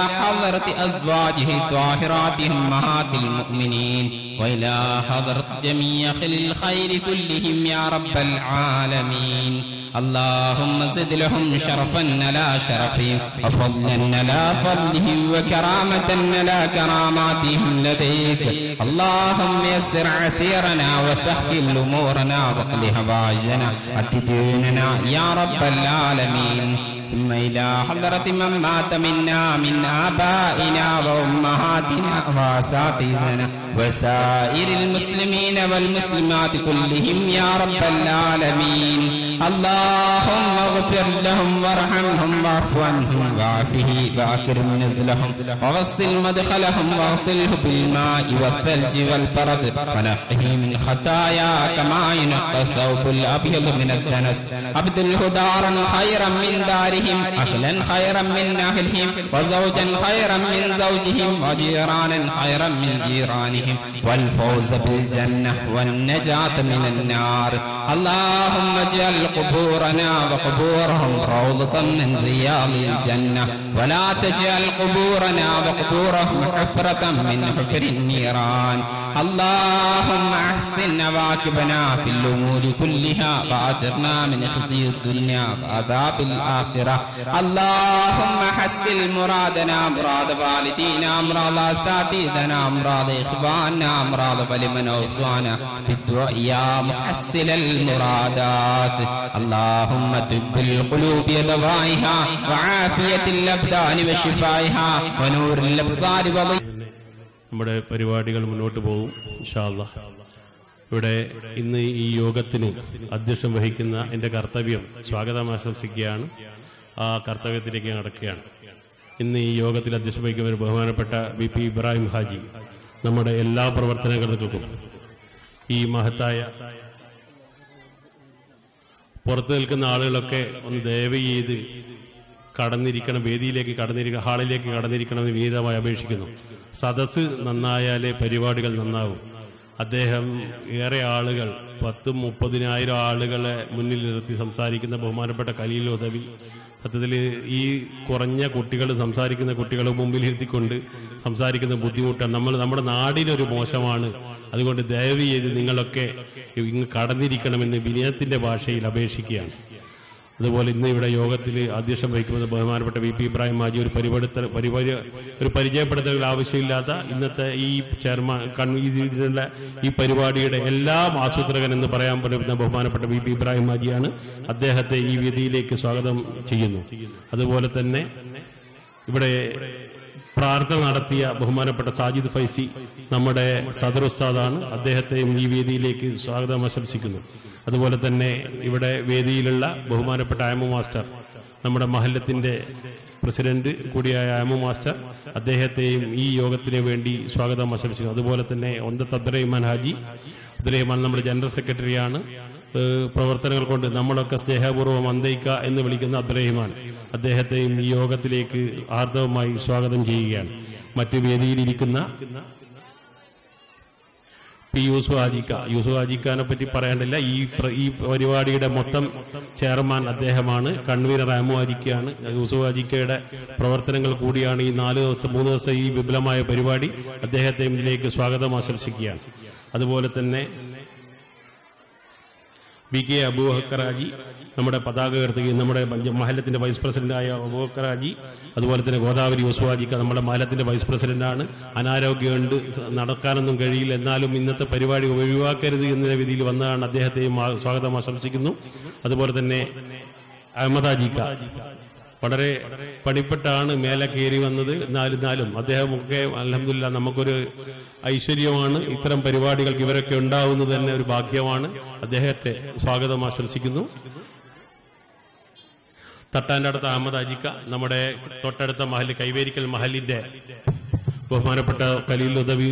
حضرة أزواجه الطاهرات أمهات المؤمنين وإلى حضرة جميع خل الخير كلهم يا رب العالمين اللهم زد لهم شرفا لا شرفهم وفضلا لا فضلهم وكرامة لا كراماتهم لديك اللهم يسر عسيرنا وسهل أمورنا وقل هواجنا عد يا رب العالمين ثم إلى حضرة من مات منا من آبائنا وأمهاتنا وأساتذتنا وسائر المسلمين والمسلمات كلهم يا رب العالمين اللهم اغفر لهم وارحمهم واعف عنهم وعافه واكرم نزلهم وغسل مدخلهم واغسله بالماء والثلج والبرد ونقه من خطايا كما ينقى الثوب الابيض من الدنس ابدله دارا خيرا من داره دارهم أهلا خيرا من أهلهم وزوجا خيرا من زوجهم وجيرانا خيرا من جيرانهم والفوز بالجنة والنجاة من النار اللهم اجعل قبورنا وقبورهم روضة من رياض الجنة ولا تجعل قبورنا وقبورهم حفرة من حفر النيران اللهم احسن عواقبنا في الامور كلها واجرنا من خزي الدنيا وعذاب الاخره اللهم حسن مرادنا مراد والدينا مراد اساتذتنا مراد اخواننا مراد بلمن اوصانا بالدعاء يا محسن المرادات اللهم دب القلوب بضوائها وعافية الابدان وشفائها ونور الابصار നമ്മുടെ പരിപാടികൾ മുന്നോട്ട് പോകും ഇൻഷാല്ല ഇവിടെ ഇന്ന് ഈ യോഗത്തിന് അധ്യക്ഷം വഹിക്കുന്ന എൻ്റെ കർത്തവ്യം സ്വാഗതം ആശംസിക്കുകയാണ് ആ കർത്തവ്യത്തിലേക്ക് നടക്കുകയാണ് ഇന്ന് ഈ യോഗത്തിൽ വഹിക്കുന്ന ഒരു ബഹുമാനപ്പെട്ട വി പി ഇബ്രാഹിം ഹാജി നമ്മുടെ എല്ലാ പ്രവർത്തനങ്ങൾക്കും ഈ മഹത്തായ പുറത്തു നിൽക്കുന്ന ആളുകളൊക്കെ ഒന്ന് ദയവ് ചെയ്ത് കടന്നിരിക്കണം വേദിയിലേക്ക് കടന്നിരിക്കുക ഹാളിലേക്ക് കടന്നിരിക്കണമെന്ന് വിനീതമായി അപേക്ഷിക്കുന്നു സദസ്സ് നന്നായാലേ പരിപാടികൾ നന്നാവും അദ്ദേഹം ഏറെ ആളുകൾ പത്തും മുപ്പതിനായിരം ആളുകളെ മുന്നിൽ നിർത്തി സംസാരിക്കുന്ന ബഹുമാനപ്പെട്ട കലീൽ ഉദവി സത്യത്തിൽ ഈ കുറഞ്ഞ കുട്ടികൾ സംസാരിക്കുന്ന കുട്ടികൾ മുമ്പിൽ എത്തിക്കൊണ്ട് സംസാരിക്കുന്ന ബുദ്ധിമുട്ടാണ് നമ്മൾ നമ്മുടെ നാടിനൊരു മോശമാണ് അതുകൊണ്ട് ദയവ് ചെയ്ത് നിങ്ങളൊക്കെ കടന്നിരിക്കണമെന്ന് വിനയത്തിന്റെ ഭാഷയിൽ അപേക്ഷിക്കുകയാണ് അതുപോലെ ഇന്ന് ഇവിടെ യോഗത്തിൽ അധ്യക്ഷം വഹിക്കുന്നത് ബഹുമാനപ്പെട്ട വി പി ഇബ്രാഹിം മാജി ഒരു പരിപാടിത്തൽ പരിപാടി ഒരു പരിചയപ്പെടുത്തൽ ആവശ്യമില്ലാത്ത ഇന്നത്തെ ഈ ചെയർമാൻ കണ്ണൂരിലെ ഈ പരിപാടിയുടെ എല്ലാ ആസൂത്രകൻ എന്ന് പറയാൻ പറ്റുന്ന ബഹുമാനപ്പെട്ട വി പി ഇബ്രാഹിം മാജിയാണ് അദ്ദേഹത്തെ ഈ വേദിയിലേക്ക് സ്വാഗതം ചെയ്യുന്നു അതുപോലെ തന്നെ ഇവിടെ പ്രാർത്ഥന നടത്തിയ ബഹുമാനപ്പെട്ട സാജിദ് ഫൈസി നമ്മുടെ സദർ ഉസ്താദാണ് അദ്ദേഹത്തെയും ഈ വേദിയിലേക്ക് സ്വാഗതം ആശംസിക്കുന്നു അതുപോലെ തന്നെ ഇവിടെ വേദിയിലുള്ള ബഹുമാനപ്പെട്ട അയമു മാസ്റ്റർ നമ്മുടെ മഹല്ലത്തിന്റെ പ്രസിഡന്റ് കൂടിയായ അയമു മാസ്റ്റർ അദ്ദേഹത്തെയും ഈ യോഗത്തിന് വേണ്ടി സ്വാഗതം ആശംസിക്കുന്നു അതുപോലെ തന്നെ ഒന്ത തദ്രഹിമാൻ ഹാജി തദ്രഹിമാൻ നമ്മുടെ ജനറൽ സെക്രട്ടറിയാണ് പ്രവർത്തനങ്ങൾ കൊണ്ട് നമ്മളൊക്കെ സ്നേഹപൂർവ്വം അന്തയിക്ക എന്ന് വിളിക്കുന്ന അബ്രഹിമാൻ അദ്ദേഹത്തെയും ഈ യോഗത്തിലേക്ക് ആർദ്രവമായി സ്വാഗതം ചെയ്യുകയാണ് മറ്റു വേദിയിലിരിക്കുന്ന പി യൂസു ആജിക്ക യൂസു ആജിക്കാനെ പറ്റി പറയേണ്ടില്ല ഈ ഈ പരിപാടിയുടെ മൊത്തം ചെയർമാൻ അദ്ദേഹമാണ് കൺവീനർ റാമു ആജിക്കയാണ് യൂസു ആജിക്കയുടെ പ്രവർത്തനങ്ങൾ കൂടിയാണ് ഈ നാല് ദിവസം മൂന്ന് ദിവസം ഈ വിപുലമായ പരിപാടി അദ്ദേഹത്തെ ഇതിലേക്ക് സ്വാഗതം ആശംസിക്കുകയാണ് അതുപോലെ തന്നെ ബി കെ അബൂഹക്കറാജി നമ്മുടെ പതാക ഉയർത്തുക നമ്മുടെ മഹലത്തിന്റെ വൈസ് പ്രസിഡന്റായ അബൂഹക്കറാജി അതുപോലെ തന്നെ ഗോദാവരി ഉസ്വാജിക്ക നമ്മുടെ മഹലത്തിന്റെ വൈസ് പ്രസിഡന്റാണ് അനാരോഗ്യമുണ്ട് നടക്കാനൊന്നും കഴിയില്ല എന്നാലും ഇന്നത്തെ പരിപാടി ഒഴിവാക്കരുത് എന്ന രീതിയിൽ വന്നതാണ് അദ്ദേഹത്തെയും സ്വാഗതം ആശംസിക്കുന്നു അതുപോലെ തന്നെ അഹമ്മദാജിക്ക വളരെ പണിപ്പെട്ടാണ് മേലെ കയറി വന്നത് എന്നാലിരുന്നാലും അദ്ദേഹമൊക്കെ അലഹമില്ല നമുക്കൊരു ഐശ്വര്യമാണ് ഇത്തരം പരിപാടികൾക്ക് ഇവരൊക്കെ ഉണ്ടാവുന്നത് തന്നെ ഒരു ഭാഗ്യമാണ് അദ്ദേഹത്തെ സ്വാഗതം ആശംസിക്കുന്നു തട്ടാന്റെ അടുത്ത അഹമ്മദ് അജിക്ക നമ്മുടെ തൊട്ടടുത്ത മഹൽ കൈവേരിക്കൽ മഹലിന്റെ ബഹുമാനപ്പെട്ട കലീൽ ഉദവി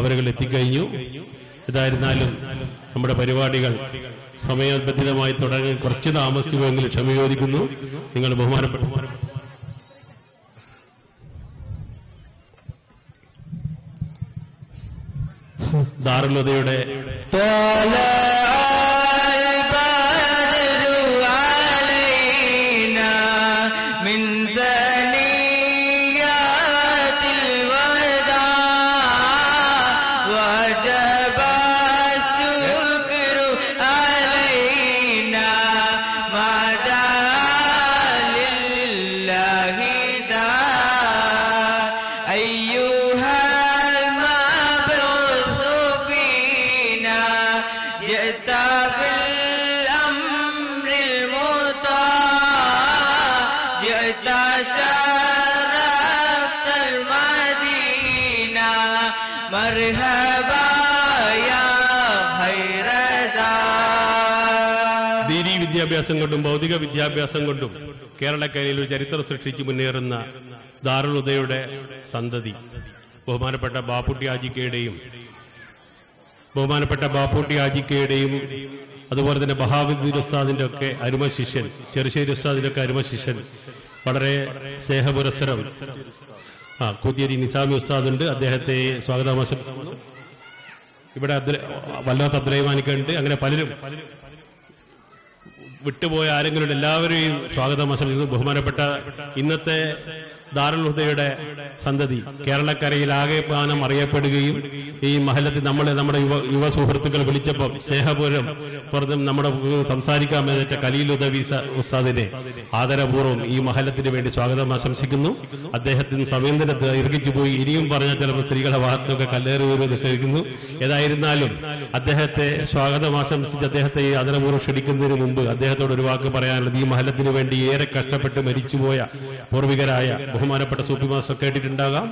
അവരുകൾ എത്തിക്കഴിഞ്ഞു ഇതായിരുന്നാലും നമ്മുടെ പരിപാടികൾ സമയബന്ധിതമായി തുടങ്ങി കുറച്ച് താമസിക്കുമെങ്കിൽ ക്ഷമ ചോദിക്കുന്നു നിങ്ങൾ ബഹുമാനപ്പെട്ട ദാറുലതയുടെ വിദ്യാഭ്യാസം കൊണ്ടും ഭൗതിക വിദ്യാഭ്യാസം കൊണ്ടും കേരളക്കരയിൽ ഒരു ചരിത്രം സൃഷ്ടിച്ച് മുന്നേറുന്ന ദാരുളുദയുടെ സന്തതി ബഹുമാനപ്പെട്ട ബാപ്പുട്ടി ആജിക്കയുടെയും ബഹുമാനപ്പെട്ട ബാപ്പുട്ടി ആജിക്കയുടെയും അതുപോലെ തന്നെ ബഹാബുദ്ദീൻ ഉസ്താദിന്റെ ഒക്കെ അരുമ ശിഷ്യൻ ചെറുശ്ശേരി ഉസ്താദിന്റെ ഒക്കെ അരുമ ശിഷ്യൻ വളരെ സ്നേഹപുരസരം ആ കൂത്തിയേരി നിസാമി ഉസ്താദുണ്ട് അദ്ദേഹത്തെ സ്വാഗതാമാശം ഇവിടെ വല്ലാത്ത അബ്ദുറഹിമാനിക്കുണ്ട് അങ്ങനെ പലരും വിട്ടുപോയ ആരെങ്കിലും എല്ലാവരെയും സ്വാഗതം ആശംസിക്കുന്നു ബഹുമാനപ്പെട്ട ഇന്നത്തെ ദാരുൽഹുദയുടെ സന്തതി കേരളക്കരയിൽ ആകെ പാനം അറിയപ്പെടുകയും ഈ മഹലത്തിൽ നമ്മളെ നമ്മുടെ യുവ യുവ സുഹൃത്തുക്കൾ വിളിച്ചപ്പോൾ സ്നേഹപൂരം പുറത്തും നമ്മുടെ സംസാരിക്കാൻ കലീൽ ഉദവി ഉസ്താദിനെ ആദരപൂർവ്വം ഈ മഹലത്തിന് വേണ്ടി സ്വാഗതം ആശംസിക്കുന്നു അദ്ദേഹത്തിന് സമേന്ദ്രത്ത് ഇറങ്ങിച്ചു പോയി ഇനിയും പറഞ്ഞ ചിലപ്പോൾ സ്ത്രീകളെ ഭാഗത്തൊക്കെ കല്ലേറി വരുമെന്ന് നിശ്ചയിക്കുന്നു ഏതായിരുന്നാലും അദ്ദേഹത്തെ സ്വാഗതം ആശംസിച്ച് അദ്ദേഹത്തെ ഈ ആദരപൂർവ്വം ക്ഷണിക്കുന്നതിന് മുമ്പ് അദ്ദേഹത്തോട് ഒരു വാക്ക് പറയാനുള്ളത് ഈ മഹലത്തിന് വേണ്ടി ഏറെ കഷ്ടപ്പെട്ട് മരിച്ചുപോയ പൂർവികരായ ബഹുമാനപ്പെട്ട സൂപ്പിമാസോ കേട്ടിട്ടുണ്ടാകാം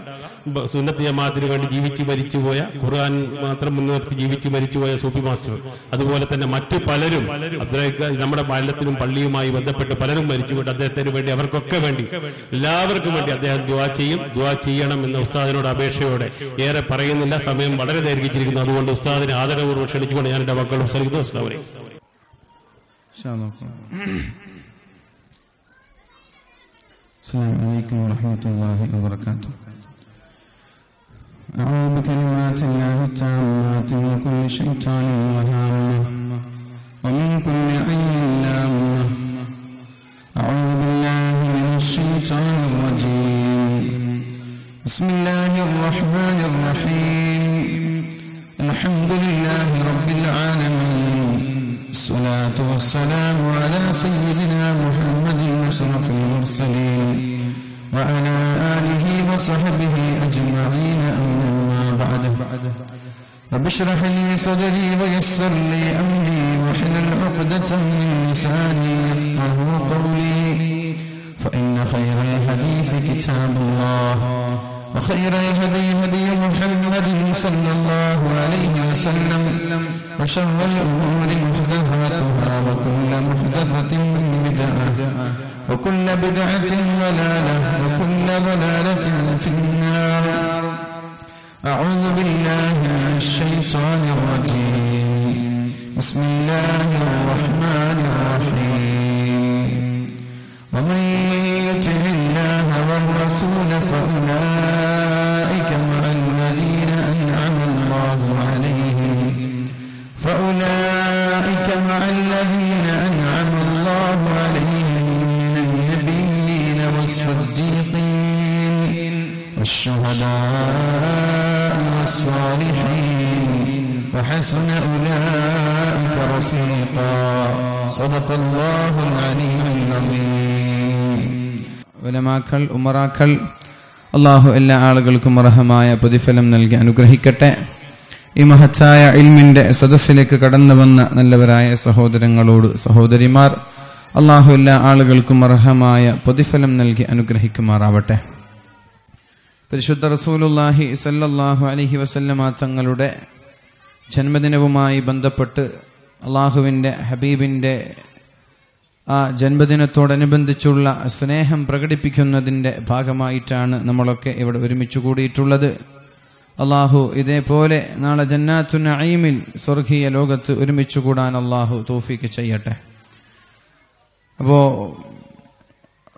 സുന്നത്ത് ജമാഅത്തിന് വേണ്ടി ജീവിച്ചു മരിച്ചുപോയ ഖുർആൻ മാത്രം മുൻനിർത്തി ജീവിച്ചു മരിച്ചുപോയ സൂപ്പി മാസ്റ്റർ അതുപോലെ തന്നെ മറ്റു പലരും നമ്മുടെ മല്ലത്തിനും പള്ളിയുമായി ബന്ധപ്പെട്ട് പലരും മരിച്ചുപോയിട്ട് അദ്ദേഹത്തിന് വേണ്ടി അവർക്കൊക്കെ വേണ്ടി എല്ലാവർക്കും വേണ്ടി അദ്ദേഹം ദ്വാ ചെയ്യും ദ്വാ ചെയ്യണം എന്ന ഉസ്താദിനോട് അപേക്ഷയോടെ ഏറെ പറയുന്നില്ല സമയം വളരെ ദൈർഘിച്ചിരിക്കുന്നു അതുകൊണ്ട് ഉസ്താദിനെ ആദരപൂർവ്വം ക്ഷണിച്ചുകൊണ്ട് ഞാൻ എന്റെ മക്കളും സംസാരിക്കുന്നു السلام عليكم ورحمة الله وبركاته أعوذ بكلمات الله التامات من كل شيطان وهامة ومن كل عين لامة أعوذ بالله من الشيطان الرجيم بسم الله الرحمن الرحيم الحمد لله رب العالمين الصلاة والسلام على سيدنا محمد أشرف المرسلين وعلى آله وصحبه أجمعين أما بعد رب اشرح لي صدري ويسر لي أمري واحلل عقدة من لساني يفقه قولي فإن خير الحديث كتاب الله وخير الهدي هدي محمد صلى الله عليه وسلم وشر الأمور محدثاتها وكل محدثة بدعة وكل بدعة ضلالة وكل ضلالة في النار أعوذ بالله من الشيطان الرجيم بسم الله الرحمن الرحيم ومن يطع الله والرسول فأولئك الذين أنعم الله عليهم من النبيين والصديقين والشهداء والصالحين وحسن أولئك رفيقا صدق الله العلي العظيم ഉലമാക്കൾ ഉമറാക്കൾ അള്ളാഹു എല്ലാ ആളുകൾക്കും അർഹമായ പ്രതിഫലം നൽകി അനുഗ്രഹിക്കട്ടെ ഈ മഹത്തായ ഇൽമിന്റെ സദസ്സിലേക്ക് കടന്നു വന്ന നല്ലവരായ സഹോദരങ്ങളോട് സഹോദരിമാർ അള്ളാഹു എല്ലാ ആളുകൾക്കും അർഹമായ പ്രതിഫലം നൽകി അനുഗ്രഹിക്കുമാറാവട്ടെ പരിശുദ്ധ റസൂലുല്ലാഹി സല്ലാഹു അലഹി വസല്ലമ തങ്ങളുടെ ജന്മദിനവുമായി ബന്ധപ്പെട്ട് അള്ളാഹുവിൻ്റെ ഹബീബിൻ്റെ ആ ജന്മദിനത്തോടനുബന്ധിച്ചുള്ള സ്നേഹം പ്രകടിപ്പിക്കുന്നതിൻ്റെ ഭാഗമായിട്ടാണ് നമ്മളൊക്കെ ഇവിടെ ഒരുമിച്ച് കൂടിയിട്ടുള്ളത് അള്ളാഹു ഇതേപോലെ നാളെ ജന്നാത്തു നഈമിൽ സ്വർഗീയ ലോകത്ത് ഒരുമിച്ച് കൂടാൻ അള്ളാഹു തോഫിക്ക് ചെയ്യട്ടെ അപ്പോൾ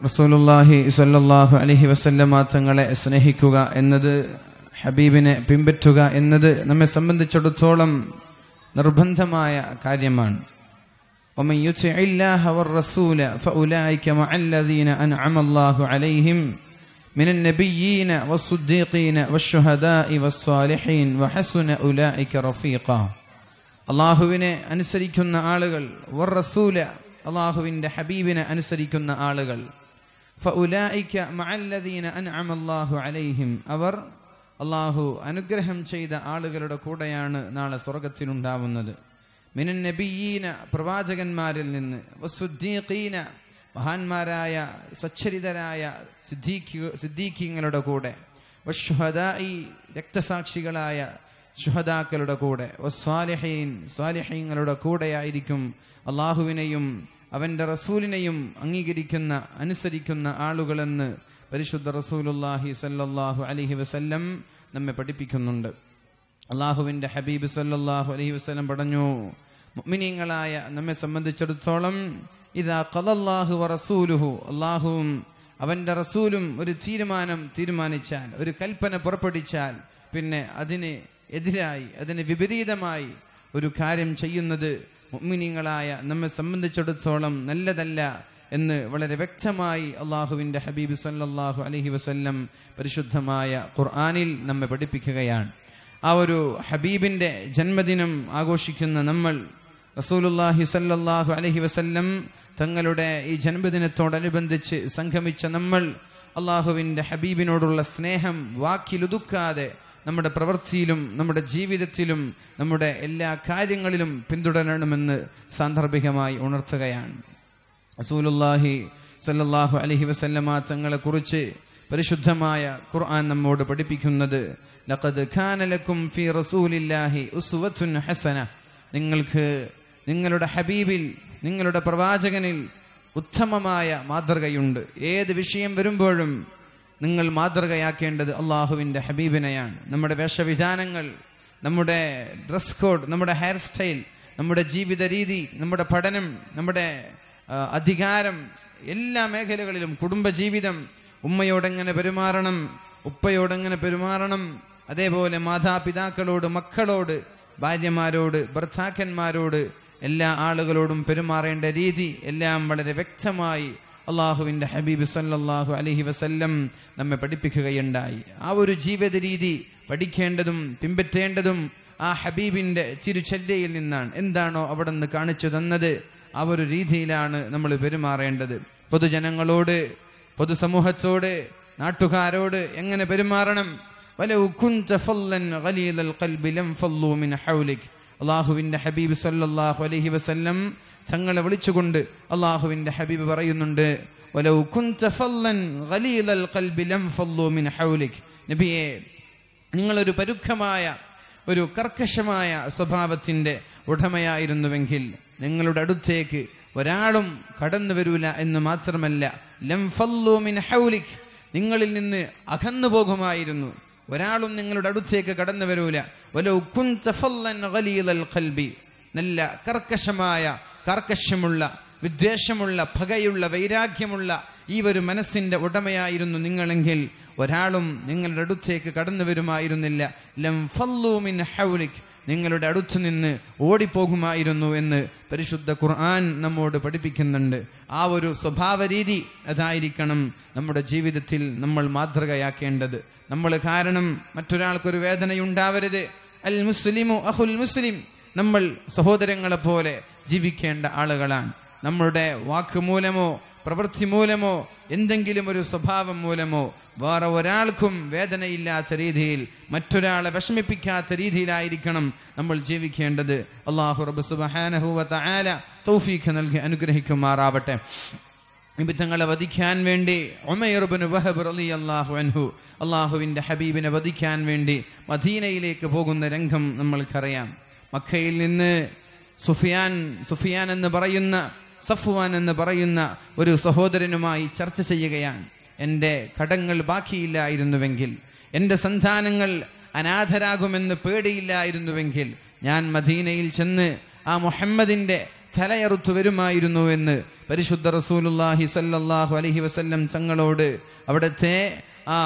റസൂലുല്ലാഹി സല്ലാഹു അലഹി വസല്ലമ തങ്ങളെ സ്നേഹിക്കുക എന്നത് ഹബീബിനെ പിൻപറ്റുക എന്നത് നമ്മെ സംബന്ധിച്ചിടത്തോളം നിർബന്ധമായ കാര്യമാണ് ومن يطع الله والرسول فأولئك مع الذين أنعم الله من النبيين والصديقين والشهداء والصالحين وحسن أولئك رفيقا അള്ളാഹുവിനെ അനുസരിക്കുന്ന ആളുകൾ വർ റസൂല അള്ളാഹുവിൻ്റെ ഹബീബിനെ അനുസരിക്കുന്ന ആളുകൾ ഫഉലായിക്ക മഅല്ലദീന അൻഅമ അല്ലാഹു അലൈഹിം അവർ അള്ളാഹു അനുഗ്രഹം ചെയ്ത ആളുകളുടെ കൂടെയാണ് നാളെ സ്വർഗത്തിലുണ്ടാവുന്നത് മിനൻ നബിയീന പ്രവാചകന്മാരിൽ നിന്ന് വസുദ്ദീഖീന മഹാന്മാരായ സച്ചരിതരായ സിദ്ദീഖി സിദ്ധീഖിങ്ങളുടെ കൂടെ വഷുഹദായി രക്തസാക്ഷികളായ ശുഹദാക്കളുടെ കൂടെ വസ്വാലിഹീൻ സ്വാലിഹീങ്ങളുടെ കൂടെയായിരിക്കും അള്ളാഹുവിനെയും അവൻ്റെ റസൂലിനെയും അംഗീകരിക്കുന്ന അനുസരിക്കുന്ന ആളുകളെന്ന് പരിശുദ്ധ റസൂലുല്ലാഹി സല്ലാഹു അലഹി വസല്ലം നമ്മെ പഠിപ്പിക്കുന്നുണ്ട് അള്ളാഹുവിൻ്റെ ഹബീബ് സല്ലാഹു അലഹി വസ്ലം പറഞ്ഞു മുഅ്മിനീങ്ങളായ നമ്മെ സംബന്ധിച്ചിടത്തോളം ഇതാ കലല്ലാഹു റസൂലുഹു അള്ളാഹുവും അവൻ്റെ റസൂലും ഒരു തീരുമാനം തീരുമാനിച്ചാൽ ഒരു കൽപ്പന പുറപ്പെടിച്ചാൽ പിന്നെ അതിന് എതിരായി അതിന് വിപരീതമായി ഒരു കാര്യം ചെയ്യുന്നത് മുമ്മിനിങ്ങളായ നമ്മെ സംബന്ധിച്ചിടത്തോളം നല്ലതല്ല എന്ന് വളരെ വ്യക്തമായി അള്ളാഹുവിൻ്റെ ഹബീബ് സല്ലാഹു അലഹി വസല്ലം പരിശുദ്ധമായ ഖുർആാനിൽ നമ്മെ പഠിപ്പിക്കുകയാണ് ആ ഒരു ഹബീബിൻ്റെ ജന്മദിനം ആഘോഷിക്കുന്ന നമ്മൾ റസൂലുല്ലാഹി സല്ലാഹു അലഹി വസല്ലം തങ്ങളുടെ ഈ ജന്മദിനത്തോടനുബന്ധിച്ച് സംഗമിച്ച നമ്മൾ അള്ളാഹുവിൻ്റെ ഹബീബിനോടുള്ള സ്നേഹം വാക്കിലുതുക്കാതെ നമ്മുടെ പ്രവൃത്തിയിലും നമ്മുടെ ജീവിതത്തിലും നമ്മുടെ എല്ലാ കാര്യങ്ങളിലും പിന്തുടരണമെന്ന് സാന്ദർഭികമായി ഉണർത്തുകയാണ് റസൂലുല്ലാഹി സല്ലാഹു അലഹി വസല്ലമ തങ്ങളെക്കുറിച്ച് പരിശുദ്ധമായ ഖുർആൻ നമ്മോട് പഠിപ്പിക്കുന്നത് ലഖദ് ഖാനലക്കും ഫി റസൂലില്ലാഹി ഉസ്വത്തുൻ ഹസന നിങ്ങൾക്ക് നിങ്ങളുടെ ഹബീബിൽ നിങ്ങളുടെ പ്രവാചകനിൽ ഉത്തമമായ മാതൃകയുണ്ട് ഏത് വിഷയം വരുമ്പോഴും നിങ്ങൾ മാതൃകയാക്കേണ്ടത് അള്ളാഹുവിൻ്റെ ഹബീബിനെയാണ് നമ്മുടെ വേഷവിധാനങ്ങൾ നമ്മുടെ ഡ്രസ് കോഡ് നമ്മുടെ ഹെയർ സ്റ്റൈൽ നമ്മുടെ ജീവിത രീതി നമ്മുടെ പഠനം നമ്മുടെ അധികാരം എല്ലാ മേഖലകളിലും കുടുംബജീവിതം ഉമ്മയോടെങ്ങനെ പെരുമാറണം ഉപ്പയോടെങ്ങനെ പെരുമാറണം അതേപോലെ മാതാപിതാക്കളോട് മക്കളോട് ഭാര്യമാരോട് ഭർത്താക്കന്മാരോട് എല്ലാ ആളുകളോടും പെരുമാറേണ്ട രീതി എല്ലാം വളരെ വ്യക്തമായി അള്ളാഹുവിൻ്റെ ഹബീബ് സല്ലാഹു അലഹി വസല്ലം നമ്മെ പഠിപ്പിക്കുകയുണ്ടായി ആ ഒരു ജീവിത രീതി പഠിക്കേണ്ടതും പിൻപറ്റേണ്ടതും ആ ഹബീബിൻ്റെ തിരുചര്യയിൽ നിന്നാണ് എന്താണോ അവിടെ നിന്ന് കാണിച്ചു തന്നത് ആ ഒരു രീതിയിലാണ് നമ്മൾ പെരുമാറേണ്ടത് പൊതുജനങ്ങളോട് പൊതുസമൂഹത്തോട് നാട്ടുകാരോട് എങ്ങനെ പെരുമാറണം മിൻ ഉഖുൻ അള്ളാഹുവിൻ്റെ ഹബീബ് സല്ലാഹു അലഹി വസല്ലം തങ്ങളെ വിളിച്ചുകൊണ്ട് അള്ളാഹുവിൻ്റെ ഹബീബ് പറയുന്നുണ്ട് നബിയെ നിങ്ങളൊരു പരുഖമായ ഒരു കർക്കശമായ സ്വഭാവത്തിൻ്റെ ഉടമയായിരുന്നുവെങ്കിൽ നിങ്ങളുടെ അടുത്തേക്ക് ഒരാളും കടന്നു വരൂല എന്ന് മാത്രമല്ല മിൻ ഹൗലിക് നിങ്ങളിൽ നിന്ന് അകന്നു പോകുമായിരുന്നു ഒരാളും നിങ്ങളുടെ അടുത്തേക്ക് കടന്നു വരൂല കൽബി നല്ല കർക്കശമായ കർക്കശമുള്ള വിദ്വേഷമുള്ള ഭകയുള്ള വൈരാഗ്യമുള്ള ഈ ഒരു മനസ്സിന്റെ ഉടമയായിരുന്നു നിങ്ങളെങ്കിൽ ഒരാളും നിങ്ങളുടെ അടുത്തേക്ക് കടന്നു വരുമായിരുന്നില്ല ലം ഫല്ലൂമിൻ ഹൗലിക് നിങ്ങളുടെ അടുത്തു നിന്ന് ഓടിപ്പോകുമായിരുന്നു എന്ന് പരിശുദ്ധ ഖുർആൻ നമ്മോട് പഠിപ്പിക്കുന്നുണ്ട് ആ ഒരു സ്വഭാവ രീതി അതായിരിക്കണം നമ്മുടെ ജീവിതത്തിൽ നമ്മൾ മാതൃകയാക്കേണ്ടത് നമ്മൾ കാരണം മറ്റൊരാൾക്കൊരു വേദനയുണ്ടാവരുത് അൽ മുസ്ലിമു അഹുൽ മുസ്ലിം നമ്മൾ സഹോദരങ്ങളെ പോലെ ജീവിക്കേണ്ട ആളുകളാണ് നമ്മുടെ വാക്ക് മൂലമോ പ്രവൃത്തി മൂലമോ എന്തെങ്കിലും ഒരു സ്വഭാവം മൂലമോ വേറെ ഒരാൾക്കും വേദനയില്ലാത്ത രീതിയിൽ മറ്റൊരാളെ വിഷമിപ്പിക്കാത്ത രീതിയിലായിരിക്കണം നമ്മൾ ജീവിക്കേണ്ടത് അള്ളാഹു റബ്ബു സുബാനഹുവ തൗഫീഖ് നൽകി അനുഗ്രഹിക്കുമാറാവട്ടെ നിമിത്തങ്ങളെ വധിക്കാൻ വേണ്ടി ഒമയർബിന് വഹബ് അലി അള്ളാഹു അൻഹു അള്ളാഹുവിൻ്റെ ഹബീബിനെ വധിക്കാൻ വേണ്ടി മദീനയിലേക്ക് പോകുന്ന രംഗം നമ്മൾക്കറിയാം മക്കയിൽ നിന്ന് സുഫിയാൻ സുഫിയാൻ എന്ന് പറയുന്ന സഫ്വാൻ എന്ന് പറയുന്ന ഒരു സഹോദരനുമായി ചർച്ച ചെയ്യുകയാണ് എൻ്റെ കടങ്ങൾ ബാക്കിയില്ലായിരുന്നുവെങ്കിൽ എൻ്റെ സന്താനങ്ങൾ അനാഥരാകുമെന്ന് പേടിയില്ലായിരുന്നുവെങ്കിൽ ഞാൻ മദീനയിൽ ചെന്ന് ആ മുഹമ്മദിൻ്റെ തലയറുത്തു വരുമായിരുന്നു എന്ന് പരിശുദ്ധ റസൂലുല്ലാഹി സല്ലല്ലാഹു അലഹി വസല്ലം തങ്ങളോട് അവിടുത്തെ ആ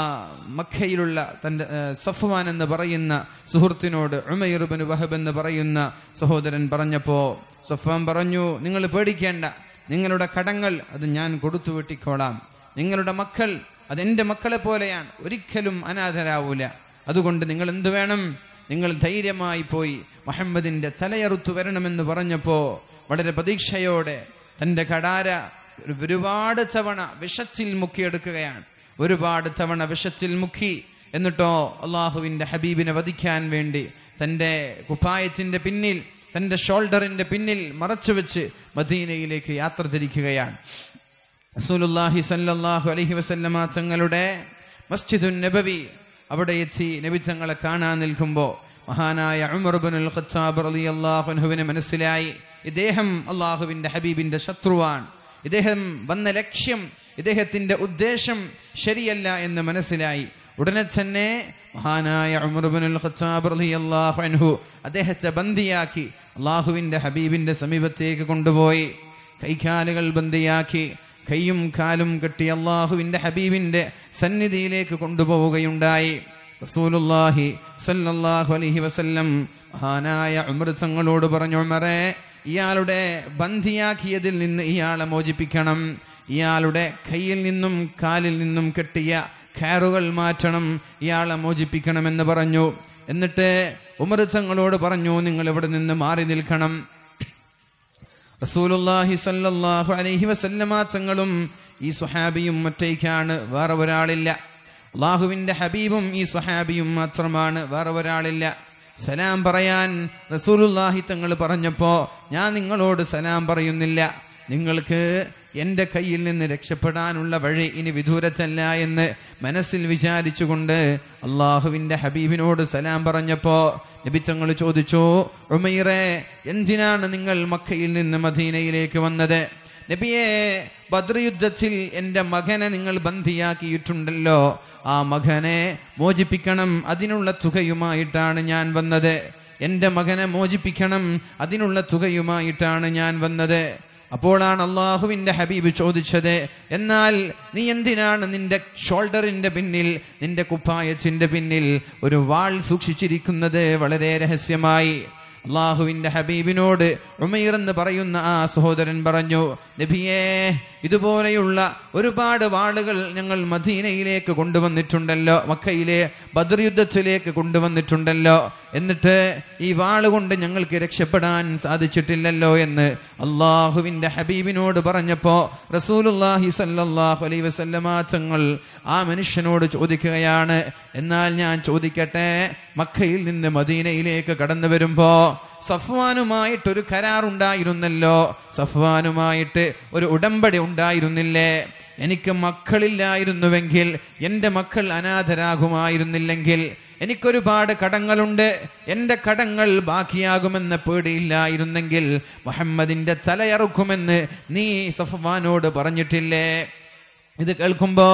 മഖയിലുള്ള തൻ്റെ സഫ്വാൻ എന്ന് പറയുന്ന സുഹൃത്തിനോട് ഉമൈറുബൻ വഹബ് എന്ന് പറയുന്ന സഹോദരൻ പറഞ്ഞപ്പോ സഫ്വാൻ പറഞ്ഞു നിങ്ങൾ പേടിക്കേണ്ട നിങ്ങളുടെ കടങ്ങൾ അത് ഞാൻ കൊടുത്തു വെട്ടിക്കോളാം നിങ്ങളുടെ മക്കൾ എൻ്റെ മക്കളെ പോലെയാണ് ഒരിക്കലും അനാഥരാവൂല അതുകൊണ്ട് നിങ്ങൾ എന്ത് വേണം നിങ്ങൾ ധൈര്യമായി പോയി മുഹമ്മദിന്റെ തലയറുത്തു വരണമെന്ന് പറഞ്ഞപ്പോ വളരെ പ്രതീക്ഷയോടെ തൻ്റെ കടാര ഒരുപാട് തവണ വിഷത്തിൽ മുക്കിയെടുക്കുകയാണ് ഒരുപാട് തവണ വിഷത്തിൽ മുക്കി എന്നിട്ടോ അള്ളാഹുവിൻ്റെ ഹബീബിനെ വധിക്കാൻ വേണ്ടി തൻ്റെ കുപ്പായത്തിൻ്റെ പിന്നിൽ തൻ്റെ ഷോൾഡറിൻ്റെ പിന്നിൽ മറച്ചുവെച്ച് മദീനയിലേക്ക് യാത്ര തിരിക്കുകയാണ് അസൂലുല്ലാഹി സല്ലാഹു അലഹി വസല്ലമ തങ്ങളുടെ മസ്ജിദു നബവി അവിടെ എത്തി നബി തങ്ങളെ കാണാൻ നിൽക്കുമ്പോൾ മഹാനായ ഉമർബുൽ ഖത്താബ് അലി അള്ളാഹുനുവിന് മനസ്സിലായി ഇദ്ദേഹം അള്ളാഹുവിന്റെ ഹബീബിന്റെ ശത്രുവാണ് ഇദ്ദേഹം വന്ന ലക്ഷ്യം ഇദ്ദേഹത്തിന്റെ ഉദ്ദേശം ശരിയല്ല എന്ന് മനസ്സിലായി ഉടനെ തന്നെ മഹാനായ അൻഹു അദ്ദേഹത്തെ ബന്ദിയാക്കി അള്ളാഹുവിന്റെ ഹബീബിന്റെ സമീപത്തേക്ക് കൊണ്ടുപോയി കൈകാലുകൾ ബന്ദിയാക്കി കൈയും കാലും കെട്ടി അള്ളാഹുവിന്റെ ഹബീബിന്റെ സന്നിധിയിലേക്ക് കൊണ്ടുപോവുകയുണ്ടായി റസൂലുല്ലാഹി സല്ലല്ലാഹു അലൈഹി വസല്ലം മഹാനായ ഉമർ തങ്ങളോട് പറഞ്ഞു ഉമറേ ഇയാളുടെ ബന്ധിയാക്കിയതിൽ നിന്ന് ഇയാളെ മോചിപ്പിക്കണം ഇയാളുടെ കയ്യിൽ നിന്നും കാലിൽ നിന്നും കെട്ടിയ ഖയറുകൾ മാറ്റണം ഇയാളെ മോചിപ്പിക്കണമെന്ന് പറഞ്ഞു എന്നിട്ട് ഉമർസങ്ങളോട് പറഞ്ഞു നിങ്ങൾ ഇവിടെ നിന്ന് മാറി നിൽക്കണം റസൂലുല്ലാഹി സല്ലാഹു അലൈഹി വസല്ലമാച്ചങ്ങളും ഈ സുഹാബിയും ഒറ്റയ്ക്കാണ് വേറെ ഒരാളില്ല അള്ളാഹുവിൻ്റെ ഹബീബും ഈ സുഹാബിയും മാത്രമാണ് വേറെ ഒരാളില്ല സലാം പറയാൻ റസൂലുല്ലാഹി തങ്ങൾ പറഞ്ഞപ്പോൾ ഞാൻ നിങ്ങളോട് സലാം പറയുന്നില്ല നിങ്ങൾക്ക് എൻ്റെ കയ്യിൽ നിന്ന് രക്ഷപ്പെടാനുള്ള വഴി ഇനി വിദൂരത്തല്ല എന്ന് മനസ്സിൽ വിചാരിച്ചുകൊണ്ട് അള്ളാഹുവിൻ്റെ ഹബീബിനോട് സലാം പറഞ്ഞപ്പോൾ ലഭിച്ചങ്ങൾ ചോദിച്ചു ഉമൈറെ എന്തിനാണ് നിങ്ങൾ മക്കയിൽ നിന്ന് മദീനയിലേക്ക് വന്നത് നബിയെ ബദ്രയുദ്ധത്തിൽ യുദ്ധത്തിൽ എൻ്റെ മകനെ നിങ്ങൾ ബന്ധിയാക്കിയിട്ടുണ്ടല്ലോ ആ മകനെ മോചിപ്പിക്കണം അതിനുള്ള തുകയുമായിട്ടാണ് ഞാൻ വന്നത് എൻ്റെ മകനെ മോചിപ്പിക്കണം അതിനുള്ള തുകയുമായിട്ടാണ് ഞാൻ വന്നത് അപ്പോഴാണ് അള്ളാഹുവിൻ്റെ ഹബീബ് ചോദിച്ചത് എന്നാൽ നീ എന്തിനാണ് നിന്റെ ഷോൾഡറിൻ്റെ പിന്നിൽ നിന്റെ കുപ്പായത്തിൻ്റെ പിന്നിൽ ഒരു വാൾ സൂക്ഷിച്ചിരിക്കുന്നത് വളരെ രഹസ്യമായി അള്ളാഹുവിന്റെ ഹബീബിനോട് ഉമൈർ എന്ന് പറയുന്ന ആ സഹോദരൻ പറഞ്ഞു നബിയേ ഇതുപോലെയുള്ള ഒരുപാട് വാളുകൾ ഞങ്ങൾ മദീനയിലേക്ക് കൊണ്ടുവന്നിട്ടുണ്ടല്ലോ മക്കയിലെ ബദർ യുദ്ധത്തിലേക്ക് കൊണ്ടുവന്നിട്ടുണ്ടല്ലോ എന്നിട്ട് ഈ വാളുകൊണ്ട് ഞങ്ങൾക്ക് രക്ഷപ്പെടാൻ സാധിച്ചിട്ടില്ലല്ലോ എന്ന് അള്ളാഹുവിന്റെ ഹബീബിനോട് പറഞ്ഞപ്പോ റസൂലുല്ലാഹി സല്ലാഹു അലൈ വസല്ലമാങ്ങൾ ആ മനുഷ്യനോട് ചോദിക്കുകയാണ് എന്നാൽ ഞാൻ ചോദിക്കട്ടെ മക്കയിൽ നിന്ന് മദീനയിലേക്ക് കടന്നു വരുമ്പോൾ സഫ്വാനുമായിട്ടൊരു കരാറുണ്ടായിരുന്നല്ലോ സഫ്വാനുമായിട്ട് ഒരു ഉടമ്പടി ഉണ്ടായിരുന്നില്ലേ എനിക്ക് മക്കളില്ലായിരുന്നുവെങ്കിൽ എൻ്റെ മക്കൾ അനാഥരാകുമായിരുന്നില്ലെങ്കിൽ എനിക്കൊരുപാട് കടങ്ങളുണ്ട് എൻ്റെ കടങ്ങൾ ബാക്കിയാകുമെന്ന പേടിയില്ലായിരുന്നെങ്കിൽ മുഹമ്മദിൻ്റെ തലയറുക്കുമെന്ന് നീ സഫ്വാനോട് പറഞ്ഞിട്ടില്ലേ ഇത് കേൾക്കുമ്പോ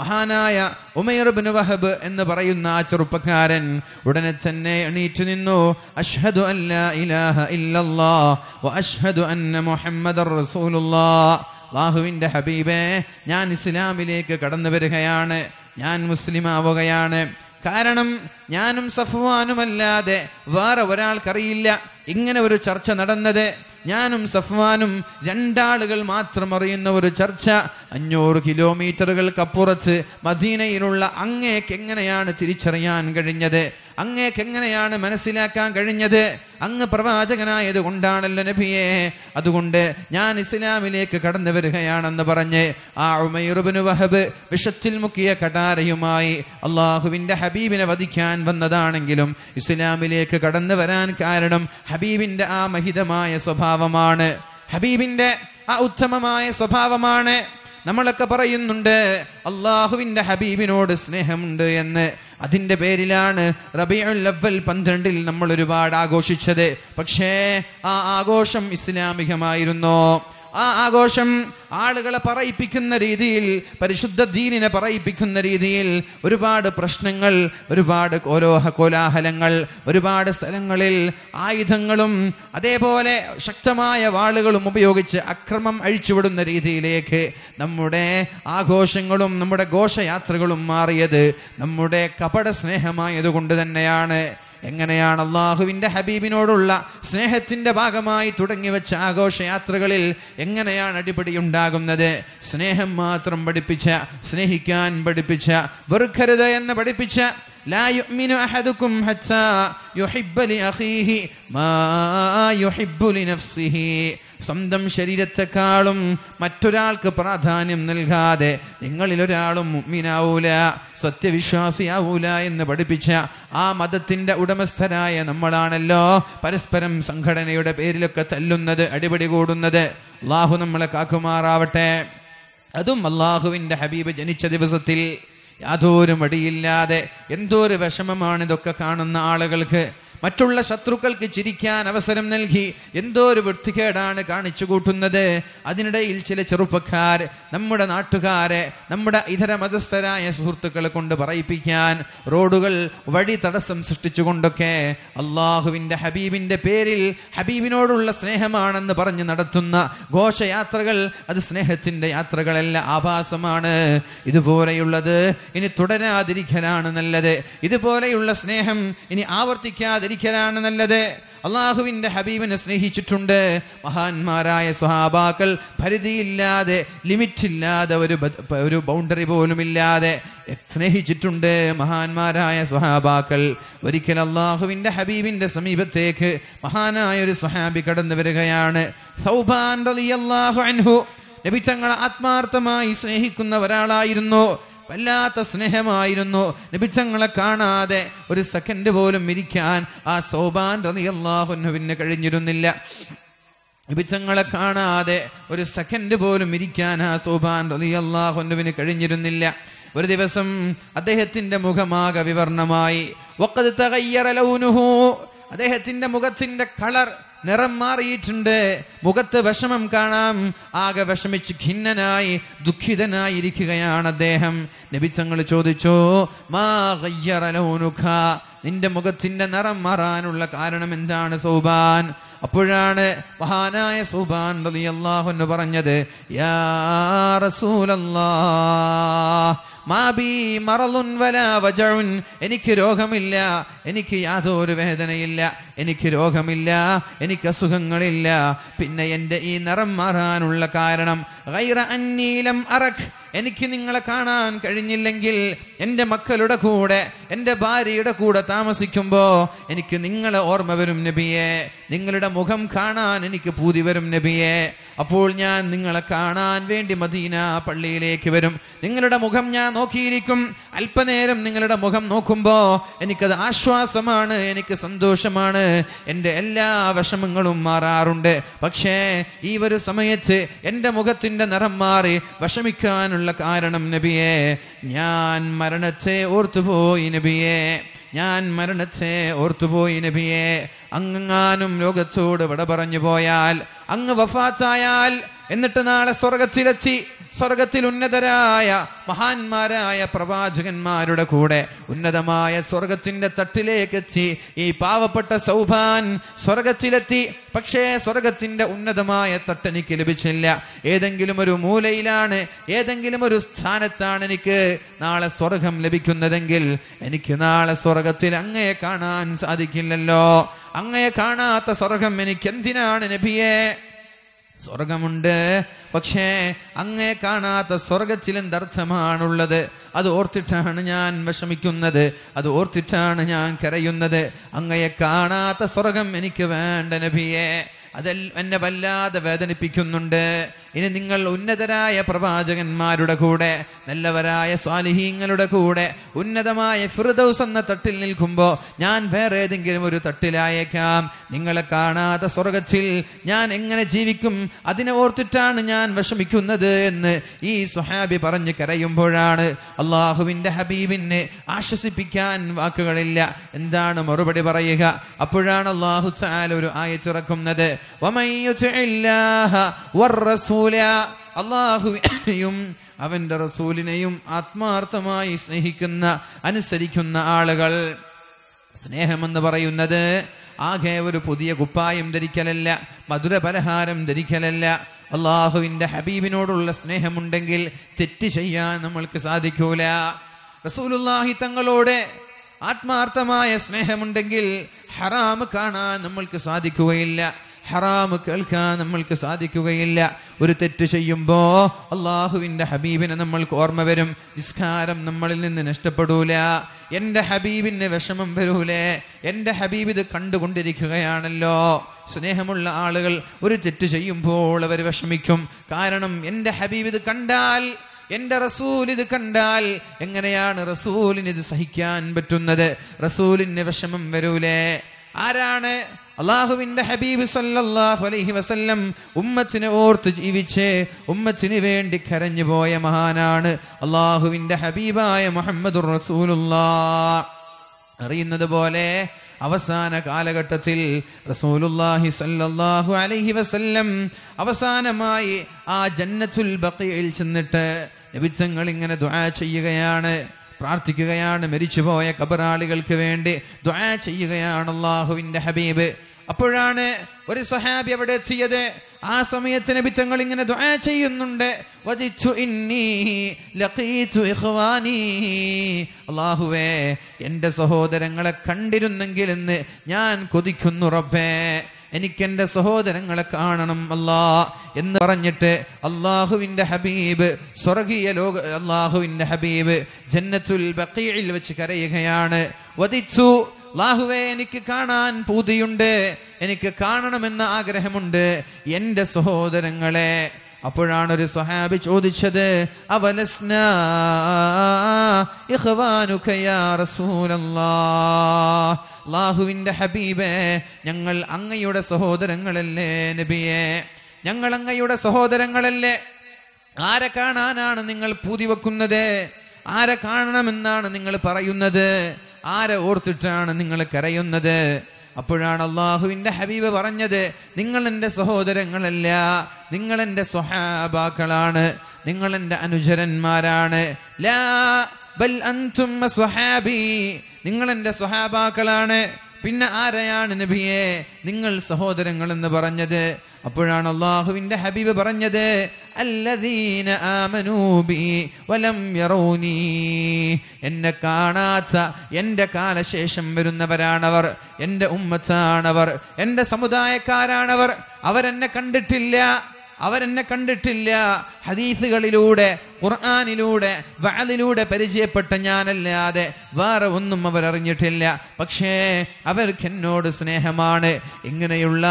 മഹാനായ ഉമൈർ ബിൻ വഹബ് എന്ന് പറയുന്ന ആ ചെറുപ്പക്കാരൻ ഉടനെ തന്നെ എണീറ്റു നിന്നു അഷ്ഹദു ഇലാഹ ഇല്ലല്ലാ വ അഷ്ഹദു അന്ന മുഹമ്മദ് റസൂലുള്ളാ അള്ളാഹുവിന്റെ ഹബീബേ ഞാൻ ഇസ്ലാമിലേക്ക് കടന്നു വരികയാണ് ഞാൻ മുസ്ലിം ആവുകയാണ് കാരണം ഞാനും സഫ്വാനുമല്ലാതെ വേറെ ഒരാൾക്കറിയില്ല ഇങ്ങനെ ഒരു ചർച്ച നടന്നത് ഞാനും സഫ്വാനും രണ്ടാളുകൾ മാത്രം അറിയുന്ന ഒരു ചർച്ച അഞ്ഞൂറ് കിലോമീറ്ററുകൾക്കപ്പുറത്ത് മദീനയിലുള്ള അങ്ങേക്ക് എങ്ങനെയാണ് തിരിച്ചറിയാൻ കഴിഞ്ഞത് അങ്ങേക്ക് എങ്ങനെയാണ് മനസ്സിലാക്കാൻ കഴിഞ്ഞത് അങ്ങ് പ്രവാചകനായത് കൊണ്ടാണല്ലോ നബിയെ അതുകൊണ്ട് ഞാൻ ഇസ്ലാമിലേക്ക് കടന്നു വരികയാണെന്ന് പറഞ്ഞ് ആ ഉമയുറുബിന് വഹബ് വിഷത്തിൽ മുക്കിയ കടാരയുമായി അള്ളാഹുവിൻ്റെ ഹബീബിനെ വധിക്കാൻ വന്നതാണെങ്കിലും ഇസ്ലാമിലേക്ക് കടന്നു വരാൻ കാരണം ഹബീബിൻ്റെ ആ മഹിതമായ സ്വഭാവമാണ് ഹബീബിൻ്റെ ആ ഉത്തമമായ സ്വഭാവമാണ് നമ്മളൊക്കെ പറയുന്നുണ്ട് അള്ളാഹുവിന്റെ ഹബീബിനോട് സ്നേഹമുണ്ട് എന്ന് അതിന്റെ പേരിലാണ് റബിയുൽ അവൽ പന്ത്രണ്ടിൽ നമ്മൾ ഒരുപാട് ആഘോഷിച്ചത് പക്ഷേ ആ ആഘോഷം ഇസ്ലാമികമായിരുന്നോ ആ ആഘോഷം ആളുകളെ പറയിപ്പിക്കുന്ന രീതിയിൽ പരിശുദ്ധ ദീനിനെ പറയിപ്പിക്കുന്ന രീതിയിൽ ഒരുപാട് പ്രശ്നങ്ങൾ ഒരുപാട് ഓരോ കോലാഹലങ്ങൾ ഒരുപാട് സ്ഥലങ്ങളിൽ ആയുധങ്ങളും അതേപോലെ ശക്തമായ വാളുകളും ഉപയോഗിച്ച് അക്രമം അഴിച്ചുവിടുന്ന രീതിയിലേക്ക് നമ്മുടെ ആഘോഷങ്ങളും നമ്മുടെ ഘോഷയാത്രകളും മാറിയത് നമ്മുടെ കപട സ്നേഹമായത് കൊണ്ട് തന്നെയാണ് എങ്ങനെയാണ് അള്ളാഹുവിൻ്റെ ഹബീബിനോടുള്ള സ്നേഹത്തിൻ്റെ ഭാഗമായി തുടങ്ങിവെച്ച ആഘോഷയാത്രകളിൽ എങ്ങനെയാണ് അടിപിടി ഉണ്ടാകുന്നത് സ്നേഹം മാത്രം പഠിപ്പിച്ച സ്നേഹിക്കാൻ പഠിപ്പിച്ച വെറുക്കരുത് എന്ന് പഠിപ്പിച്ച ലായുഹിബലി സ്വന്തം ശരീരത്തെക്കാളും മറ്റൊരാൾക്ക് പ്രാധാന്യം നൽകാതെ നിങ്ങളിൽ ഒരാളും സത്യവിശ്വാസിയാവൂല എന്ന് പഠിപ്പിച്ച ആ മതത്തിന്റെ ഉടമസ്ഥരായ നമ്മളാണല്ലോ പരസ്പരം സംഘടനയുടെ പേരിലൊക്കെ തല്ലുന്നത് അടിപടി കൂടുന്നത് അള്ളാഹു നമ്മളെ കാക്കുമാറാവട്ടെ അതും അള്ളാഹുവിൻ്റെ ഹബീബ് ജനിച്ച ദിവസത്തിൽ യാതൊരു മടിയില്ലാതെ എന്തോ ഒരു വിഷമമാണ് ഇതൊക്കെ കാണുന്ന ആളുകൾക്ക് മറ്റുള്ള ശത്രുക്കൾക്ക് ചിരിക്കാൻ അവസരം നൽകി എന്തോ ഒരു വൃത്തികേടാണ് കാണിച്ചു കൂട്ടുന്നത് അതിനിടയിൽ ചില ചെറുപ്പക്കാർ നമ്മുടെ നാട്ടുകാരെ നമ്മുടെ ഇതര മതസ്ഥരായ സുഹൃത്തുക്കളെ കൊണ്ട് പറയിപ്പിക്കാൻ റോഡുകൾ വഴി തടസ്സം സൃഷ്ടിച്ചുകൊണ്ടൊക്കെ അള്ളാഹുവിൻ്റെ ഹബീബിൻ്റെ പേരിൽ ഹബീബിനോടുള്ള സ്നേഹമാണെന്ന് പറഞ്ഞ് നടത്തുന്ന ഘോഷയാത്രകൾ അത് സ്നേഹത്തിൻ്റെ യാത്രകളല്ല ആഭാസമാണ് ഇതുപോലെയുള്ളത് ഇനി തുടരാതിരിക്കലാണ് നല്ലത് ഇതുപോലെയുള്ള സ്നേഹം ഇനി ആവർത്തിക്കാതിരിക്കും സംസാരിക്കലാണ് നല്ലത് അള്ളാഹുവിന്റെ ഹബീബിനെ സ്നേഹിച്ചിട്ടുണ്ട് മഹാന്മാരായ സ്വഹാബാക്കൾ പരിധിയില്ലാതെ ലിമിറ്റില്ലാതെ ഒരു ഒരു ബൗണ്ടറി പോലും ഇല്ലാതെ സ്നേഹിച്ചിട്ടുണ്ട് മഹാന്മാരായ സ്വഹാബാക്കൾ ഒരിക്കൽ അള്ളാഹുവിന്റെ ഹബീബിന്റെ സമീപത്തേക്ക് മഹാനായ ഒരു സ്വഹാബി കടന്നു വരികയാണ് സൗബാൻ അൻഹു നബി തങ്ങളെ ആത്മാർത്ഥമായി സ്നേഹിക്കുന്ന ഒരാളായിരുന്നു വല്ലാത്ത സ്നേഹമായിരുന്നു നബിച്ചങ്ങളെ കാണാതെ ഒരു സെക്കൻഡ് പോലും ഇരിക്കാൻ ആ സോബാൻ പിന്നെ കഴിഞ്ഞിരുന്നില്ല വിഭജങ്ങളെ കാണാതെ ഒരു സെക്കൻഡ് പോലും ഇരിക്കാൻ ആ സോബാൻ റലിയല്ലാഹുനുവിന് കഴിഞ്ഞിരുന്നില്ല ഒരു ദിവസം അദ്ദേഹത്തിന്റെ മുഖമാകെ വിവർണമായി അദ്ദേഹത്തിന്റെ മുഖത്തിന്റെ കളർ നിറം മാറിയിട്ടുണ്ട് മുഖത്ത് വിഷമം കാണാം ആകെ വിഷമിച്ച് ഖിന്നനായി ദുഃഖിതനായി ഇരിക്കുകയാണ് അദ്ദേഹം നബിച്ചങ്ങൾ ചോദിച്ചോ മാ നിന്റെ മുഖത്തിന്റെ നിറം മാറാനുള്ള കാരണം എന്താണ് സൗബാൻ അപ്പോഴാണ് മഹാനായ സൗബാൻ റളിയല്ലാഹു എന്ന് പറഞ്ഞത് യാ റസൂലല്ലാഹ് മാബി മറലുൻ വല വജഉൻ എനിക്ക് രോഗമില്ല എനിക്ക് യാതൊരു വേദനയില്ല എനിക്ക് രോഗമില്ല എനിക്ക് അസുഖങ്ങളില്ല പിന്നെ എൻ്റെ ഈ നിറം മാറാനുള്ള കാരണം ഖൈറ അന്നീലം അറഖ് എനിക്ക് നിങ്ങളെ കാണാൻ കഴിഞ്ഞില്ലെങ്കിൽ എൻ്റെ മക്കളുടെ കൂടെ എൻ്റെ ഭാര്യയുടെ കൂടെ താമസിക്കുമ്പോൾ എനിക്ക് നിങ്ങളെ ഓർമ്മ വരും നബിയെ നിങ്ങളുടെ മുഖം കാണാൻ എനിക്ക് പൂതി വരും നബിയെ അപ്പോൾ ഞാൻ നിങ്ങളെ കാണാൻ വേണ്ടി മദീന പള്ളിയിലേക്ക് വരും നിങ്ങളുടെ മുഖം ഞാൻ നോക്കിയിരിക്കും അല്പനേരം നിങ്ങളുടെ മുഖം നോക്കുമ്പോ എനിക്കത് ആശ്വാസമാണ് എനിക്ക് സന്തോഷമാണ് എൻ്റെ എല്ലാ വിഷമങ്ങളും മാറാറുണ്ട് പക്ഷേ ഈ ഒരു സമയത്ത് എൻ്റെ മുഖത്തിൻ്റെ നിറം മാറി വിഷമിക്കാനുള്ള കാരണം നബിയെ ഞാൻ മരണത്തെ ഓർത്തുപോയി നബിയെ ഞാൻ മരണത്തെ ഓർത്തുപോയി നബിയെ അങ്ങാനും ലോകത്തോട് വിട പറഞ്ഞു പോയാൽ അങ്ങ് വഫാത്തായാൽ എന്നിട്ട് നാളെ സ്വർഗത്തിലെത്തി സ്വർഗത്തിൽ ഉന്നതരായ മഹാന്മാരായ പ്രവാചകന്മാരുടെ കൂടെ ഉന്നതമായ സ്വർഗത്തിന്റെ തട്ടിലേക്ക് എത്തി ഈ പാവപ്പെട്ട സൗഭാൻ സ്വർഗത്തിലെത്തി പക്ഷേ സ്വർഗത്തിന്റെ ഉന്നതമായ തട്ട് എനിക്ക് ലഭിച്ചില്ല ഏതെങ്കിലും ഒരു മൂലയിലാണ് ഏതെങ്കിലും ഒരു സ്ഥാനത്താണ് എനിക്ക് നാളെ സ്വർഗം ലഭിക്കുന്നതെങ്കിൽ എനിക്ക് നാളെ സ്വർഗത്തിൽ അങ്ങയെ കാണാൻ സാധിക്കില്ലല്ലോ അങ്ങയെ കാണാത്ത സ്വർഗം എനിക്ക് എന്തിനാണ് നബിയേ സ്വർഗമുണ്ട് പക്ഷേ അങ്ങേ കാണാത്ത സ്വർഗത്തിൽ അത് ഓർത്തിട്ടാണ് ഞാൻ വിഷമിക്കുന്നത് അത് ഓർത്തിട്ടാണ് ഞാൻ കരയുന്നത് അങ്ങയെ കാണാത്ത സ്വർഗം എനിക്ക് വേണ്ട നബിയെ അതെ എന്നെ വല്ലാതെ വേദനിപ്പിക്കുന്നുണ്ട് ഇനി നിങ്ങൾ ഉന്നതരായ പ്രവാചകന്മാരുടെ കൂടെ നല്ലവരായ സ്വാലിഹീങ്ങളുടെ കൂടെ ഉന്നതമായ ഫിറുദൌസ് എന്ന തട്ടിൽ നിൽക്കുമ്പോൾ ഞാൻ വേറെ ഏതെങ്കിലും ഒരു തട്ടിലായേക്കാം നിങ്ങളെ കാണാത്ത സ്വർഗത്തിൽ ഞാൻ എങ്ങനെ ജീവിക്കും അതിനെ ഓർത്തിട്ടാണ് ഞാൻ വിഷമിക്കുന്നത് എന്ന് ഈ സുഹാബി പറഞ്ഞു കരയുമ്പോഴാണ് അള്ളാഹുവിൻ്റെ ഹബീബിനെ ആശ്വസിപ്പിക്കാൻ വാക്കുകളില്ല എന്താണ് മറുപടി പറയുക അപ്പോഴാണ് അള്ളാഹു ചാല ഒരു ആയച്ചിറക്കുന്നത് റസൂല അള്ളാഹുവിനെയും അവന്റെ റസൂലിനെയും ആത്മാർത്ഥമായി സ്നേഹിക്കുന്ന അനുസരിക്കുന്ന ആളുകൾ സ്നേഹമെന്ന് പറയുന്നത് ആകെ ഒരു പുതിയ കുപ്പായം ധരിക്കലല്ല മധുര പലഹാരം ധരിക്കലല്ല അള്ളാഹുവിന്റെ ഹബീബിനോടുള്ള സ്നേഹമുണ്ടെങ്കിൽ തെറ്റ് ചെയ്യാൻ നമ്മൾക്ക് സാധിക്കൂല റസൂലുല്ലാഹി തങ്ങളോട് ആത്മാർത്ഥമായ സ്നേഹമുണ്ടെങ്കിൽ ഹറാം കാണാൻ നമ്മൾക്ക് സാധിക്കുകയില്ല ഹറാമ് കേൾക്കാൻ നമ്മൾക്ക് സാധിക്കുകയില്ല ഒരു തെറ്റ് ചെയ്യുമ്പോൾ അള്ളാഹുവിന്റെ ഹബീബിനെ നമ്മൾക്ക് ഓർമ്മ വരും നിസ്കാരം നമ്മളിൽ നിന്ന് നഷ്ടപ്പെടൂല എൻ്റെ ഹബീബിന് വിഷമം വരൂലേ എൻ്റെ ഹബീബ് ഇത് കണ്ടുകൊണ്ടിരിക്കുകയാണല്ലോ സ്നേഹമുള്ള ആളുകൾ ഒരു തെറ്റ് ചെയ്യുമ്പോൾ അവർ വിഷമിക്കും കാരണം എൻ്റെ ഹബീബ് ഇത് കണ്ടാൽ എന്റെ റസൂൽ ഇത് കണ്ടാൽ എങ്ങനെയാണ് റസൂലിന് ഇത് സഹിക്കാൻ പറ്റുന്നത് റസൂലിന് വിഷമം വരൂലേ ആരാണ് അള്ളാഹുവിന്റെ ഹബീബ് സല്ലല്ലാഹു അലൈഹി വസല്ലം ഉമ്മത്തിനെ ഓർത്ത് ജീവിച്ച് ഉമ്മത്തിന് വേണ്ടി കരഞ്ഞു പോയ മഹാനാണ് അള്ളാഹുവിന്റെ ഹബീബായ മുഹമ്മദ് അറിയുന്നത് പോലെ അവസാന കാലഘട്ടത്തിൽ റസൂലുല്ലാഹി സല്ലല്ലാഹു അലൈഹി വസല്ലം അവസാനമായി ആ ജന്നത്തുൽ ബക്കയിൽ ചെന്നിട്ട് നബിത്തങ്ങൾ ഇങ്ങനെ ദുആ ചെയ്യുകയാണ് പ്രാർത്ഥിക്കുകയാണ് മരിച്ചുപോയ കബറാളികൾക്ക് വേണ്ടി ദ്വാ ചെയ്യുകയാണ് അള്ളാഹുവിന്റെ ഹബീബ് അപ്പോഴാണ് ഒരു സഹാബി അവിടെ എത്തിയത് ആ സമയത്ത് നബിത്തങ്ങൾ ഇങ്ങനെ ദ്വാ ചെയ്യുന്നുണ്ട് വധിച്ചു ഇന്നി ലഖീതു അള്ളാഹുവേ എൻ്റെ സഹോദരങ്ങളെ കണ്ടിരുന്നെങ്കിൽ എന്ന് ഞാൻ കൊതിക്കുന്നു റബ്ബേ എനിക്കെന്റെ സഹോദരങ്ങളെ കാണണം അല്ലാ എന്ന് പറഞ്ഞിട്ട് അള്ളാഹുവിന്റെ ഹബീബ് സ്വർഗീയ ലോക അള്ളാഹുവിന്റെ ഹബീബ് ജന്നത്തുൽ ബക്കീഴിൽ വെച്ച് കരയുകയാണ് വധിച്ചു അള്ളാഹുവെ എനിക്ക് കാണാൻ പൂതിയുണ്ട് എനിക്ക് കാണണമെന്ന ആഗ്രഹമുണ്ട് എന്റെ സഹോദരങ്ങളെ അപ്പോഴാണ് ഒരു സ്വഹാബി ചോദിച്ചത് അവലസ്ന അള്ളാഹുവിന്റെ ഹബീബേ ഞങ്ങൾ അങ്ങയുടെ സഹോദരങ്ങളല്ലേ നബിയെ ഞങ്ങൾ അങ്ങയുടെ സഹോദരങ്ങളല്ലേ ആരെ കാണാനാണ് നിങ്ങൾ പൂതി വെക്കുന്നത് ആരെ കാണണമെന്നാണ് നിങ്ങൾ പറയുന്നത് ആരെ ഓർത്തിട്ടാണ് നിങ്ങൾ കരയുന്നത് അപ്പോഴാണ് അള്ളാഹുവിൻ്റെ ഹബീബ് പറഞ്ഞത് നിങ്ങൾ സഹോദരങ്ങളല്ല നിങ്ങൾ എൻ്റെ സ്വഹാബാക്കളാണ് നിങ്ങൾ എൻ്റെ അനുചരന്മാരാണ് ലാ ബൽ അൻതും നിങ്ങൾ എൻ്റെ സ്വഹാബാക്കളാണ് പിന്നെ ആരെയാണ് നബിയെ നിങ്ങൾ സഹോദരങ്ങൾ എന്ന് പറഞ്ഞത് അപ്പോഴാണ് അള്ളാഹുവിന്റെ ഹബീബ് പറഞ്ഞത് അല്ലദീന ആമനൂബി വലം യറൂനീ എന്നെ കാണാത്ത എൻ്റെ കാലശേഷം വരുന്നവരാണവർ എൻ്റെ ഉമ്മത്താണവർ എൻ്റെ സമുദായക്കാരാണവർ അവരെന്നെ കണ്ടിട്ടില്ല അവരെന്നെ കണ്ടിട്ടില്ല ഹദീസുകളിലൂടെ ഖുർആാനിലൂടെ വാലിലൂടെ പരിചയപ്പെട്ട ഞാനല്ലാതെ വേറെ ഒന്നും അവരറിഞ്ഞിട്ടില്ല പക്ഷേ അവർക്ക് എന്നോട് സ്നേഹമാണ് ഇങ്ങനെയുള്ള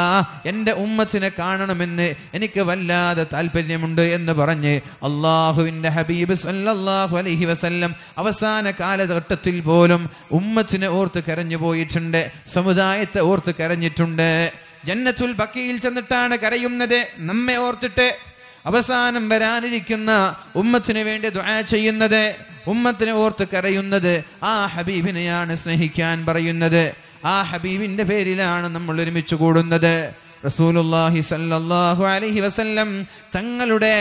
എൻ്റെ ഉമ്മച്ചിനെ കാണണമെന്ന് എനിക്ക് വല്ലാതെ താല്പര്യമുണ്ട് എന്ന് പറഞ്ഞ് അള്ളാഹുവിൻ്റെ ഹബീബ് സല്ലാഹു അലഹി വസല്ലം അവസാന കാലഘട്ടത്തിൽ പോലും ഉമ്മച്ചിനെ ഓർത്ത് കരഞ്ഞു പോയിട്ടുണ്ട് സമുദായത്തെ ഓർത്ത് കരഞ്ഞിട്ടുണ്ട് ജന്നത്തുൽ ബക്കിയിൽ ചെന്നിട്ടാണ് കരയുന്നത് നമ്മെ ഓർത്തിട്ട് അവസാനം വരാനിരിക്കുന്ന ഉമ്മത്തിന് വേണ്ടി ദുആ ചെയ്യുന്നത് ഉമ്മത്തിനെ ഓർത്ത് കരയുന്നത് ആ ഹബീബിനെയാണ് സ്നേഹിക്കാൻ പറയുന്നത് ആ ഹബീബിന്റെ പേരിലാണ് നമ്മൾ ഒരുമിച്ച് കൂടുന്നത് റസൂലുല്ലാഹി സല്ലല്ലാഹു അലൈഹി വസല്ലം തങ്ങളുടെ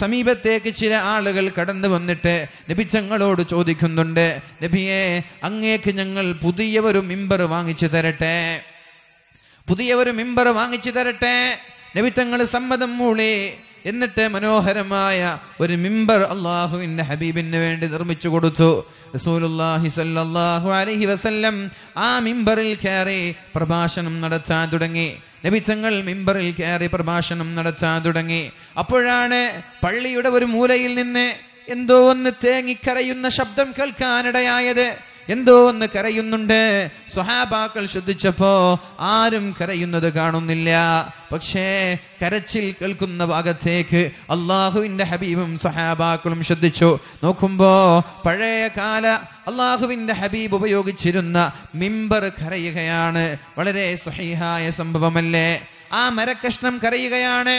സമീപത്തേക്ക് ചില ആളുകൾ കടന്നു വന്നിട്ട് നബി തങ്ങളോട് ചോദിക്കുന്നുണ്ട് നബിയെ അങ്ങേക്ക് ഞങ്ങൾ പുതിയ ഒരു മിമ്പർ വാങ്ങിച്ചു തരട്ടെ പുതിയ ഒരു മിമ്പർ വാങ്ങിച്ചു തരട്ടെ നബിത്തങ്ങൾ സമ്മതം മൂളി എന്നിട്ട് മനോഹരമായ ഒരു മിമ്പർ അള്ളാഹുവിന്റെ ഹബീബിന് വേണ്ടി നിർമ്മിച്ചു കൊടുത്തു റസൂലുള്ളാഹി സല്ലല്ലാഹു അലൈഹി വസല്ലം ആ മിമ്പറിൽ കയറി പ്രഭാഷണം നടത്താൻ തുടങ്ങി നബിത്തങ്ങൾ മിമ്പറിൽ കയറി പ്രഭാഷണം നടത്താൻ തുടങ്ങി അപ്പോഴാണ് പള്ളിയുടെ ഒരു മൂലയിൽ നിന്ന് എന്തോ ഒന്ന് തേങ്ങിക്കരയുന്ന ശബ്ദം കേൾക്കാനിടയായത് എന്തോ ഒന്ന് കരയുന്നുണ്ട് സ്വഹാബാക്കൾ ശ്രദ്ധിച്ചപ്പോ ആരും കരയുന്നത് കാണുന്നില്ല പക്ഷേ കരച്ചിൽ കേൾക്കുന്ന ഭാഗത്തേക്ക് അള്ളാഹുവിന്റെ ഹബീബും സ്വഹാബാക്കളും ശ്രദ്ധിച്ചു നോക്കുമ്പോ പഴയ കാല അള്ളാഹുവിന്റെ ഹബീബ് ഉപയോഗിച്ചിരുന്ന മിമ്പർ കരയുകയാണ് വളരെ സഹിഹായ സംഭവമല്ലേ ആ മരക്കഷ്ണം കരയുകയാണ്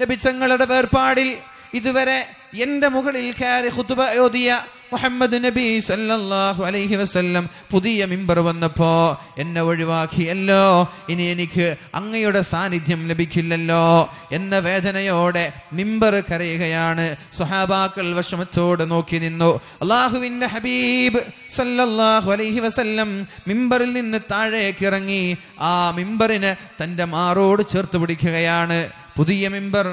ലഭിച്ചങ്ങളുടെ വേർപാടിൽ ഇതുവരെ എന്റെ മുകളിൽ കയറി ഖുതുബ ഓതിയ മുഹമ്മദ് നബി സല്ലല്ലാഹു അലൈഹി വസല്ലം പുതിയ മിമ്പർ വന്നപ്പോ എന്നെ ഒഴിവാക്കിയല്ലോ ഇനി എനിക്ക് അങ്ങയുടെ സാന്നിധ്യം ലഭിക്കില്ലല്ലോ എന്ന വേദനയോടെ മിമ്പർ കരയുകയാണ് സുഹാബാക്കൾ വിഷമത്തോട് നോക്കി നിന്നു അള്ളാഹുവിന്റെ ഹബീബ് സല്ലല്ലാഹു അലൈഹി വസല്ലം മിമ്പറിൽ നിന്ന് താഴേക്ക് ഇറങ്ങി ആ മിമ്പറിന് തന്റെ മാറോട് ചേർത്ത് പിടിക്കുകയാണ് പുതിയ മിമ്പർ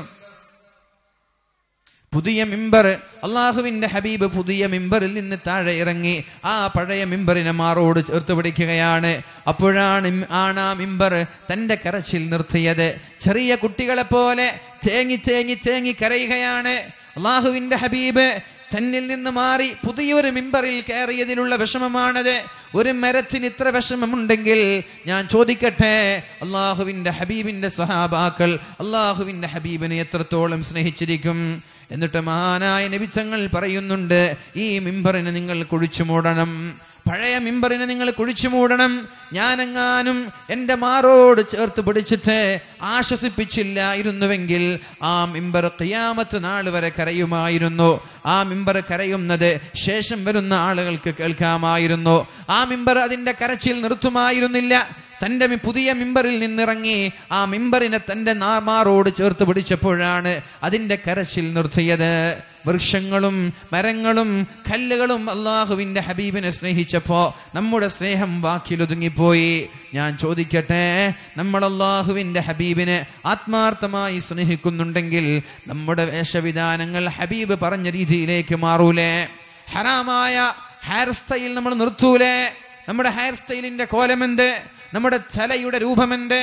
പുതിയ മിമ്പർ അള്ളാഹുവിന്റെ ഹബീബ് പുതിയ മിമ്പറിൽ നിന്ന് താഴെ ഇറങ്ങി ആ പഴയ മിമ്പറിനെ മാറോട് ചേർത്ത് പിടിക്കുകയാണ് അപ്പോഴാണ് ആണ് ആ മിമ്പർ തന്റെ കരച്ചിൽ നിർത്തിയത് ചെറിയ കുട്ടികളെ പോലെ തേങ്ങി തേങ്ങി തേങ്ങി കരയുകയാണ് അള്ളാഹുവിന്റെ ഹബീബ് തന്നിൽ നിന്ന് മാറി പുതിയൊരു മിമ്പറിൽ കയറിയതിനുള്ള വിഷമമാണത് ഒരു മരത്തിന് ഇത്ര വിഷമമുണ്ടെങ്കിൽ ഞാൻ ചോദിക്കട്ടെ അള്ളാഹുവിന്റെ ഹബീബിന്റെ സഹാബാക്കൾ അള്ളാഹുവിന്റെ ഹബീബിനെ എത്രത്തോളം സ്നേഹിച്ചിരിക്കും എന്നിട്ട് മഹാനായ നബിച്ചങ്ങൾ പറയുന്നുണ്ട് ഈ മിമ്പറിനെ നിങ്ങൾ കുഴിച്ചു മൂടണം പഴയ മിമ്പറിനെ നിങ്ങൾ കുഴിച്ചു മൂടണം ഞാനെങ്ങാനും എൻ്റെ മാറോട് ചേർത്ത് പിടിച്ചിട്ട് ആശ്വസിപ്പിച്ചില്ല ഇരുന്നുവെങ്കിൽ ആ മിമ്പർ കിയാമത്ത് നാൾ വരെ കരയുമായിരുന്നു ആ മിമ്പർ കരയുന്നത് ശേഷം വരുന്ന ആളുകൾക്ക് കേൾക്കാമായിരുന്നു ആ മിമ്പർ അതിൻ്റെ കരച്ചിൽ നിർത്തുമായിരുന്നില്ല തൻ്റെ പുതിയ മിമ്പറിൽ നിന്നിറങ്ങി ആ മിമ്പറിനെ തൻ്റെ നാമാറോട് ചേർത്ത് പിടിച്ചപ്പോഴാണ് അതിൻ്റെ കരച്ചിൽ നിർത്തിയത് വൃക്ഷങ്ങളും മരങ്ങളും കല്ലുകളും അള്ളാഹുവിൻ്റെ ഹബീബിനെ സ്നേഹിച്ചപ്പോൾ നമ്മുടെ സ്നേഹം വാക്കിലൊതുങ്ങിപ്പോയി ഞാൻ ചോദിക്കട്ടെ നമ്മൾ അള്ളാഹുവിൻ്റെ ഹബീബിനെ ആത്മാർത്ഥമായി സ്നേഹിക്കുന്നുണ്ടെങ്കിൽ നമ്മുടെ വേഷവിധാനങ്ങൾ ഹബീബ് പറഞ്ഞ രീതിയിലേക്ക് മാറൂലേ ഹറാമായ ഹെയർ സ്റ്റൈൽ നമ്മൾ നിർത്തൂലേ നമ്മുടെ ഹെയർ സ്റ്റൈലിന്റെ കോലമെന്ത് നമ്മുടെ തലയുടെ രൂപമെന്ത്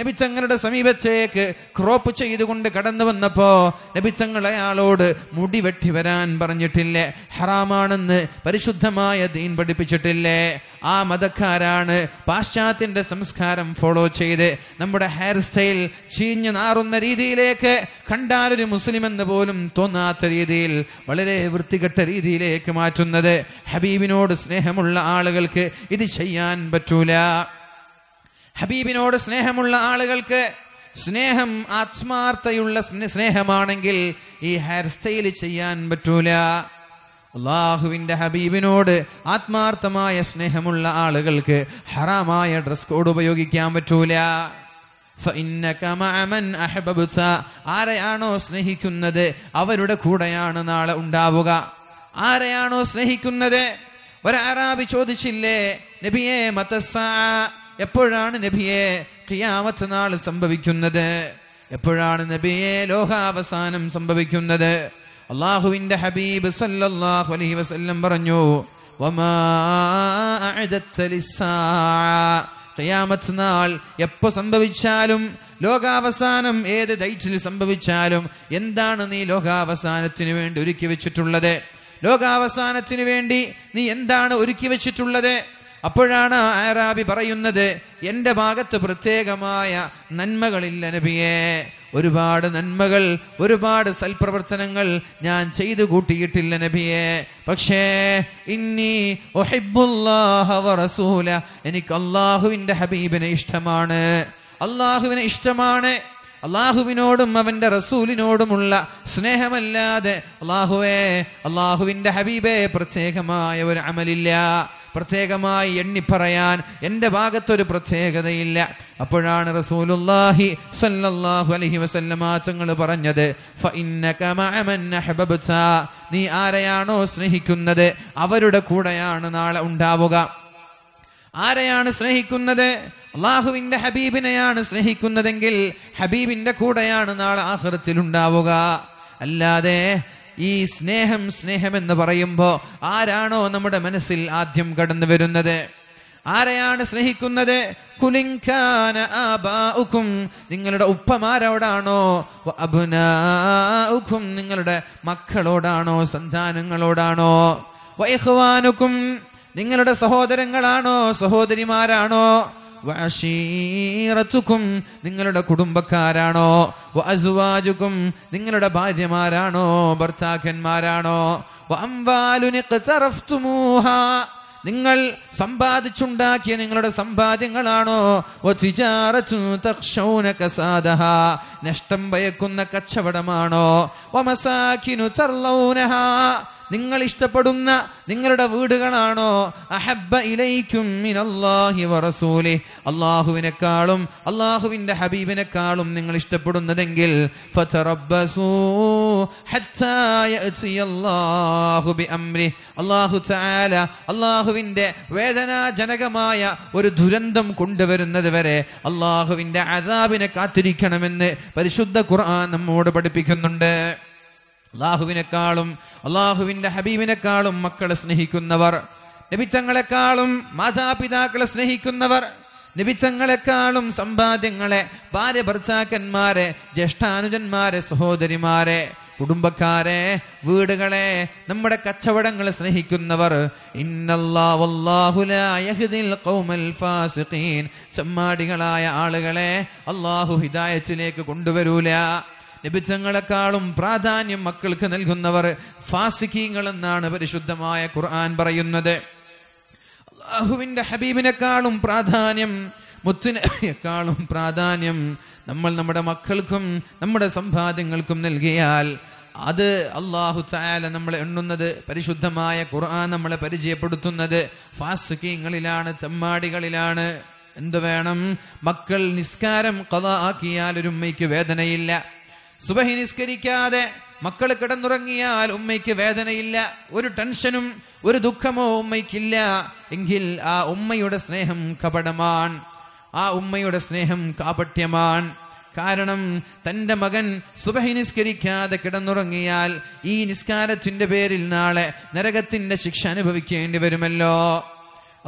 നബിച്ചങ്ങളുടെ സമീപത്തേക്ക് ക്രോപ്പ് ചെയ്തുകൊണ്ട് കടന്നു വന്നപ്പോ നബിച്ചങ്ങൾ അയാളോട് മുടി വെട്ടി വരാൻ പറഞ്ഞിട്ടില്ലേ ഹറാമാണെന്ന് പരിശുദ്ധമായ ദീൻ പഠിപ്പിച്ചിട്ടില്ലേ ആ മതക്കാരാണ് പാശ്ചാത്യന്റെ സംസ്കാരം ഫോളോ ചെയ്ത് നമ്മുടെ ഹെയർ സ്റ്റൈൽ ചീഞ്ഞു നാറുന്ന രീതിയിലേക്ക് കണ്ടാലൊരു മുസ്ലിം എന്ന് പോലും തോന്നാത്ത രീതിയിൽ വളരെ വൃത്തികെട്ട രീതിയിലേക്ക് മാറ്റുന്നത് ഹബീബിനോട് സ്നേഹമുള്ള ആളുകൾക്ക് ഇത് ചെയ്യാൻ പറ്റൂല ഹബീബിനോട് സ്നേഹമുള്ള ആളുകൾക്ക് സ്നേഹം ആത്മാർത്ഥയുള്ള സ്നേഹമാണെങ്കിൽ ഈ ഹെയർ സ്റ്റൈൽ ചെയ്യാൻ പറ്റൂല അള്ളാഹുവിന്റെ ഹബീബിനോട് ആത്മാർത്ഥമായ സ്നേഹമുള്ള ആളുകൾക്ക് ഹറാമായ ഡ്രസ് കോഡ് ഉപയോഗിക്കാൻ പറ്റൂല ആരെയാണോ സ്നേഹിക്കുന്നത് അവരുടെ കൂടെയാണ് നാളെ ഉണ്ടാവുക ആരെയാണോ സ്നേഹിക്കുന്നത് ഒരു ചോദിച്ചില്ലേ നബിയെ മതസ്സാ എപ്പോഴാണ് നബിയെ കിയാമത്ത് നാൾ സംഭവിക്കുന്നത് എപ്പോഴാണ് നബിയെ ലോകാവസാനം സംഭവിക്കുന്നത് അള്ളാഹുവിന്റെ ഹബീബ് സല്ലല്ലാഹു അലൈഹി വസല്ലം പറഞ്ഞു ഖിയാമത്ത് നാൾ എപ്പോ സംഭവിച്ചാലും ലോകാവസാനം ഏത് ഡൈറ്റിൽ സംഭവിച്ചാലും എന്താണ് നീ ലോകാവസാനത്തിന് വേണ്ടി ഒരുക്കി വെച്ചിട്ടുള്ളത് ലോകാവസാനത്തിന് വേണ്ടി നീ എന്താണ് ഒരുക്കി വെച്ചിട്ടുള്ളത് അപ്പോഴാണ് ആരാബി പറയുന്നത് എൻ്റെ ഭാഗത്ത് പ്രത്യേകമായ നന്മകളില്ല നബിയേ ഒരുപാട് നന്മകൾ ഒരുപാട് സൽപ്രവർത്തനങ്ങൾ ഞാൻ ചെയ്തു കൂട്ടിയിട്ടില്ല നബിയെ പക്ഷേ ഇന്നി റസൂല എനിക്ക് അള്ളാഹുവിൻ്റെ ഹബീബിനെ ഇഷ്ടമാണ് അള്ളാഹുവിനെ ഇഷ്ടമാണ് അള്ളാഹുവിനോടും അവന്റെ റസൂലിനോടുമുള്ള സ്നേഹമല്ലാതെ അള്ളാഹുവേ അള്ളാഹുവിന്റെ ഹബീബേ പ്രത്യേകമായ ഒരു അമലില്ല പ്രത്യേകമായി എണ്ണിപ്പറയാൻ എൻ്റെ ഭാഗത്തൊരു പ്രത്യേകതയില്ല അപ്പോഴാണ് റസൂലുല്ലാഹി സല്ലല്ലാഹു അലൈഹി വസല്ലമ തങ്ങൾ പറഞ്ഞത് ഫഇന്നക മഅമൻ അഹ്ബബ്ത നീ ആരെയാണോ സ്നേഹിക്കുന്നത് അവരുടെ കൂടെയാണ് നാളെ ഉണ്ടാവുക ആരെയാണ് സ്നേഹിക്കുന്നത് അള്ളാഹുവിന്റെ ഹബീബിനെയാണ് സ്നേഹിക്കുന്നതെങ്കിൽ ഹബീബിന്റെ കൂടെയാണ് നാളെ ആഹ്റത്തിൽ ഉണ്ടാവുക അല്ലാതെ ഈ സ്നേഹം സ്നേഹം എന്ന് പറയുമ്പോൾ ആരാണോ നമ്മുടെ മനസ്സിൽ ആദ്യം കടന്നു വരുന്നത് ആരെയാണ് സ്നേഹിക്കുന്നത് കുലിങ്കാന ആബാഉക്കും നിങ്ങളുടെ ഉപ്പമാരോടാണോ അബുനാഉക്കും നിങ്ങളുടെ മക്കളോടാണോ സന്താനങ്ങളോടാണോ വൈഹ്വാനുക്കും നിങ്ങളുടെ സഹോദരങ്ങളാണോ സഹോദരിമാരാണോ വഅശീറത്തുക്കും നിങ്ങളുടെ കുടുംബക്കാരാണോ വസുവാജുക്കും നിങ്ങളുടെ ഭാര്യമാരാണോ ഭർത്താക്കന്മാരാണോ വഅംവാലുനിഖ്തറഫ്തുമൂഹ നിങ്ങൾ സമ്പാദിച്ചുണ്ടാക്കിയ നിങ്ങളുടെ സമ്പാദ്യങ്ങളാണോ നഷ്ടം ഭയക്കുന്ന കച്ചവടമാണോ നിങ്ങൾ ഇഷ്ടപ്പെടുന്ന നിങ്ങളുടെ വീടുകളാണോ അഹബ്ബ ഇലൈക്കും മിനല്ലാഹി വറസൂലി അള്ളാഹുവിനെക്കാളും അള്ളാഹുവിന്റെ ഹബീബിനെക്കാളും നിങ്ങൾ ഇഷ്ടപ്പെടുന്നതെങ്കിൽ ഫതറബ്ബസൂ ഹത്താ യഅതി അല്ലാഹു ബിഅംരി അല്ലാഹു തആല അള്ളാഹുവിന്റെ വേദനാജനകമായ ഒരു ദുരന്തം കൊണ്ടുവരുന്നത് വരെ അള്ളാഹുവിന്റെ അതാബിനെ കാത്തിരിക്കണമെന്ന് പരിശുദ്ധ ഖുർആൻ നമ്മോട് പഠിപ്പിക്കുന്നുണ്ട് അള്ളാഹുവിനെക്കാളും അള്ളാഹുവിന്റെ ഹബീബിനെക്കാളും മക്കളെ സ്നേഹിക്കുന്നവർ നബിച്ചങ്ങളെക്കാളും മാതാപിതാക്കളെ സ്നേഹിക്കുന്നവർ നബിച്ചങ്ങളെക്കാളും സമ്പാദ്യങ്ങളെ ഭാര്യ ഭർത്താക്കന്മാരെ ജ്യേഷ്ഠാനുജന്മാരെ സഹോദരിമാരെ കുടുംബക്കാരെ വീടുകളെ നമ്മുടെ കച്ചവടങ്ങളെ സ്നേഹിക്കുന്നവർ ചമ്മാടികളായ ആളുകളെ അള്ളാഹു ഹിദായത്തിലേക്ക് കൊണ്ടുവരൂല ലഭിച്ചങ്ങളെക്കാളും പ്രാധാന്യം മക്കൾക്ക് നൽകുന്നവർ ഫാസിക്കീങ്ങൾ എന്നാണ് പരിശുദ്ധമായ ഖുർആൻ പറയുന്നത് അള്ളാഹുവിന്റെ ഹബീബിനെക്കാളും പ്രാധാന്യം മുത്തിനെക്കാളും പ്രാധാന്യം നമ്മൾ നമ്മുടെ മക്കൾക്കും നമ്മുടെ സമ്പാദ്യങ്ങൾക്കും നൽകിയാൽ അത് അള്ളാഹു ചായാല നമ്മളെ എണ്ണുന്നത് പരിശുദ്ധമായ ഖുർആൻ നമ്മളെ പരിചയപ്പെടുത്തുന്നത് ഫാസ്കിങ്ങളിലാണ് ചമ്മാടികളിലാണ് എന്തു വേണം മക്കൾ നിസ്കാരം കഥ ആക്കിയാൽ ഒരു ഉമ്മയ്ക്ക് വേദനയില്ല സുബഹി നിസ്കരിക്കാതെ മക്കൾ കിടന്നുറങ്ങിയാൽ ഉമ്മയ്ക്ക് വേദനയില്ല ഒരു ടെൻഷനും ഒരു ദുഃഖമോ ഉമ്മയ്ക്കില്ല എങ്കിൽ ആ ഉമ്മയുടെ സ്നേഹം കപടമാണ് ആ ഉമ്മയുടെ സ്നേഹം കാപട്യമാൻ കാരണം തന്റെ മകൻ സുബഹി നിസ്കരിക്കാതെ കിടന്നുറങ്ങിയാൽ ഈ നിസ്കാരത്തിന്റെ പേരിൽ നാളെ നരകത്തിന്റെ ശിക്ഷ അനുഭവിക്കേണ്ടി വരുമല്ലോ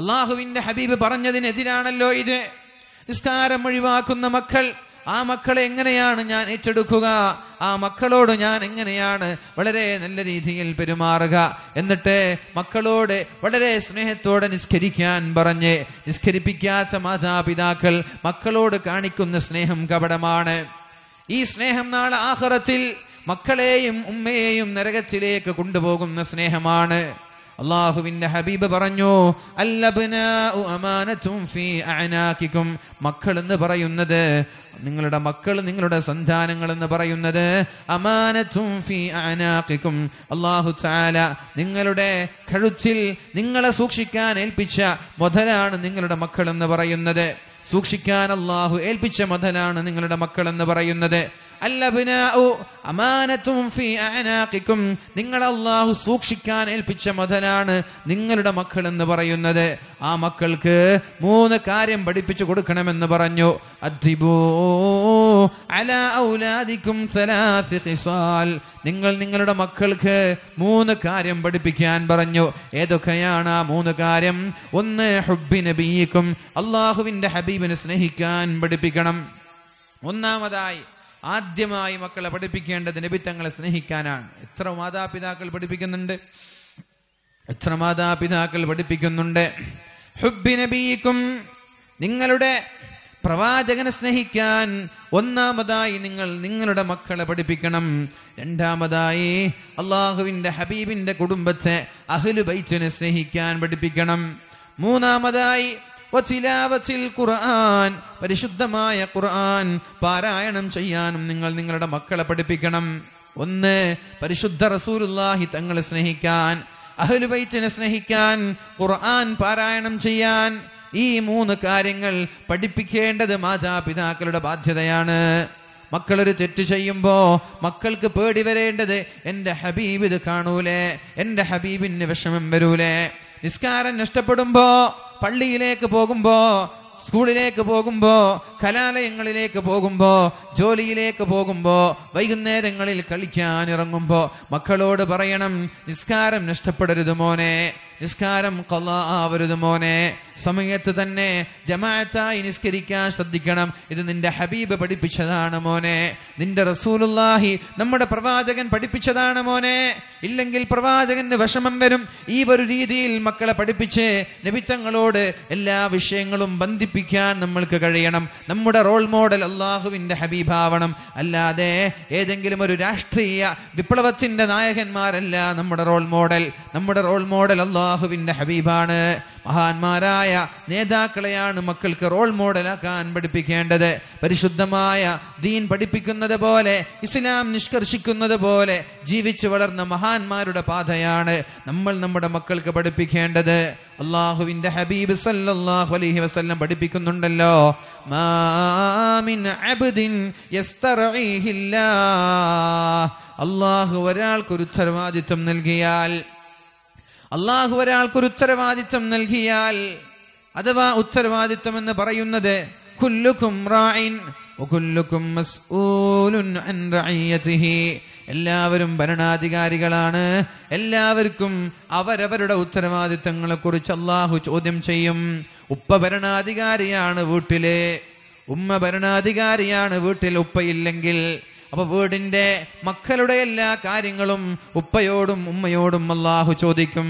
അള്ളാഹുവിന്റെ ഹബീബ് പറഞ്ഞതിനെതിരാണല്ലോ ഇത് നിസ്കാരം ഒഴിവാക്കുന്ന മക്കൾ ആ മക്കളെ എങ്ങനെയാണ് ഞാൻ ഏറ്റെടുക്കുക ആ മക്കളോട് ഞാൻ എങ്ങനെയാണ് വളരെ നല്ല രീതിയിൽ പെരുമാറുക എന്നിട്ട് മക്കളോട് വളരെ സ്നേഹത്തോടെ നിസ്കരിക്കാൻ പറഞ്ഞ് നിസ്കരിപ്പിക്കാത്ത മാതാപിതാക്കൾ മക്കളോട് കാണിക്കുന്ന സ്നേഹം കപടമാണ് ഈ സ്നേഹം നാളെ ആഹ്റത്തിൽ മക്കളെയും ഉമ്മയെയും നരകത്തിലേക്ക് കൊണ്ടുപോകുന്ന സ്നേഹമാണ് അള്ളാഹുവിന്റെ ഹബീബ് പറഞ്ഞു അമാനത്തും മക്കൾ എന്ന് പറയുന്നത് നിങ്ങളുടെ മക്കൾ നിങ്ങളുടെ സന്താനങ്ങൾ എന്ന് പറയുന്നത് അമാനത്തും ഫി അനാക്കിക്കും അള്ളാഹു ചാല നിങ്ങളുടെ കഴുത്തിൽ നിങ്ങളെ സൂക്ഷിക്കാൻ ഏൽപ്പിച്ച മുതലാണ് നിങ്ങളുടെ മക്കൾ എന്ന് പറയുന്നത് സൂക്ഷിക്കാൻ അള്ളാഹു ഏൽപ്പിച്ച മുതലാണ് നിങ്ങളുടെ മക്കൾ എന്ന് പറയുന്നത് നിങ്ങൾ അള്ളാഹു സൂക്ഷിക്കാൻ ഏൽപ്പിച്ച മതനാണ് നിങ്ങളുടെ മക്കൾ എന്ന് പറയുന്നത് ആ മക്കൾക്ക് മൂന്ന് കാര്യം പഠിപ്പിച്ചു കൊടുക്കണമെന്ന് പറഞ്ഞു നിങ്ങൾ നിങ്ങളുടെ മക്കൾക്ക് മൂന്ന് കാര്യം പഠിപ്പിക്കാൻ പറഞ്ഞു ഏതൊക്കെയാണ് ആ മൂന്ന് കാര്യം ഒന്ന് ഹുബി നബിയിക്കും അള്ളാഹുവിന്റെ ഹബീബിനെ സ്നേഹിക്കാൻ പഠിപ്പിക്കണം ഒന്നാമതായി ആദ്യമായി മക്കളെ പഠിപ്പിക്കേണ്ടത് നബിത്തങ്ങളെ സ്നേഹിക്കാനാണ് എത്ര മാതാപിതാക്കൾ പഠിപ്പിക്കുന്നുണ്ട് എത്ര മാതാപിതാക്കൾ പഠിപ്പിക്കുന്നുണ്ട് ഹുബി നബീക്കും നിങ്ങളുടെ പ്രവാചകനെ സ്നേഹിക്കാൻ ഒന്നാമതായി നിങ്ങൾ നിങ്ങളുടെ മക്കളെ പഠിപ്പിക്കണം രണ്ടാമതായി അള്ളാഹുവിന്റെ ഹബീബിന്റെ കുടുംബത്തെ അഹ്ലു ബൈച്ചനെ സ്നേഹിക്കാൻ പഠിപ്പിക്കണം മൂന്നാമതായി ഖുർആൻ പരിശുദ്ധമായ ഖുർആൻ പാരായണം ചെയ്യാനും നിങ്ങൾ നിങ്ങളുടെ മക്കളെ പഠിപ്പിക്കണം ഒന്ന് പരിശുദ്ധ റസൂലുല്ലാഹി തങ്ങളെ സ്നേഹിക്കാൻ അഹലുബൈറ്റിനെ സ്നേഹിക്കാൻ ഖുർആൻ പാരായണം ചെയ്യാൻ ഈ മൂന്ന് കാര്യങ്ങൾ പഠിപ്പിക്കേണ്ടത് മാതാപിതാക്കളുടെ ബാധ്യതയാണ് മക്കളൊരു തെറ്റ് ചെയ്യുമ്പോൾ മക്കൾക്ക് പേടി വരേണ്ടത് എൻ്റെ ഹബീബ് ഇത് കാണൂലേ എൻ്റെ ഹബീബിന് വിഷമം വരൂലേ നിസ്കാരം നഷ്ടപ്പെടുമ്പോ പള്ളിയിലേക്ക് പോകുമ്പോ സ്കൂളിലേക്ക് പോകുമ്പോ കലാലയങ്ങളിലേക്ക് പോകുമ്പോ ജോലിയിലേക്ക് പോകുമ്പോ വൈകുന്നേരങ്ങളിൽ കളിക്കാൻ ഇറങ്ങുമ്പോ മക്കളോട് പറയണം നിസ്കാരം നഷ്ടപ്പെടരുത് മോനെ നിസ്കാരം കൊള്ള ആവരുത് മോനെ സമയത്ത് തന്നെ ജമാഅത്തായി നിസ്കരിക്കാൻ ശ്രദ്ധിക്കണം ഇത് നിന്റെ ഹബീബ് പഠിപ്പിച്ചതാണ് മോനെ നിന്റെ റസൂലുല്ലാഹി നമ്മുടെ പ്രവാചകൻ പഠിപ്പിച്ചതാണ് മോനെ ഇല്ലെങ്കിൽ പ്രവാചകന് വിഷമം വരും ഈ ഒരു രീതിയിൽ മക്കളെ പഠിപ്പിച്ച് നബിത്തങ്ങളോട് എല്ലാ വിഷയങ്ങളും ബന്ധിപ്പിക്കാൻ നമ്മൾക്ക് കഴിയണം നമ്മുടെ റോൾ മോഡൽ അള്ളാഹുവിന്റെ ഹബീബാവണം അല്ലാതെ ഏതെങ്കിലും ഒരു രാഷ്ട്രീയ വിപ്ലവത്തിന്റെ നായകന്മാരല്ല നമ്മുടെ റോൾ മോഡൽ നമ്മുടെ റോൾ മോഡൽ അള്ളാഹ് അള്ളാഹുവിൻ്റെ ഹബീബാണ് മഹാന്മാരായ നേതാക്കളെയാണ് മക്കൾക്ക് റോൾ മോഡലാക്കാൻ പഠിപ്പിക്കേണ്ടത് പരിശുദ്ധമായ ദീൻ പഠിപ്പിക്കുന്നത് പോലെ ഇസ്ലാം നിഷ്കർഷിക്കുന്നത് പോലെ ജീവിച്ചു വളർന്ന മഹാന്മാരുടെ പാതയാണ് നമ്മൾ നമ്മുടെ മക്കൾക്ക് പഠിപ്പിക്കേണ്ടത് അള്ളാഹുവിന്റെ ഹബീബ് സല്ലല്ലാഹു അലൈഹി വസല്ലം പഠിപ്പിക്കുന്നുണ്ടല്ലോ മാമിൻ അബ്ദിൻ ഒരു ഉത്തരവാദിത്വം നൽകിയാൽ അള്ളാഹു ഒരാൾക്കൊരു ഉത്തരവാദിത്വം നൽകിയാൽ അഥവാ ഉത്തരവാദിത്വം എന്ന് പറയുന്നത് എല്ലാവരും ഭരണാധികാരികളാണ് എല്ലാവർക്കും അവരവരുടെ ഉത്തരവാദിത്തങ്ങളെ കുറിച്ച് അള്ളാഹു ചോദ്യം ചെയ്യും ഉപ്പ ഭരണാധികാരിയാണ് വീട്ടിലെ ഉമ്മ ഭരണാധികാരിയാണ് വീട്ടിൽ ഉപ്പയില്ലെങ്കിൽ അപ്പൊ വീടിന്റെ മക്കളുടെ എല്ലാ കാര്യങ്ങളും ഉപ്പയോടും ഉമ്മയോടും അള്ളാഹു ചോദിക്കും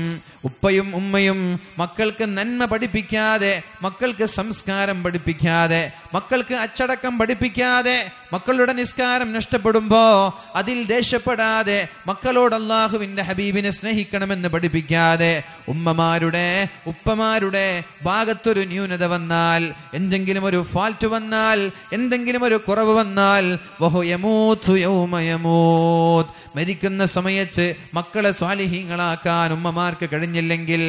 ഉപ്പയും ഉമ്മയും മക്കൾക്ക് നന്മ പഠിപ്പിക്കാതെ മക്കൾക്ക് സംസ്കാരം പഠിപ്പിക്കാതെ മക്കൾക്ക് അച്ചടക്കം പഠിപ്പിക്കാതെ മക്കളുടെ നിസ്കാരം നഷ്ടപ്പെടുമ്പോ അതിൽ ദേഷ്യപ്പെടാതെ മക്കളോട് അള്ളാഹുവിന്റെ ഹബീബിനെ സ്നേഹിക്കണമെന്ന് പഠിപ്പിക്കാതെ ഉമ്മമാരുടെ ഉപ്പമാരുടെ ഭാഗത്തൊരു ന്യൂനത വന്നാൽ എന്തെങ്കിലും ഒരു ഫാൾട്ട് വന്നാൽ എന്തെങ്കിലും ഒരു കുറവ് വന്നാൽ യമൂ മരിക്കുന്ന സമയത്ത് മക്കളെ സ്വാലിഹീങ്ങളാക്കാൻ ഉമ്മമാർക്ക് കഴിഞ്ഞില്ലെങ്കിൽ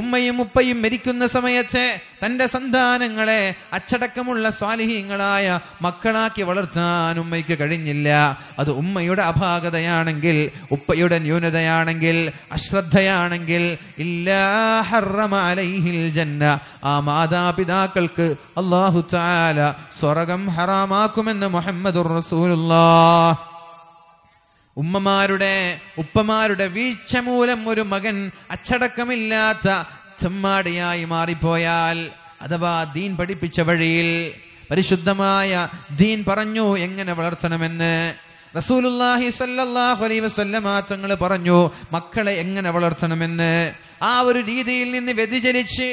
ഉമ്മയും ഉപ്പയും മരിക്കുന്ന സമയത്ത് തന്റെ സന്താനങ്ങളെ അച്ചടക്കമുള്ള സ്വാലിഹീങ്ങളായ മക്കളാക്കി വളർത്താൻ ഉമ്മയ്ക്ക് കഴിഞ്ഞില്ല അത് ഉമ്മയുടെ അഭാഗതയാണെങ്കിൽ ഉപ്പയുടെ ന്യൂനതയാണെങ്കിൽ അശ്രദ്ധയാണെങ്കിൽ ജന്ന ആ മാതാപിതാക്കൾക്ക് അള്ളാഹു താല സ്വർഗം ഹറാമാക്കുമെന്ന് മുഹമ്മദ് റസൂലുള്ള ഉമ്മമാരുടെ ഉപ്പമാരുടെ വീഴ്ച മൂലം ഒരു മകൻ അച്ചടക്കമില്ലാത്ത ചെമ്മാടിയായി മാറിപ്പോയാൽ അഥവാ ദീൻ പഠിപ്പിച്ച വഴിയിൽ പരിശുദ്ധമായ ദീൻ പറഞ്ഞു എങ്ങനെ വളർത്തണമെന്ന് റസൂലുല്ലാഹി സല്ലല്ലാഹു അലൈഹി വസല്ലമ തങ്ങൾ പറഞ്ഞു മക്കളെ എങ്ങനെ വളർത്തണമെന്ന് ആ ഒരു രീതിയിൽ നിന്ന് വ്യതിചലിച്ച്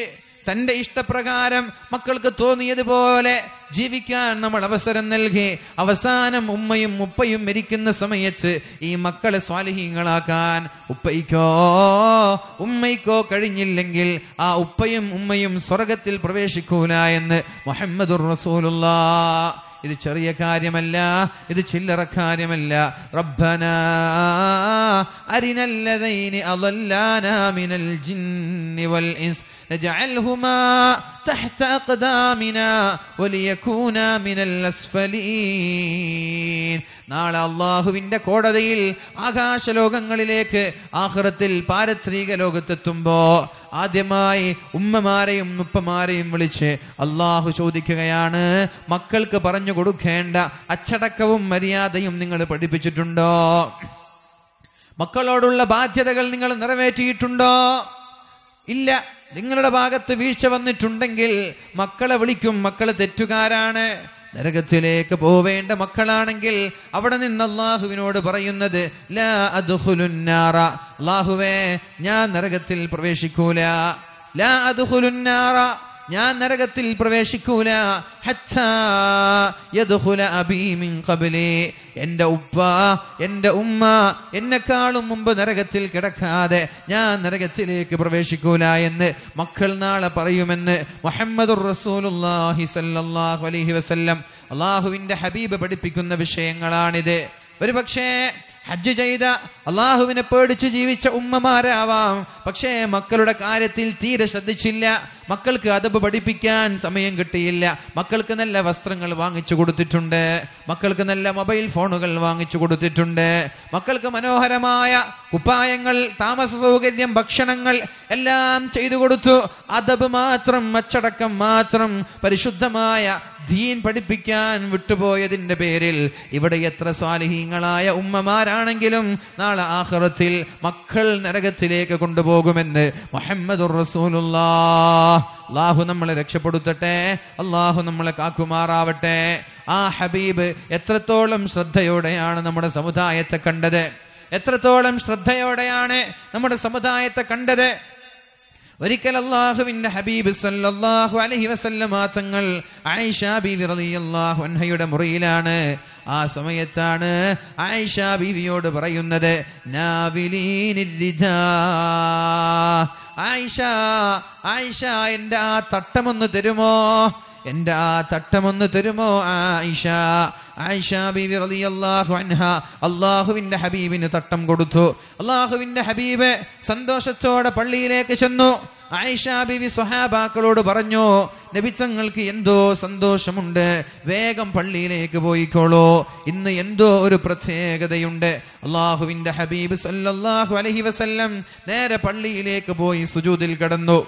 തന്റെ ഇഷ്ടപ്രകാരം മക്കൾക്ക് തോന്നിയതുപോലെ ജീവിക്കാൻ നമ്മൾ അവസരം നൽകി അവസാനം ഉമ്മയും ഉപ്പയും മരിക്കുന്ന സമയത്ത് ഈ മക്കളെ സ്വാലിഹീങ്ങളാക്കാൻ ഉപ്പയ്ക്കോ ഉമ്മയ്ക്കോ കഴിഞ്ഞില്ലെങ്കിൽ ആ ഉപ്പയും ഉമ്മയും സ്വർഗത്തിൽ പ്രവേശിക്കൂല എന്ന് മുഹമ്മദുർ റസൂലുള്ള ഇത് ചെറിയ കാര്യമല്ല ഇത് ചില്ലറ കാര്യമല്ല റബ്ബന അരിനല്ലതൈനി അളല്ലാനാ മിനൽ ജിന്നി വൽ ഇൻസ് نجعلهما تحت أقدامنا وليكونا മിനൽ അസ്ഫലീൻ നാളെ അള്ളാഹുവിന്റെ കോടതിയിൽ ആകാശലോകങ്ങളിലേക്ക് ആഹ്റത്തിൽ പാരത്രീക ലോകത്തെത്തുമ്പോ ആദ്യമായി ഉമ്മമാരെയും ഉപ്പമാരെയും വിളിച്ച് അള്ളാഹു ചോദിക്കുകയാണ് മക്കൾക്ക് പറഞ്ഞു കൊടുക്കേണ്ട അച്ചടക്കവും മര്യാദയും നിങ്ങൾ പഠിപ്പിച്ചിട്ടുണ്ടോ മക്കളോടുള്ള ബാധ്യതകൾ നിങ്ങൾ നിറവേറ്റിയിട്ടുണ്ടോ ഇല്ല നിങ്ങളുടെ ഭാഗത്ത് വീഴ്ച വന്നിട്ടുണ്ടെങ്കിൽ മക്കളെ വിളിക്കും മക്കളെ തെറ്റുകാരാണ് നരകത്തിലേക്ക് പോവേണ്ട മക്കളാണെങ്കിൽ അവിടെ നിന്ന് അള്ളാഹുവിനോട് പറയുന്നത് അള്ളാഹുവേ ഞാൻ നരകത്തിൽ പ്രവേശിക്കൂല ലാ അതുഹുലുന്നാറ ഞാൻ നരകത്തിൽ പ്രവേശിക്കൂല എന്റെ ഉപ്പ എന്റെ ഉമ്മ എന്നെക്കാളും മുമ്പ് നരകത്തിൽ കിടക്കാതെ ഞാൻ നരകത്തിലേക്ക് പ്രവേശിക്കൂല എന്ന് മക്കൾ നാളെ പറയുമെന്ന് മുഹമ്മദ് അള്ളാഹുവിന്റെ ഹബീബ് പഠിപ്പിക്കുന്ന വിഷയങ്ങളാണിത് ഒരു പക്ഷേ ഹജ്ജ് ചെയ്ത അള്ളാഹുവിനെ പേടിച്ച് ജീവിച്ച ഉമ്മമാരാവാം പക്ഷേ മക്കളുടെ കാര്യത്തിൽ തീരെ ശ്രദ്ധിച്ചില്ല മക്കൾക്ക് അതബ് പഠിപ്പിക്കാൻ സമയം കിട്ടിയില്ല മക്കൾക്ക് നല്ല വസ്ത്രങ്ങൾ വാങ്ങിച്ചു കൊടുത്തിട്ടുണ്ട് മക്കൾക്ക് നല്ല മൊബൈൽ ഫോണുകൾ വാങ്ങിച്ചു കൊടുത്തിട്ടുണ്ട് മക്കൾക്ക് മനോഹരമായ കുപ്പായങ്ങൾ താമസ സൗകര്യം ഭക്ഷണങ്ങൾ എല്ലാം ചെയ്തു കൊടുത്തു അതബ് മാത്രം അച്ചടക്കം മാത്രം പരിശുദ്ധമായ ദീൻ പഠിപ്പിക്കാൻ വിട്ടുപോയതിൻ്റെ പേരിൽ ഇവിടെ എത്ര സ്വാലിഹീങ്ങളായ ഉമ്മമാരാണെങ്കിലും നാളെ ആഹ്റത്തിൽ മക്കൾ നരകത്തിലേക്ക് കൊണ്ടുപോകുമെന്ന് മുഹമ്മദ് അള്ളാഹു നമ്മളെ രക്ഷപ്പെടുത്തട്ടെ അള്ളാഹു നമ്മളെ കാക്കുമാറാവട്ടെ ആ ഹബീബ് എത്രത്തോളം ശ്രദ്ധയോടെയാണ് നമ്മുടെ സമുദായത്തെ കണ്ടത് എത്രത്തോളം ശ്രദ്ധയോടെയാണ് നമ്മുടെ സമുദായത്തെ കണ്ടത് ഒരിക്കൽ അള്ളാഹുവിന്റെ ഹബീബ് സല്ലല്ലാഹു അലൈഹി വസല്ലമ തങ്ങൾ ആയിഷ റളിയല്ലാഹു അൻഹയുടെ മുറിയിലാണ് ആ സമയത്താണ് ആയിഷ ബീവിയോട് പറയുന്നത് ആയിഷ ആയിഷ എന്റെ ആ തട്ടമൊന്ന് തരുമോ എന്റെ ആ തട്ടമൊന്ന് തരുമോ ആയിഷ ആയിഷ ബിബി റളിയല്ലാഹു അൻഹ അള്ളാഹുവിൻ്റെ ഹബീബിന് തട്ടം കൊടുത്തു അള്ളാഹുവിന്റെ ഹബീബ് സന്തോഷത്തോടെ പള്ളിയിലേക്ക് ചെന്നു ആയിഷ ബിവി സ്വഹാബാക്കളോട് പറഞ്ഞു നബിച്ചങ്ങൾക്ക് എന്തോ സന്തോഷമുണ്ട് വേഗം പള്ളിയിലേക്ക് പോയിക്കോളൂ ഇന്ന് എന്തോ ഒരു പ്രത്യേകതയുണ്ട് അള്ളാഹുവിന്റെ ഹബീബ് സല്ലല്ലാഹു അലഹി വസല്ലം നേരെ പള്ളിയിലേക്ക് പോയി സുജൂതിൽ കടന്നു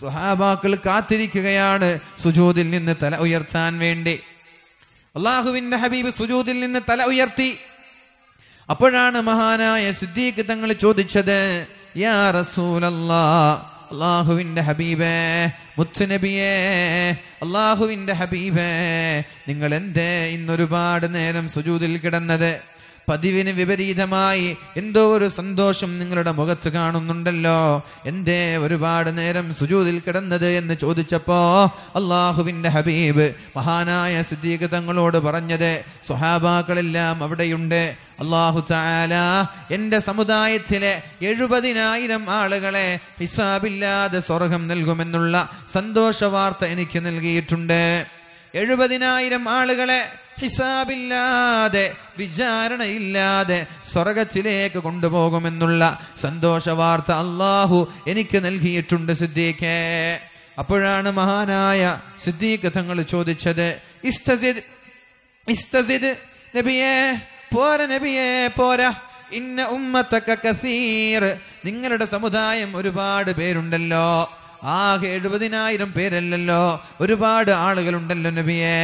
സുഹാബാക്കൾ കാത്തിരിക്കുകയാണ് സുജൂദിൽ നിന്ന് തല ഉയർത്താൻ വേണ്ടി അള്ളാഹുവിന്റെ ഹബീബ് സുജൂദിൽ നിന്ന് തല ഉയർത്തി അപ്പോഴാണ് മഹാനായ സിദ്ദീഖ് തങ്ങൾ ചോദിച്ചത് യാ റസൂലല്ലാ അള്ളാഹുവിന്റെ ഹബീബേ മുത്തുനബിയേ അള്ളാഹുവിന്റെ ഹബീബേ നിങ്ങൾ എന്തേ ഇന്നൊരുപാട് നേരം സുജൂദിൽ കിടന്നത് പതിവിന് വിപരീതമായി എന്തോ ഒരു സന്തോഷം നിങ്ങളുടെ മുഖത്ത് കാണുന്നുണ്ടല്ലോ എന്തേ ഒരുപാട് നേരം സുജൂതിൽ കിടന്നത് എന്ന് ചോദിച്ചപ്പോ അള്ളാഹുവിന്റെ ഹബീബ് മഹാനായ സിദ്ദീഖ് തങ്ങളോട് പറഞ്ഞത് സ്വഹാബാക്കളെല്ലാം അവിടെയുണ്ട് അള്ളാഹു താല എന്റെ സമുദായത്തിലെ എഴുപതിനായിരം ആളുകളെ ഹിസാബില്ലാതെ സ്വർഗം നൽകുമെന്നുള്ള സന്തോഷ വാർത്ത എനിക്ക് നൽകിയിട്ടുണ്ട് എഴുപതിനായിരം ആളുകളെ ഹിസാബില്ലാതെ വിചാരണയില്ലാതെ സ്വർഗത്തിലേക്ക് കൊണ്ടുപോകുമെന്നുള്ള സന്തോഷ വാർത്ത അള്ളാഹു എനിക്ക് നൽകിയിട്ടുണ്ട് സിദ്ദീഖെ അപ്പോഴാണ് മഹാനായ സിദ്ദീഖ് തങ്ങൾ ചോദിച്ചത് ഇസ്തസിദ് ഇസ്തസിദ് നബിയേ പോര നബിയേ പോരാ ഇന്ന കസീർ നിങ്ങളുടെ സമുദായം ഒരുപാട് പേരുണ്ടല്ലോ ആകെ എഴുപതിനായിരം പേരല്ലല്ലോ ഒരുപാട് ആളുകളുണ്ടല്ലോ നബിയെ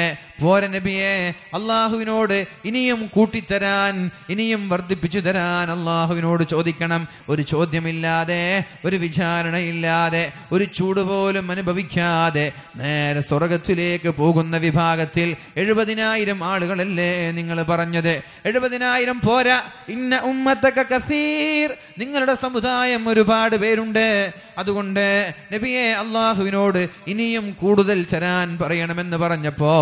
പോര നബിയെ അള്ളാഹുവിനോട് ഇനിയും കൂട്ടിത്തരാൻ ഇനിയും വർദ്ധിപ്പിച്ചു തരാൻ അള്ളാഹുവിനോട് ചോദിക്കണം ഒരു ചോദ്യമില്ലാതെ ഒരു വിചാരണയില്ലാതെ ഒരു ചൂട് പോലും അനുഭവിക്കാതെ നേരെ സ്വർഗത്തിലേക്ക് പോകുന്ന വിഭാഗത്തിൽ എഴുപതിനായിരം ആളുകളല്ലേ നിങ്ങൾ പറഞ്ഞത് എഴുപതിനായിരം പോരാ ഇന്ന ഉമ്മത്തക്ക കസീർ നിങ്ങളുടെ സമുദായം ഒരുപാട് പേരുണ്ട് അതുകൊണ്ട് നബിയെ അള്ളാഹുവിനോട് ഇനിയും കൂടുതൽ തരാൻ പറയണമെന്ന് പറഞ്ഞപ്പോ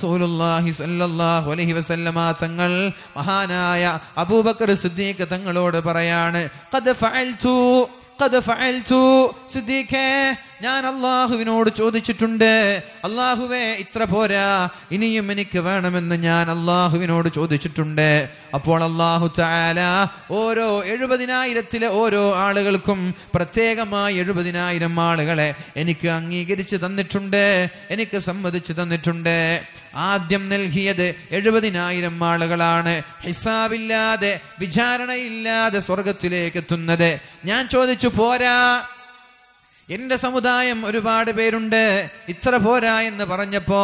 സല്ലല്ലാഹു അലൈഹി വസല്ലമ തങ്ങൾ മഹാനായ അബൂബക്കർ സിദ്ദീഖ് തങ്ങളോട് പറയാണ് ഖദ് ഫഅൽതു ഖദ് ഫഅൽതു സിദ്ദീഖേ ഞാൻ അള്ളാഹുവിനോട് ചോദിച്ചിട്ടുണ്ട് അള്ളാഹുവേ ഇത്ര പോരാ ഇനിയും എനിക്ക് വേണമെന്ന് ഞാൻ അള്ളാഹുവിനോട് ചോദിച്ചിട്ടുണ്ട് അപ്പോൾ അള്ളാഹു ചാല ഓരോ എഴുപതിനായിരത്തിലെ ഓരോ ആളുകൾക്കും പ്രത്യേകമായി എഴുപതിനായിരം ആളുകളെ എനിക്ക് അംഗീകരിച്ച് തന്നിട്ടുണ്ട് എനിക്ക് സമ്മതിച്ചു തന്നിട്ടുണ്ട് ആദ്യം നൽകിയത് എഴുപതിനായിരം ആളുകളാണ് ഹിസാബില്ലാതെ വിചാരണയില്ലാതെ സ്വർഗത്തിലേക്ക് എത്തുന്നത് ഞാൻ ചോദിച്ചു പോരാ എന്റെ സമുദായം ഒരുപാട് പേരുണ്ട് ഇത്ര പോരാ എന്ന് പറഞ്ഞപ്പോ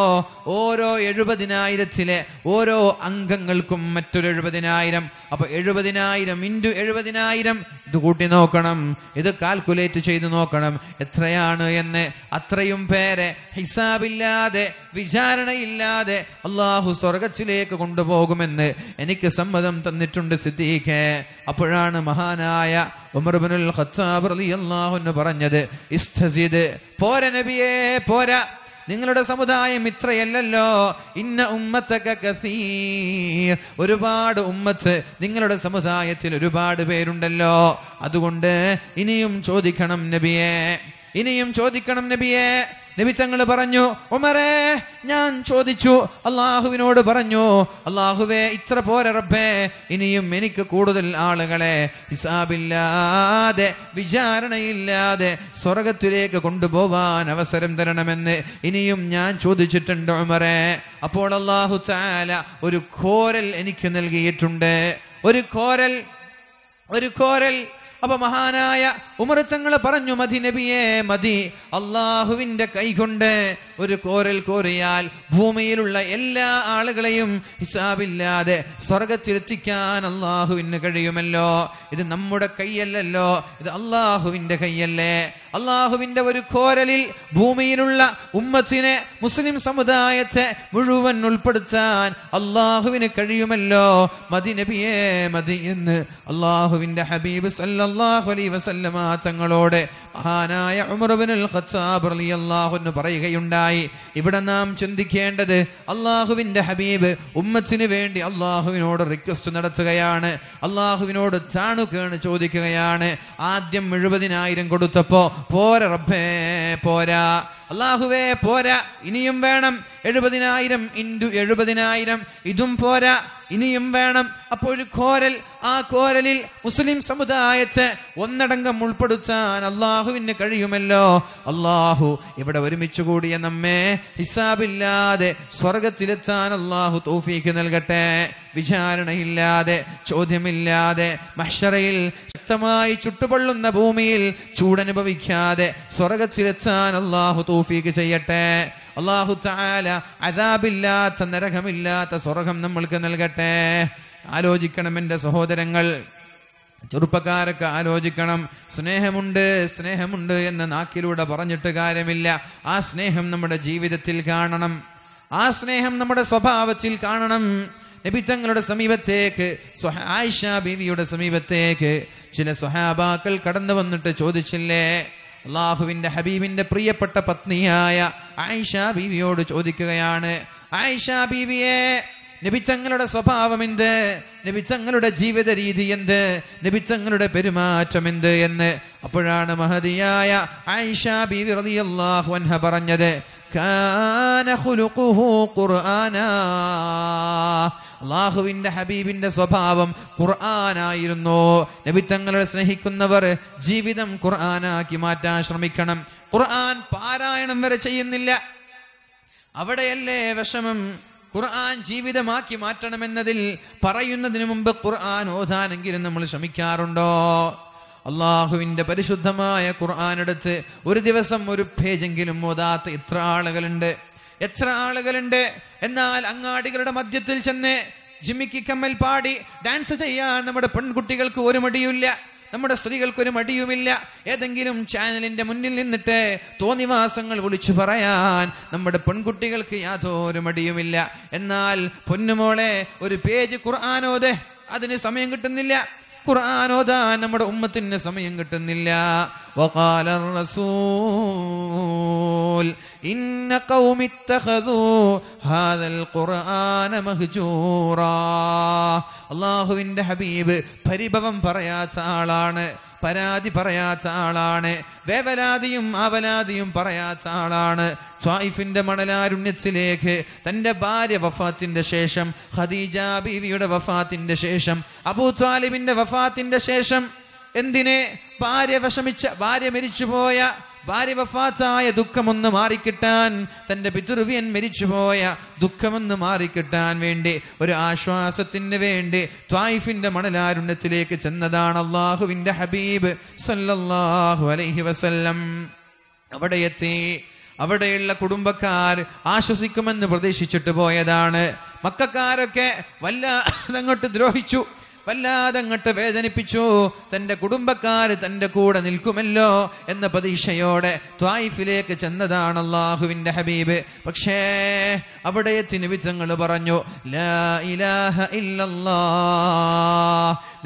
ഓരോ എഴുപതിനായിരത്തിലെ ഓരോ അംഗങ്ങൾക്കും മറ്റൊരു എഴുപതിനായിരം അപ്പൊ എഴുപതിനായിരം ഇൻറ്റു എഴുപതിനായിരം ഇത് കൂട്ടി നോക്കണം ഇത് കാൽക്കുലേറ്റ് ചെയ്തു നോക്കണം എത്രയാണ് എന്ന് അത്രയും പേരെ ഹിസാബില്ലാതെ വിചാരണയില്ലാതെ അള്ളാഹു സ്വർഗത്തിലേക്ക് കൊണ്ടുപോകുമെന്ന് എനിക്ക് സമ്മതം തന്നിട്ടുണ്ട് സിദ്ദീഖെ അപ്പോഴാണ് മഹാനായ ഉമർബിനുൽ ഖത്താബ് അലി അള്ളാഹു എന്ന് പറഞ്ഞത് പോര നബിയേ പോര നിങ്ങളുടെ സമുദായം ഇത്രയല്ലല്ലോ ഇന്ന ഉമ്മത്തൊക്കെ ഒരുപാട് ഉമ്മത്ത് നിങ്ങളുടെ സമുദായത്തിൽ ഒരുപാട് പേരുണ്ടല്ലോ അതുകൊണ്ട് ഇനിയും ചോദിക്കണം നബിയെ ഇനിയും ചോദിക്കണം നബിയെ തങ്ങൾ പറഞ്ഞു ഉമരേ ഞാൻ ചോദിച്ചു അള്ളാഹുവിനോട് പറഞ്ഞു അള്ളാഹുവേ ഇത്ര പോരെ റബ്ബേ ഇനിയും എനിക്ക് കൂടുതൽ ആളുകളെ ഹിസാബില്ലാതെ വിചാരണയില്ലാതെ സ്വർഗത്തിലേക്ക് കൊണ്ടുപോവാൻ അവസരം തരണമെന്ന് ഇനിയും ഞാൻ ചോദിച്ചിട്ടുണ്ട് ഉമരേ അപ്പോൾ അള്ളാഹു താല ഒരു കോരൽ എനിക്ക് നൽകിയിട്ടുണ്ട് ഒരു കോരൽ ഒരു കോരൽ അപ്പൊ മഹാനായ ഉമറച്ചങ്ങൾ പറഞ്ഞു മതി നബിയെ മതി അള്ളാഹുവിന്റെ കൈകൊണ്ട് ഒരു കോരൽ കോരിയാൽ ഭൂമിയിലുള്ള എല്ലാ ആളുകളെയും ഹിസാബില്ലാതെ സ്വർഗത്തിലെത്തിക്കാൻ അള്ളാഹുവിന് കഴിയുമല്ലോ ഇത് നമ്മുടെ കൈയല്ലല്ലോ ഇത് അള്ളാഹുവിന്റെ കൈയല്ലേ അള്ളാഹുവിന്റെ ഒരു കോരലിൽ ഭൂമിയിലുള്ള ഉമ്മത്തിനെ മുസ്ലിം സമുദായത്തെ മുഴുവൻ ഉൾപ്പെടുത്താൻ അള്ളാഹുവിന് കഴിയുമല്ലോ മതി നബിയേ മതി എന്ന് അള്ളാഹുവിന്റെ ഹബീബ് സല്ല സല്ലല്ലാഹു അലൈഹി വസല്ലമ തങ്ങളോട് മഹാനായ ഉമർബിനുൽ ഖത്താബ് റളിയല്ലാഹു എന്ന് പറയുകയുണ്ടായി ഇവിടെ നാം ചിന്തിക്കേണ്ടത് അള്ളാഹുവിൻ്റെ ഹബീബ് ഉമ്മത്തിന് വേണ്ടി അള്ളാഹുവിനോട് റിക്വസ്റ്റ് നടത്തുകയാണ് അള്ളാഹുവിനോട് ചാണുകേണ് ചോദിക്കുകയാണ് ആദ്യം എഴുപതിനായിരം കൊടുത്തപ്പോ പോര റബ്ബേ പോരാ അള്ളാഹുവേ പോരാ ഇനിയും വേണം എഴുപതിനായിരം ഇൻഡു എഴുപതിനായിരം ഇതും പോരാ ഇനിയും വേണം അപ്പോൾ കോരൽ ആ കോരലിൽ മുസ്ലിം സമുദായത്തെ ഒന്നടങ്കം ഉൾപ്പെടുത്താൻ അള്ളാഹുവിന് കഴിയുമല്ലോ അള്ളാഹു ഇവിടെ ഒരുമിച്ച് കൂടിയ നമ്മെ ഹിസാബില്ലാതെ സ്വർഗത്തിലെത്താൻ അള്ളാഹു തോഫീക്ക് നൽകട്ടെ വിചാരണയില്ലാതെ ചോദ്യമില്ലാതെ മഷറയിൽ ശക്തമായി ചുട്ടുപൊള്ളുന്ന ഭൂമിയിൽ ചൂടനുഭവിക്കാതെ സ്വർഗത്തിലെത്താൻ അള്ളാഹു തൗഫീക്ക് ചെയ്യട്ടെ അള്ളാഹു താല അതാബില്ലാത്ത നരകമില്ലാത്ത സ്വർഗം നമ്മൾക്ക് നൽകട്ടെ ആലോചിക്കണം എൻ്റെ സഹോദരങ്ങൾ ചെറുപ്പക്കാരൊക്കെ ആലോചിക്കണം സ്നേഹമുണ്ട് സ്നേഹമുണ്ട് എന്ന നാക്കിലൂടെ പറഞ്ഞിട്ട് കാര്യമില്ല ആ സ്നേഹം നമ്മുടെ ജീവിതത്തിൽ കാണണം ആ സ്നേഹം നമ്മുടെ സ്വഭാവത്തിൽ കാണണം നബി തങ്ങളുടെ സമീപത്തേക്ക് ആയിഷ ബീവിയുടെ സമീപത്തേക്ക് ചില സ്വഹാബാക്കൾ കടന്നു വന്നിട്ട് ചോദിച്ചില്ലേ അള്ളാഹുവിന്റെ ഹബീബിന്റെ പ്രിയപ്പെട്ട പത്നിയായ ആയിഷ ബീവിയോട് ചോദിക്കുകയാണ് ആയിഷ ബീവിയെ നബിച്ചങ്ങളുടെ സ്വഭാവം എന്ത് നബിച്ചങ്ങളുടെ ജീവിത രീതി എന്ത് നബിച്ചങ്ങളുടെ പെരുമാറ്റം എന്ത് എന്ന് അപ്പോഴാണ് മഹതിയായ ആയിഷ ബീവി റളിയല്ലാഹു അൻഹ പറഞ്ഞത് കാന അള്ളാഹുവിന്റെ ഹബീബിന്റെ സ്വഭാവം ഖുർആാനായിരുന്നു നബിത്തങ്ങളെ സ്നേഹിക്കുന്നവർ ജീവിതം ഖുർആനാക്കി മാറ്റാൻ ശ്രമിക്കണം ഖുർആൻ പാരായണം വരെ ചെയ്യുന്നില്ല അവിടെയല്ലേ വിഷമം ഖുർആൻ ജീവിതമാക്കി മാറ്റണമെന്നതിൽ പറയുന്നതിന് മുമ്പ് ഖുർആൻ ഓതാനെങ്കിലും നമ്മൾ ശ്രമിക്കാറുണ്ടോ അള്ളാഹുവിന്റെ പരിശുദ്ധമായ ഖുർആൻ എടുത്ത് ഒരു ദിവസം ഒരു പേജെങ്കിലും ഓതാത്ത ഇത്ര ആളുകളുണ്ട് എത്ര ആളുകളുണ്ട് എന്നാൽ അങ്ങാടികളുടെ മധ്യത്തിൽ ചെന്ന് ജിമ്മിക്ക് കമ്മൽ പാടി ഡാൻസ് ചെയ്യാൻ നമ്മുടെ പെൺകുട്ടികൾക്ക് ഒരു മടിയുമില്ല നമ്മുടെ സ്ത്രീകൾക്കൊരു മടിയുമില്ല ഏതെങ്കിലും ചാനലിന്റെ മുന്നിൽ നിന്നിട്ട് തോന്നിവാസങ്ങൾ വിളിച്ചു പറയാൻ നമ്മുടെ പെൺകുട്ടികൾക്ക് യാതൊരു മടിയുമില്ല എന്നാൽ പൊന്നുമോളെ ഒരു പേജ് ഖുർആാനോദേ അതിന് സമയം കിട്ടുന്നില്ല ഖുർആൻ ഓതാൻ നമ്മുടെ ഉമ്മത്തിന് സമയം കിട്ടുന്നില്ല വഖാല റസൂൽ إن قوم اتخذوا هذا القرآن مهجورا അള്ളാഹുവിൻ്റെ ഹബീബ് പരിഭവം പറയാത്ത ആളാണ് പരാതി പറയാത്ത ആളാണ് വേവലാതിയും ആവലാതിയും പറയാത്ത ആളാണ് സ്വായിഫിന്റെ മണലാരുണ്യത്തിലേക്ക് തന്റെ ഭാര്യ വഫാത്തിന്റെ ശേഷം ഖദീജ ബീവിയുടെ വഫാത്തിന്റെ ശേഷം അബൂ ത്വാലിബിന്റെ വഫാത്തിന്റെ ശേഷം എന്തിനെ ഭാര്യ വിഷമിച്ച ഭാര്യ മരിച്ചുപോയ ഭാര്യ വഫാത്തായ ദുഃഖമൊന്ന് മാറിക്കിട്ടാൻ തന്റെ പിതൃവ്യൻ മരിച്ചുപോയ ദുഃഖമൊന്ന് മാറിക്കിട്ടാൻ വേണ്ടി ഒരു ആശ്വാസത്തിന് വേണ്ടി ത്വായിഫിന്റെ മണലാരുണ്യത്തിലേക്ക് ചെന്നതാണ് അള്ളാഹുവിന്റെ ഹബീബ് സല്ലല്ലാഹു അലൈഹി വസല്ലം അവിടെ എത്തി അവിടെയുള്ള കുടുംബക്കാർ ആശ്വസിക്കുമെന്ന് പ്രതീക്ഷിച്ചിട്ട് പോയതാണ് മക്കാരൊക്കെ വല്ല അങ്ങോട്ട് ദ്രോഹിച്ചു വല്ലാതങ്ങട്ട് വേദനിപ്പിച്ചു തന്റെ കുടുംബക്കാര് തന്റെ കൂടെ നിൽക്കുമല്ലോ എന്ന പ്രതീക്ഷയോടെ ത്വായിഫിലേക്ക് ചെന്നതാണ് അള്ളാഹുവിന്റെ ഹബീബ് പക്ഷേ അവിടെ തിനുവിധങ്ങൾ പറഞ്ഞു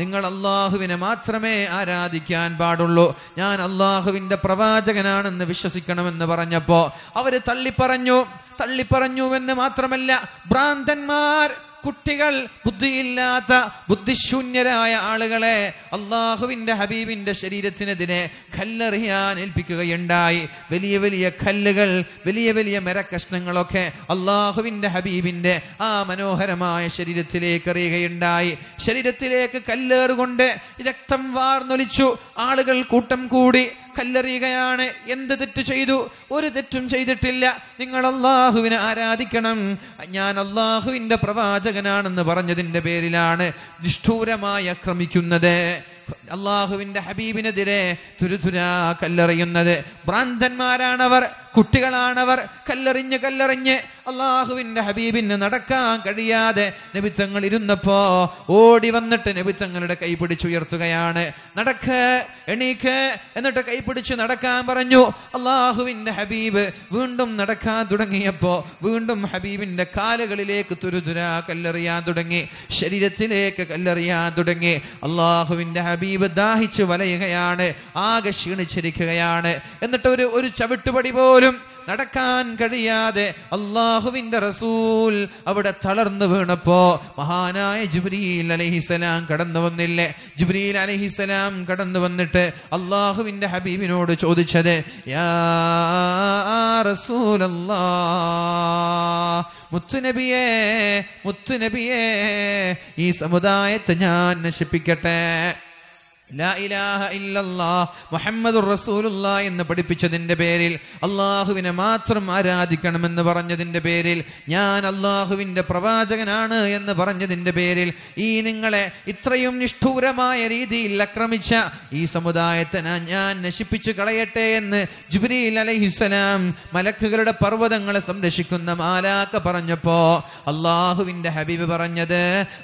നിങ്ങൾ അള്ളാഹുവിനെ മാത്രമേ ആരാധിക്കാൻ പാടുള്ളൂ ഞാൻ അള്ളാഹുവിന്റെ പ്രവാചകനാണെന്ന് വിശ്വസിക്കണമെന്ന് പറഞ്ഞപ്പോ അവര് തള്ളിപ്പറഞ്ഞു തള്ളിപ്പറഞ്ഞുവെന്ന് മാത്രമല്ല ഭ്രാന്തന്മാർ കുട്ടികൾ ബുദ്ധിയില്ലാത്ത ബുദ്ധിശൂന്യരായ ആളുകളെ അള്ളാഹുവിന്റെ ഹബീബിന്റെ ശരീരത്തിനെതിരെ കല്ലെറിയാൻ ഏൽപ്പിക്കുകയുണ്ടായി വലിയ വലിയ കല്ലുകൾ വലിയ വലിയ മരക്കഷ്ണങ്ങളൊക്കെ അള്ളാഹുവിന്റെ ഹബീബിന്റെ ആ മനോഹരമായ ശരീരത്തിലേക്ക് എറിയുകയുണ്ടായി ശരീരത്തിലേക്ക് കല്ലേറുകൊണ്ട് രക്തം വാർന്നൊലിച്ചു ആളുകൾ കൂട്ടം കൂടി കല്ലെറിയുകയാണ് എന്ത് തെറ്റ് ചെയ്തു ഒരു തെറ്റും ചെയ്തിട്ടില്ല നിങ്ങൾ അള്ളാഹുവിനെ ആരാധിക്കണം ഞാൻ അള്ളാഹുവിന്റെ പ്രവാചകനാണെന്ന് പറഞ്ഞതിന്റെ പേരിലാണ് നിഷ്ഠൂരമായി ആക്രമിക്കുന്നത് അള്ളാഹുവിന്റെ ഹബീബിനെതിരെ തുരുതുരാ കല്ലെറിയുന്നത് ഭ്രാന്തന്മാരാണവർ കുട്ടികളാണവർ കല്ലെറിഞ്ഞ് കല്ലെറിഞ്ഞ് അള്ളാഹുവിന്റെ ഹബീബിന് നടക്കാൻ കഴിയാതെ നബിച്ചങ്ങൾ ഇരുന്നപ്പോ ഓടി വന്നിട്ട് നബിച്ചങ്ങളുടെ കൈ പിടിച്ചുയർത്തുകയാണ് നടക്ക് എണീക്ക് എന്നിട്ട് കൈ പിടിച്ച് നടക്കാൻ പറഞ്ഞു അള്ളാഹുവിന്റെ ഹബീബ് വീണ്ടും നടക്കാൻ തുടങ്ങിയപ്പോ വീണ്ടും ഹബീബിന്റെ കാലുകളിലേക്ക് തുരുതുരാ കല്ലെറിയാൻ തുടങ്ങി ശരീരത്തിലേക്ക് കല്ലെറിയാൻ തുടങ്ങി അള്ളാഹുവിന്റെ ഹബീബ് ദാഹിച്ച് വലയുകയാണ് ആകെ ക്ഷീണിച്ചിരിക്കുകയാണ് എന്നിട്ട് ഒരു ഒരു ചവിട്ടുപടി പോലും പോലും നടക്കാൻ കഴിയാതെ അള്ളാഹുവിന്റെ റസൂൽ അവിടെ തളർന്നു വീണപ്പോ മഹാനായ ജുബ്രീൽ അലഹിസലാം കടന്നു വന്നില്ലേ ജുബ്രീൽ അലഹിസലാം കടന്നു വന്നിട്ട് അള്ളാഹുവിന്റെ ഹബീബിനോട് ചോദിച്ചത് യാ റസൂലല്ലാ ഈ സമുദായത്തെ ഞാൻ നശിപ്പിക്കട്ടെ റസൂലുള്ള എന്ന് പഠിപ്പിച്ചതിന്റെ പേരിൽ അള്ളാഹുവിനെ മാത്രം ആരാധിക്കണമെന്ന് പറഞ്ഞതിന്റെ പേരിൽ ഞാൻ അള്ളാഹുവിന്റെ പ്രവാചകനാണ് എന്ന് പറഞ്ഞതിന്റെ പേരിൽ ഈ നിങ്ങളെ ഇത്രയും നിഷ്ഠൂരമായ രീതിയിൽ അക്രമിച്ച ഈ സമുദായത്തെ ഞാൻ നശിപ്പിച്ചു കളയട്ടെ എന്ന് ജുബ്രീൽ അലഹിസ്സലാം മലക്കുകളുടെ പർവ്വതങ്ങളെ സംരക്ഷിക്കുന്ന മാലാക്ക പറഞ്ഞപ്പോ അള്ളാഹുവിന്റെ ഹബീബ് പറഞ്ഞത്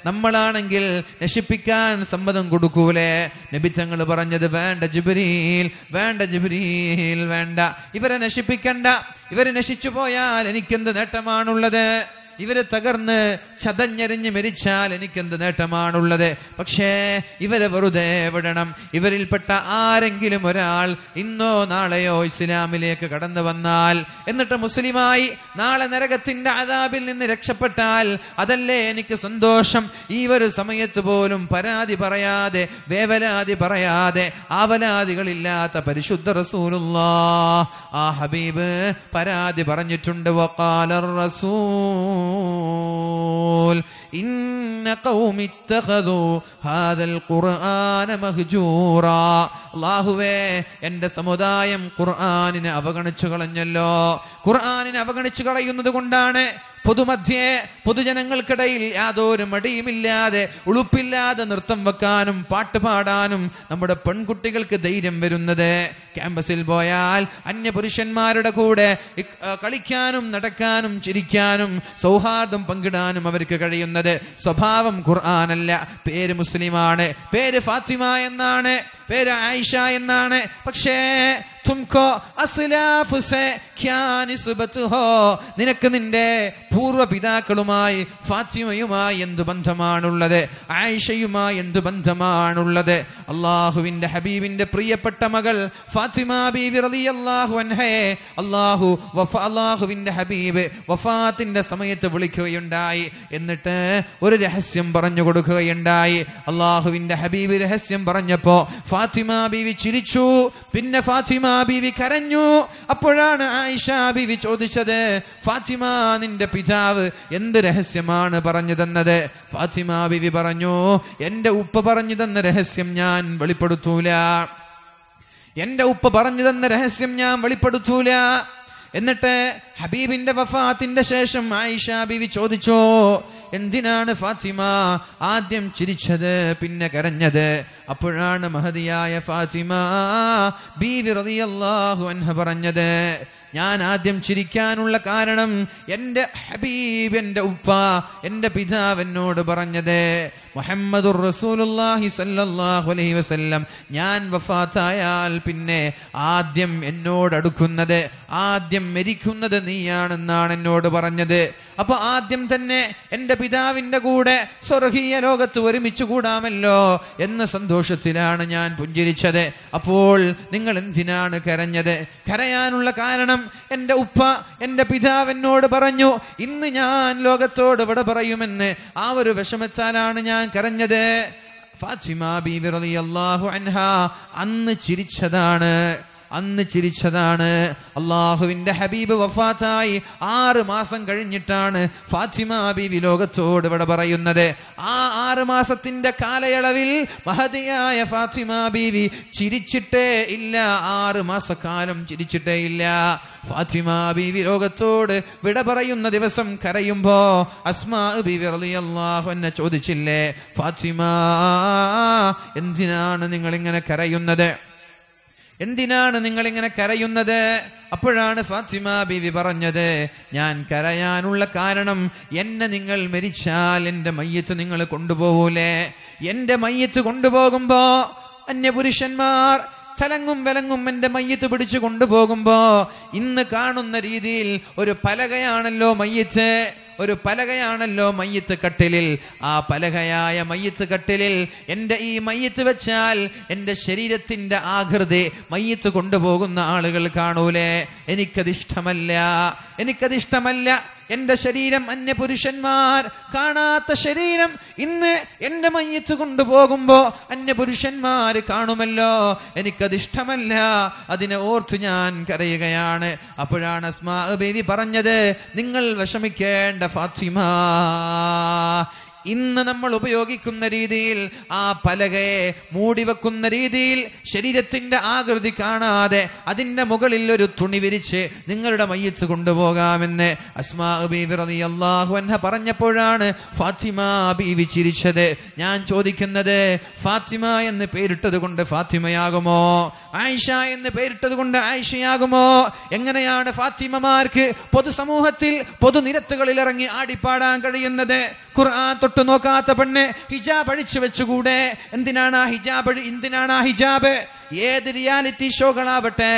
നമ്മളാണെങ്കിൽ നശിപ്പിക്കാൻ സമ്മതം കൊടുക്കൂലേ നബിത്തങ്ങൾ പറഞ്ഞത് വേണ്ട ജിബിരിയിൽ വേണ്ട ജിബിരിയിൽ വേണ്ട ഇവരെ നശിപ്പിക്കണ്ട ഇവരെ നശിച്ചു പോയാൽ എനിക്കെന്ത് നേട്ടമാണുള്ളത് ഇവര് തകർന്ന് ചതഞ്ഞരിഞ്ഞ് മരിച്ചാൽ എന്ത് നേട്ടമാണുള്ളത് പക്ഷേ ഇവരെ വെറുതെ വിടണം ഇവരിൽപ്പെട്ട ആരെങ്കിലും ഒരാൾ ഇന്നോ നാളെയോ ഇസ്ലാമിലേക്ക് കടന്നു വന്നാൽ എന്നിട്ട് മുസ്ലിമായി നാളെ നരകത്തിന്റെ അതാബിൽ നിന്ന് രക്ഷപ്പെട്ടാൽ അതല്ലേ എനിക്ക് സന്തോഷം ഈ ഒരു സമയത്ത് പോലും പരാതി പറയാതെ വേവലാതി പറയാതെ ആവലാതികളില്ലാത്ത പരിശുദ്ധ റസൂലുള്ള ആ ഹബീബ് പരാതി പറഞ്ഞിട്ടുണ്ട് വക്കാലർ റസൂ يقول إن قوم اتخذوا هذا القرآن مهجورا അള്ളാഹുവേ എൻ്റെ സമുദായം ഖുർആാനിനെ അവഗണിച്ചു കളഞ്ഞല്ലോ ഖുർആാനിനെ അവഗണിച്ചു കളയുന്നത് കൊണ്ടാണ് പൊതുമധ്യേ പൊതുജനങ്ങൾക്കിടയിൽ യാതൊരു മടിയുമില്ലാതെ ഉളുപ്പില്ലാതെ നൃത്തം വെക്കാനും പാട്ട് പാടാനും നമ്മുടെ പെൺകുട്ടികൾക്ക് ധൈര്യം വരുന്നത് ക്യാമ്പസിൽ പോയാൽ അന്യപുരുഷന്മാരുടെ കൂടെ കളിക്കാനും നടക്കാനും ചിരിക്കാനും സൗഹാർദ്ദം പങ്കിടാനും അവർക്ക് കഴിയുന്നത് സ്വഭാവം ഖുർആാനല്ല പേര് മുസ്ലിമാണ് പേര് ഫാത്തിമ എന്നാണ് പേര് ആയിഷ എന്നാണ് പക്ഷേ തുംകോ അസ്ലാഫ് നിനക്ക് നിന്റെ പൂർവ്വപിതാക്കളുമായി ഫാത്തിമയുമായി എന്ത് ബന്ധമാണുള്ളത് ആയിഷയുമായി എന്ത് ബന്ധമാണുള്ളത് അള്ളാഹുവിന്റെ ഹബീബിന്റെ പ്രിയപ്പെട്ട മകൾ ഫാത്തിമ ബീവി റളിയല്ലാഹു അൻഹയെ അള്ളാഹു വഫ അള്ളാഹുവിന്റെ ഹബീബ് വഫാത്തിന്റെ സമയത്ത് വിളിക്കുകയുണ്ടായി എന്നിട്ട് ഒരു രഹസ്യം പറഞ്ഞു കൊടുക്കുകയുണ്ടായി അള്ളാഹുവിന്റെ ഹബീബ് രഹസ്യം പറഞ്ഞപ്പോ ഫാത്തിമ ബീവി ചിരിച്ചു പിന്നെ ഫാത്തിമ ബീവി കരഞ്ഞു അപ്പോഴാണ് ആയിഷ ബീവി ചോദിച്ചത് ഫാത്തിമ നിന്റെ പിതാവ് എന്ത് രഹസ്യമാണ് പറഞ്ഞു തന്നത് ഫാത്തിമ ബീവി പറഞ്ഞു എൻ്റെ ഉപ്പ പറഞ്ഞു തന്ന രഹസ്യം ഞാൻ വെളിപ്പെടുത്തൂല എൻ്റെ ഉപ്പ പറഞ്ഞു തന്ന രഹസ്യം ഞാൻ വെളിപ്പെടുത്തൂല എന്നിട്ട് ഹബീബിന്റെ വഫാത്തിന്റെ ശേഷം ആയിഷ ബീവി ചോദിച്ചോ എന്തിനാണ് ഫാത്തിമ ആദ്യം ചിരിച്ചത് പിന്നെ കരഞ്ഞത് അപ്പോഴാണ് മഹതിയായ ഫാത്തിമ ബീവി റതിയല്ലാഹു അൻഹ പറഞ്ഞത് ഞാൻ ആദ്യം ചിരിക്കാനുള്ള കാരണം എൻ്റെ ഹബീബ് എൻ്റെ ഉപ്പ എൻ്റെ പിതാവ് എന്നോട് പറഞ്ഞത് മുഹമ്മദ് അലൈഹി വസല്ലം ഞാൻ വഫാത്തായാൽ പിന്നെ ആദ്യം എന്നോട് അടുക്കുന്നത് ആദ്യം മരിക്കുന്നത് നീയാണെന്നാണ് എന്നോട് പറഞ്ഞത് അപ്പൊ ആദ്യം തന്നെ എൻ്റെ പിതാവിൻ്റെ കൂടെ സ്വർഗീയ ലോകത്ത് ഒരുമിച്ച് കൂടാമല്ലോ എന്ന സന്തോഷത്തിലാണ് ഞാൻ പുഞ്ചിരിച്ചത് അപ്പോൾ നിങ്ങൾ എന്തിനാണ് കരഞ്ഞത് കരയാനുള്ള കാരണം എൻ്റെ ഉപ്പ എൻ്റെ പിതാവ് എന്നോട് പറഞ്ഞു ഇന്ന് ഞാൻ ലോകത്തോട് ഇവിടെ പറയുമെന്ന് ആ ഒരു വിഷമിച്ചാലാണ് ഞാൻ കരഞ്ഞത് ഫാത്തിമ ബീബി അള്ളാഹു അൻഹ അന്ന് ചിരിച്ചതാണ് അന്ന് ചിരിച്ചതാണ് അള്ളാഹുവിന്റെ ഹബീബ് വഫാത്തായി ആറ് മാസം കഴിഞ്ഞിട്ടാണ് ഫാത്തിമ ഹബീബി ലോകത്തോട് ഇവിടെ പറയുന്നത് ആ ആറ് മാസത്തിന്റെ കാലയളവിൽ മഹതിയായ ഫാത്തിമ ബീവി ചിരിച്ചിട്ടേ ഇല്ല ആറ് മാസക്കാലം ചിരിച്ചിട്ടേ ഇല്ല ഫാത്തിമ ഹബീബി ലോകത്തോട് വിട പറയുന്ന ദിവസം കരയുമ്പോ അസ്മാ റളിയല്ലാഹു ചോദിച്ചില്ലേ ഫാത്തിമ എന്തിനാണ് നിങ്ങൾ ഇങ്ങനെ കരയുന്നത് എന്തിനാണ് നിങ്ങൾ ഇങ്ങനെ കരയുന്നത് അപ്പോഴാണ് ഫാത്തിമ ബീവി പറഞ്ഞത് ഞാൻ കരയാനുള്ള കാരണം എന്നെ നിങ്ങൾ മരിച്ചാൽ എൻ്റെ മയ്യത്ത് നിങ്ങൾ കൊണ്ടുപോകൂലേ എൻ്റെ മയ്യത്ത് കൊണ്ടുപോകുമ്പോ അന്യപുരുഷന്മാർ ചലങ്ങും വിലങ്ങും എൻ്റെ മയ്യത്ത് പിടിച്ചു കൊണ്ടുപോകുമ്പോ ഇന്ന് കാണുന്ന രീതിയിൽ ഒരു പലകയാണല്ലോ മയ്യത്ത് ഒരു പലകയാണല്ലോ മയ്യത്ത് കട്ടിലിൽ ആ പലകയായ മയ്യത്ത് കട്ടിലിൽ എൻ്റെ ഈ മയ്യത്ത് വെച്ചാൽ എൻ്റെ ശരീരത്തിൻ്റെ ആകൃതി മയ്യത്ത് കൊണ്ടുപോകുന്ന ആളുകൾ കാണൂലേ എനിക്കതിഷ്ടമല്ല എനിക്കതിഷ്ടമല്ല എന്റെ ശരീരം പുരുഷന്മാർ കാണാത്ത ശരീരം ഇന്ന് എന്റെ മയ്യത്ത് കൊണ്ടുപോകുമ്പോ അന്യപുരുഷന്മാർ കാണുമല്ലോ എനിക്കതിഷ്ടമല്ല അതിനെ ഓർത്ത് ഞാൻ കരയുകയാണ് അപ്പോഴാണ് അസ്മാ ബേബി പറഞ്ഞത് നിങ്ങൾ വിഷമിക്കേണ്ട ഫാത്തിമ ഇന്ന് നമ്മൾ ഉപയോഗിക്കുന്ന രീതിയിൽ ആ പലകയെ മൂടിവെക്കുന്ന രീതിയിൽ ശരീരത്തിന്റെ ആകൃതി കാണാതെ അതിന്റെ മുകളിൽ ഒരു തുണി വിരിച്ച് നിങ്ങളുടെ മയ്യത്ത് കൊണ്ടുപോകാമെന്ന് അസ്മാ പറഞ്ഞപ്പോഴാണ് ഫാത്തിമ ബീവി ചിരിച്ചത് ഞാൻ ചോദിക്കുന്നത് ഫാത്തിമ എന്ന് പേരിട്ടത് കൊണ്ട് ഫാത്തിമയാകുമോ ആയിഷ എന്ന് പേരിട്ടത് കൊണ്ട് ആയിഷയാകുമോ എങ്ങനെയാണ് ഫാത്തിമമാർക്ക് പൊതുസമൂഹത്തിൽ പൊതുനിരത്തുകളിൽ ഇറങ്ങി ആടിപ്പാടാൻ കഴിയുന്നത് ഖുർആൻ അങ്ങോട്ട് നോക്കാത്ത പെണ്ണ് ഹിജാബ് അഴിച്ചു വെച്ചുകൂടെ എന്തിനാണ് ആ ഹിജാബ് എന്തിനാണ് ആ ഹിജാബ് ഏത് റിയാലിറ്റി ഷോകളാവട്ടെ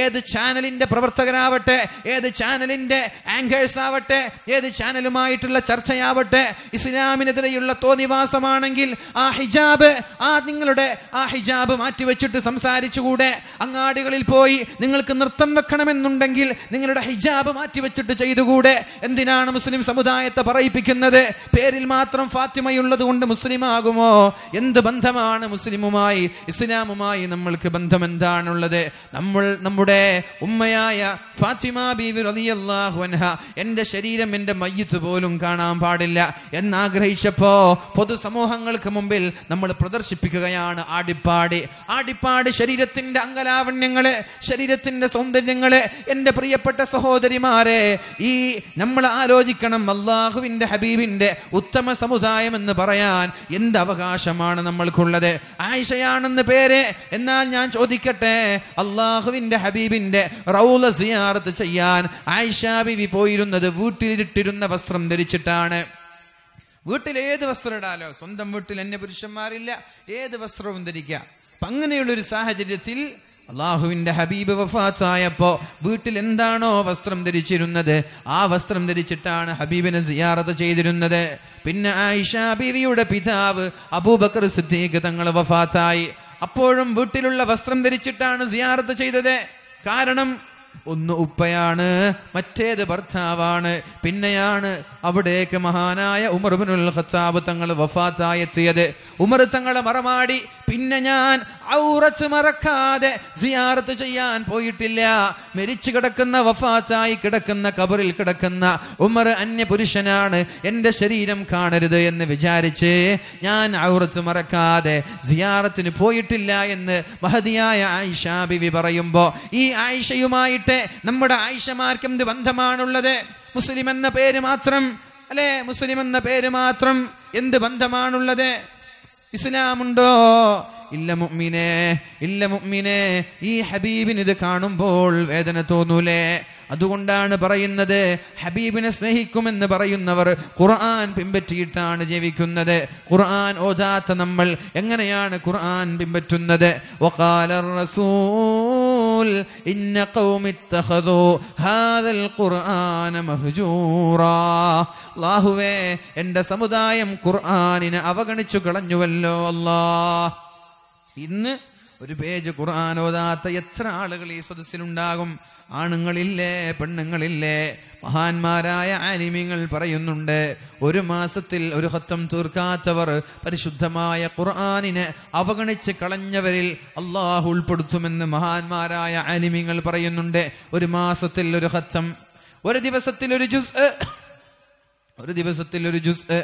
ഏത് ചാനലിന്റെ പ്രവർത്തകരാവട്ടെ ഏത് ചാനലിന്റെ ആങ്കേഴ്സ് ആവട്ടെ ഏത് ചാനലുമായിട്ടുള്ള ചർച്ചയാവട്ടെ ഇസ്ലാമിനെതിരെയുള്ള തോന്നിവാസമാണെങ്കിൽ ആ ഹിജാബ് ആ നിങ്ങളുടെ ആ ഹിജാബ് മാറ്റിവെച്ചിട്ട് സംസാരിച്ചുകൂടെ അങ്ങാടികളിൽ പോയി നിങ്ങൾക്ക് നൃത്തം വെക്കണമെന്നുണ്ടെങ്കിൽ നിങ്ങളുടെ ഹിജാബ് മാറ്റിവെച്ചിട്ട് ചെയ്തുകൂടെ എന്തിനാണ് മുസ്ലിം സമുദായത്തെ പറയിപ്പിക്കുന്നത് പേരിൽ മാത്രം മാത്രം ഫാത്തിമയുള്ളത് കൊണ്ട് മുസ്ലിം എന്ത് ബന്ധമാണ് മുസ്ലിമുമായി ഇസ്ലാമുമായി നമ്മൾക്ക് ബന്ധം എന്താണുള്ളത് നമ്മൾ നമ്മുടെ ഉമ്മയായ ഫാത്തിമ ബീവി റതിയല്ലാഹു അൻഹ എൻ്റെ ശരീരം എൻ്റെ മയ്യത്ത് പോലും കാണാൻ പാടില്ല എന്നാഗ്രഹിച്ചപ്പോ പൊതുസമൂഹങ്ങൾക്ക് മുമ്പിൽ നമ്മൾ പ്രദർശിപ്പിക്കുകയാണ് ആടിപ്പാടി ആടിപ്പാട് ശരീരത്തിന്റെ അംഗലാവണ്യങ്ങളെ ശരീരത്തിന്റെ സൗന്ദര്യങ്ങളെ എൻ്റെ പ്രിയപ്പെട്ട സഹോദരിമാരെ ഈ നമ്മൾ ആലോചിക്കണം അള്ളാഹുവിൻ്റെ ഹബീബിൻ്റെ ഉത്തമ സമൂഹം സമുദായം എന്ന് പറയാൻ എന്ത് അവകാശമാണ് നമ്മൾക്കുള്ളത് ആയിഷയാണെന്ന് പേര് എന്നാൽ ഞാൻ ചോദിക്കട്ടെ അള്ളാഹുവിന്റെ ഹബീബിന്റെ റൗല സിയാറത്ത് ചെയ്യാൻ ആയിഷ ബിവി പോയിരുന്നത് വീട്ടിലിട്ടിരുന്ന വസ്ത്രം ധരിച്ചിട്ടാണ് വീട്ടിൽ ഏത് വസ്ത്രം ഇടാലോ സ്വന്തം വീട്ടിൽ എന്നെ പുരുഷന്മാരില്ല ഏത് വസ്ത്രവും ധരിക്കാം അപ്പൊ അങ്ങനെയുള്ളൊരു ഒരു സാഹചര്യത്തിൽ അള്ളാഹുവിന്റെ ഹബീബ് വഫാത്തായപ്പോ വീട്ടിൽ എന്താണോ വസ്ത്രം ധരിച്ചിരുന്നത് ആ വസ്ത്രം ധരിച്ചിട്ടാണ് ഹബീബിനെ സിയാറത്ത് ചെയ്തിരുന്നത് പിന്നെ ആയിഷ ബീവിയുടെ പിതാവ് അബൂബക്കർ സിദ്ദീഖ് തങ്ങൾ വഫാത്തായി അപ്പോഴും വീട്ടിലുള്ള വസ്ത്രം ധരിച്ചിട്ടാണ് സിയാറത്ത് ചെയ്തത് കാരണം ഒന്ന് ഉപ്പയാണ് മറ്റേത് ഭർത്താവാണ് പിന്നെയാണ് അവിടേക്ക് മഹാനായ ഉമർബിനുൽ ഖത്താബ് തങ്ങൾ വഫാത്തായെത്തിയത് ഉമർ തങ്ങളെ മറമാടി പിന്നെ ഞാൻ ഔറച്ച് മറക്കാതെ സിയാറത്ത് ചെയ്യാൻ പോയിട്ടില്ല മരിച്ചു കിടക്കുന്ന വഫാച്ചായി കിടക്കുന്ന കബറിൽ കിടക്കുന്ന ഉമർ അന്യ പുരുഷനാണ് എൻ്റെ ശരീരം കാണരുത് എന്ന് വിചാരിച്ച് ഞാൻ ഔറത്ത് മറക്കാതെ സിയാറത്തിന് പോയിട്ടില്ല എന്ന് മഹതിയായ ആയിഷ ബിവി പറയുമ്പോൾ ഈ ആയിഷയുമായിട്ട് നമ്മുടെ ആയിഷമാർക്ക് എന്ത് ബന്ധമാണുള്ളത് മുസ്ലിം എന്ന പേര് മാത്രം അല്ലെ മുസ്ലിം എന്ന പേര് മാത്രം എന്ത് ബന്ധമാണുള്ളത് ഇസ്ലാമുണ്ടോ ഇല്ല മുഅ്മിനേ ഇല്ല മുഅ്മിനേ ഈ ഹബീബിന് ഇത് കാണുമ്പോൾ വേദന തോന്നൂലേ അതുകൊണ്ടാണ് പറയുന്നത് ഹബീബിനെ സ്നേഹിക്കുമെന്ന് പറയുന്നവർ ഖുർആൻ പിൻപറ്റിയിട്ടാണ് ജീവിക്കുന്നത് ഖുർആൻ ഓജാത്ത നമ്മൾ എങ്ങനെയാണ് ഖുർആൻ പിൻപറ്റുന്നത് എന്റെ എൻ്റെ സമുദായം ഖുർആാനിനെ അവഗണിച്ചു കളഞ്ഞുവല്ലോ അല്ലാ ഇന്ന് ഒരു പേജ് ഖുർആൻ ഓതാത്ത എത്ര ആളുകൾ ഈ സദസ്സിലുണ്ടാകും ആണുങ്ങളില്ലേ പെണ്ണുങ്ങളില്ലേ മഹാന്മാരായ ആലിമ്യങ്ങൾ പറയുന്നുണ്ട് ഒരു മാസത്തിൽ ഒരു ഹത്തം തീർക്കാത്തവർ പരിശുദ്ധമായ ഖുർആാനിനെ അവഗണിച്ച് കളഞ്ഞവരിൽ അള്ളാഹു ഉൾപ്പെടുത്തുമെന്ന് മഹാന്മാരായ ആലിമ്യങ്ങൾ പറയുന്നുണ്ട് ഒരു മാസത്തിൽ ഒരു ഹത്തം ഒരു ദിവസത്തിൽ ഒരു ജുസ് ഒരു ദിവസത്തിൽ ഒരു ജുസ്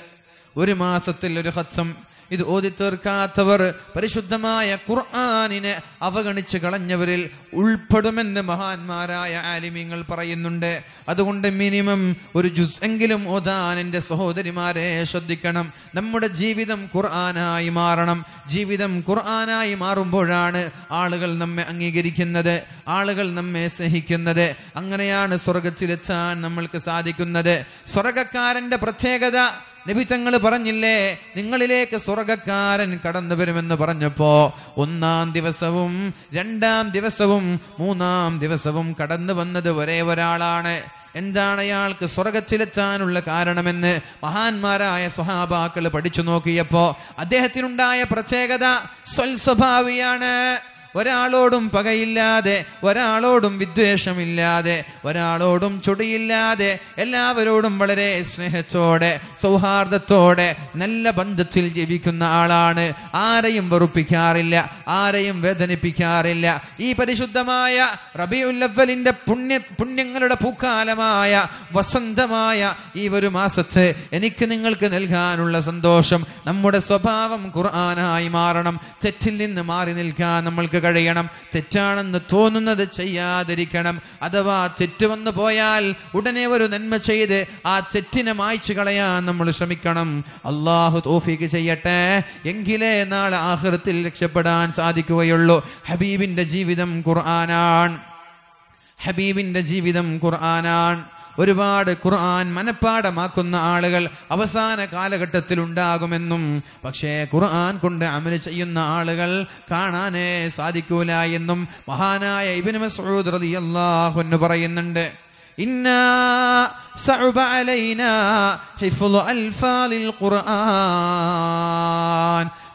ഒരു മാസത്തിൽ ഒരു ഹത്തം ഇത് തീർക്കാത്തവർ പരിശുദ്ധമായ ഖുർആാനിനെ അവഗണിച്ച് കളഞ്ഞവരിൽ ഉൾപ്പെടുമെന്ന് മഹാന്മാരായ ആലിമ്യങ്ങൾ പറയുന്നുണ്ട് അതുകൊണ്ട് മിനിമം ഒരു ജുസ് എങ്കിലും ഓതാൻ എൻ്റെ സഹോദരിമാരെ ശ്രദ്ധിക്കണം നമ്മുടെ ജീവിതം ഖുർആനായി മാറണം ജീവിതം ഖുർആനായി മാറുമ്പോഴാണ് ആളുകൾ നമ്മെ അംഗീകരിക്കുന്നത് ആളുകൾ നമ്മെ സ്നേഹിക്കുന്നത് അങ്ങനെയാണ് സ്വർഗത്തിലെത്താൻ നമ്മൾക്ക് സാധിക്കുന്നത് സ്വർഗക്കാരൻ്റെ പ്രത്യേകത നബിച്ചങ്ങൾ പറഞ്ഞില്ലേ നിങ്ങളിലേക്ക് സ്വർഗക്കാരൻ കടന്നു വരുമെന്ന് പറഞ്ഞപ്പോ ഒന്നാം ദിവസവും രണ്ടാം ദിവസവും മൂന്നാം ദിവസവും കടന്നു വന്നത് ഒരേ ഒരാളാണ് എന്താണ് അയാൾക്ക് സ്വർഗത്തിലെത്താനുള്ള കാരണമെന്ന് മഹാന്മാരായ സ്വഹാബാക്കൾ പഠിച്ചു നോക്കിയപ്പോ അദ്ദേഹത്തിനുണ്ടായ പ്രത്യേകത സ്വൽസ്വഭാവിയാണ് ഒരാളോടും പകയില്ലാതെ ഒരാളോടും വിദ്വേഷമില്ലാതെ ഒരാളോടും ചുടിയില്ലാതെ എല്ലാവരോടും വളരെ സ്നേഹത്തോടെ സൗഹാർദ്ദത്തോടെ നല്ല ബന്ധത്തിൽ ജീവിക്കുന്ന ആളാണ് ആരെയും വെറുപ്പിക്കാറില്ല ആരെയും വേദനിപ്പിക്കാറില്ല ഈ പരിശുദ്ധമായ റബിയുല്ലവലിന്റെ പുണ്യ പുണ്യങ്ങളുടെ പൂക്കാലമായ വസന്തമായ ഈ ഒരു മാസത്തെ എനിക്ക് നിങ്ങൾക്ക് നൽകാനുള്ള സന്തോഷം നമ്മുടെ സ്വഭാവം ഖുർആനായി മാറണം തെറ്റിൽ നിന്ന് മാറി നിൽക്കാൻ നമ്മൾക്ക് കഴിയണം തെറ്റാണെന്ന് തോന്നുന്നത് ചെയ്യാതിരിക്കണം അഥവാ തെറ്റ് വന്നു പോയാൽ ഉടനെ ഒരു നന്മ ചെയ്ത് ആ തെറ്റിനെ മായ്ച്ചു കളയാൻ നമ്മൾ ശ്രമിക്കണം അള്ളാഹു തോഫിക്ക് ചെയ്യട്ടെ എങ്കിലേ നാളെ ആഹൃത്തിൽ രക്ഷപ്പെടാൻ സാധിക്കുകയുള്ളൂ ഹബീബിന്റെ ജീവിതം ഖുർആനാണ് ഹബീബിന്റെ ജീവിതം ഖുർആനാണ് ഒരുപാട് ഖുർആൻ മനഃപ്പാടമാക്കുന്ന ആളുകൾ അവസാന കാലഘട്ടത്തിൽ ഉണ്ടാകുമെന്നും പക്ഷേ ഖുർആൻ കൊണ്ട് അമല് ചെയ്യുന്ന ആളുകൾ കാണാനേ സാധിക്കൂല എന്നും മഹാനായ ഇബിന് മസൂദ് റതി എന്ന് പറയുന്നുണ്ട് ഇന്നാ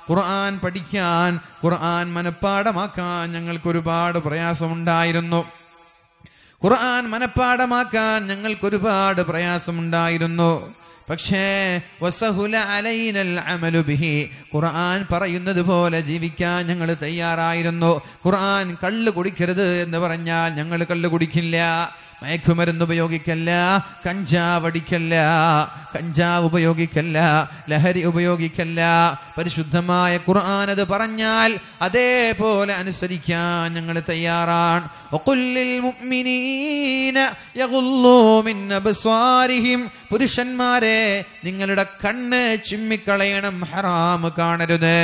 ഖുർആൻ പഠിക്കാൻ ഖുർആൻ മനഃപ്പാടമാക്കാൻ ഞങ്ങൾക്ക് ഒരുപാട് പ്രയാസമുണ്ടായിരുന്നു ഖുർആൻ മനഃപ്പാടമാക്കാൻ ഒരുപാട് പ്രയാസമുണ്ടായിരുന്നു പക്ഷേ ഖുർആൻ പറയുന്നത് പോലെ ജീവിക്കാൻ ഞങ്ങൾ തയ്യാറായിരുന്നു ഖുർആൻ കള്ള് കുടിക്കരുത് എന്ന് പറഞ്ഞാൽ ഞങ്ങൾ കള്ള് കുടിക്കില്ല മയക്കുമരുന്ന് ഉപയോഗിക്കല്ല കഞ്ചാവ് അടിക്കല്ല കഞ്ചാവ് ഉപയോഗിക്കല്ല ലഹരി ഉപയോഗിക്കല്ല പരിശുദ്ധമായ ഖുർആൻ അത് പറഞ്ഞാൽ അതേപോലെ അനുസരിക്കാൻ ഞങ്ങൾ തയ്യാറാണ് പുരുഷന്മാരെ നിങ്ങളുടെ കണ്ണ് ചിമ്മിക്കളയണം ഹറാമ് കാണരുത്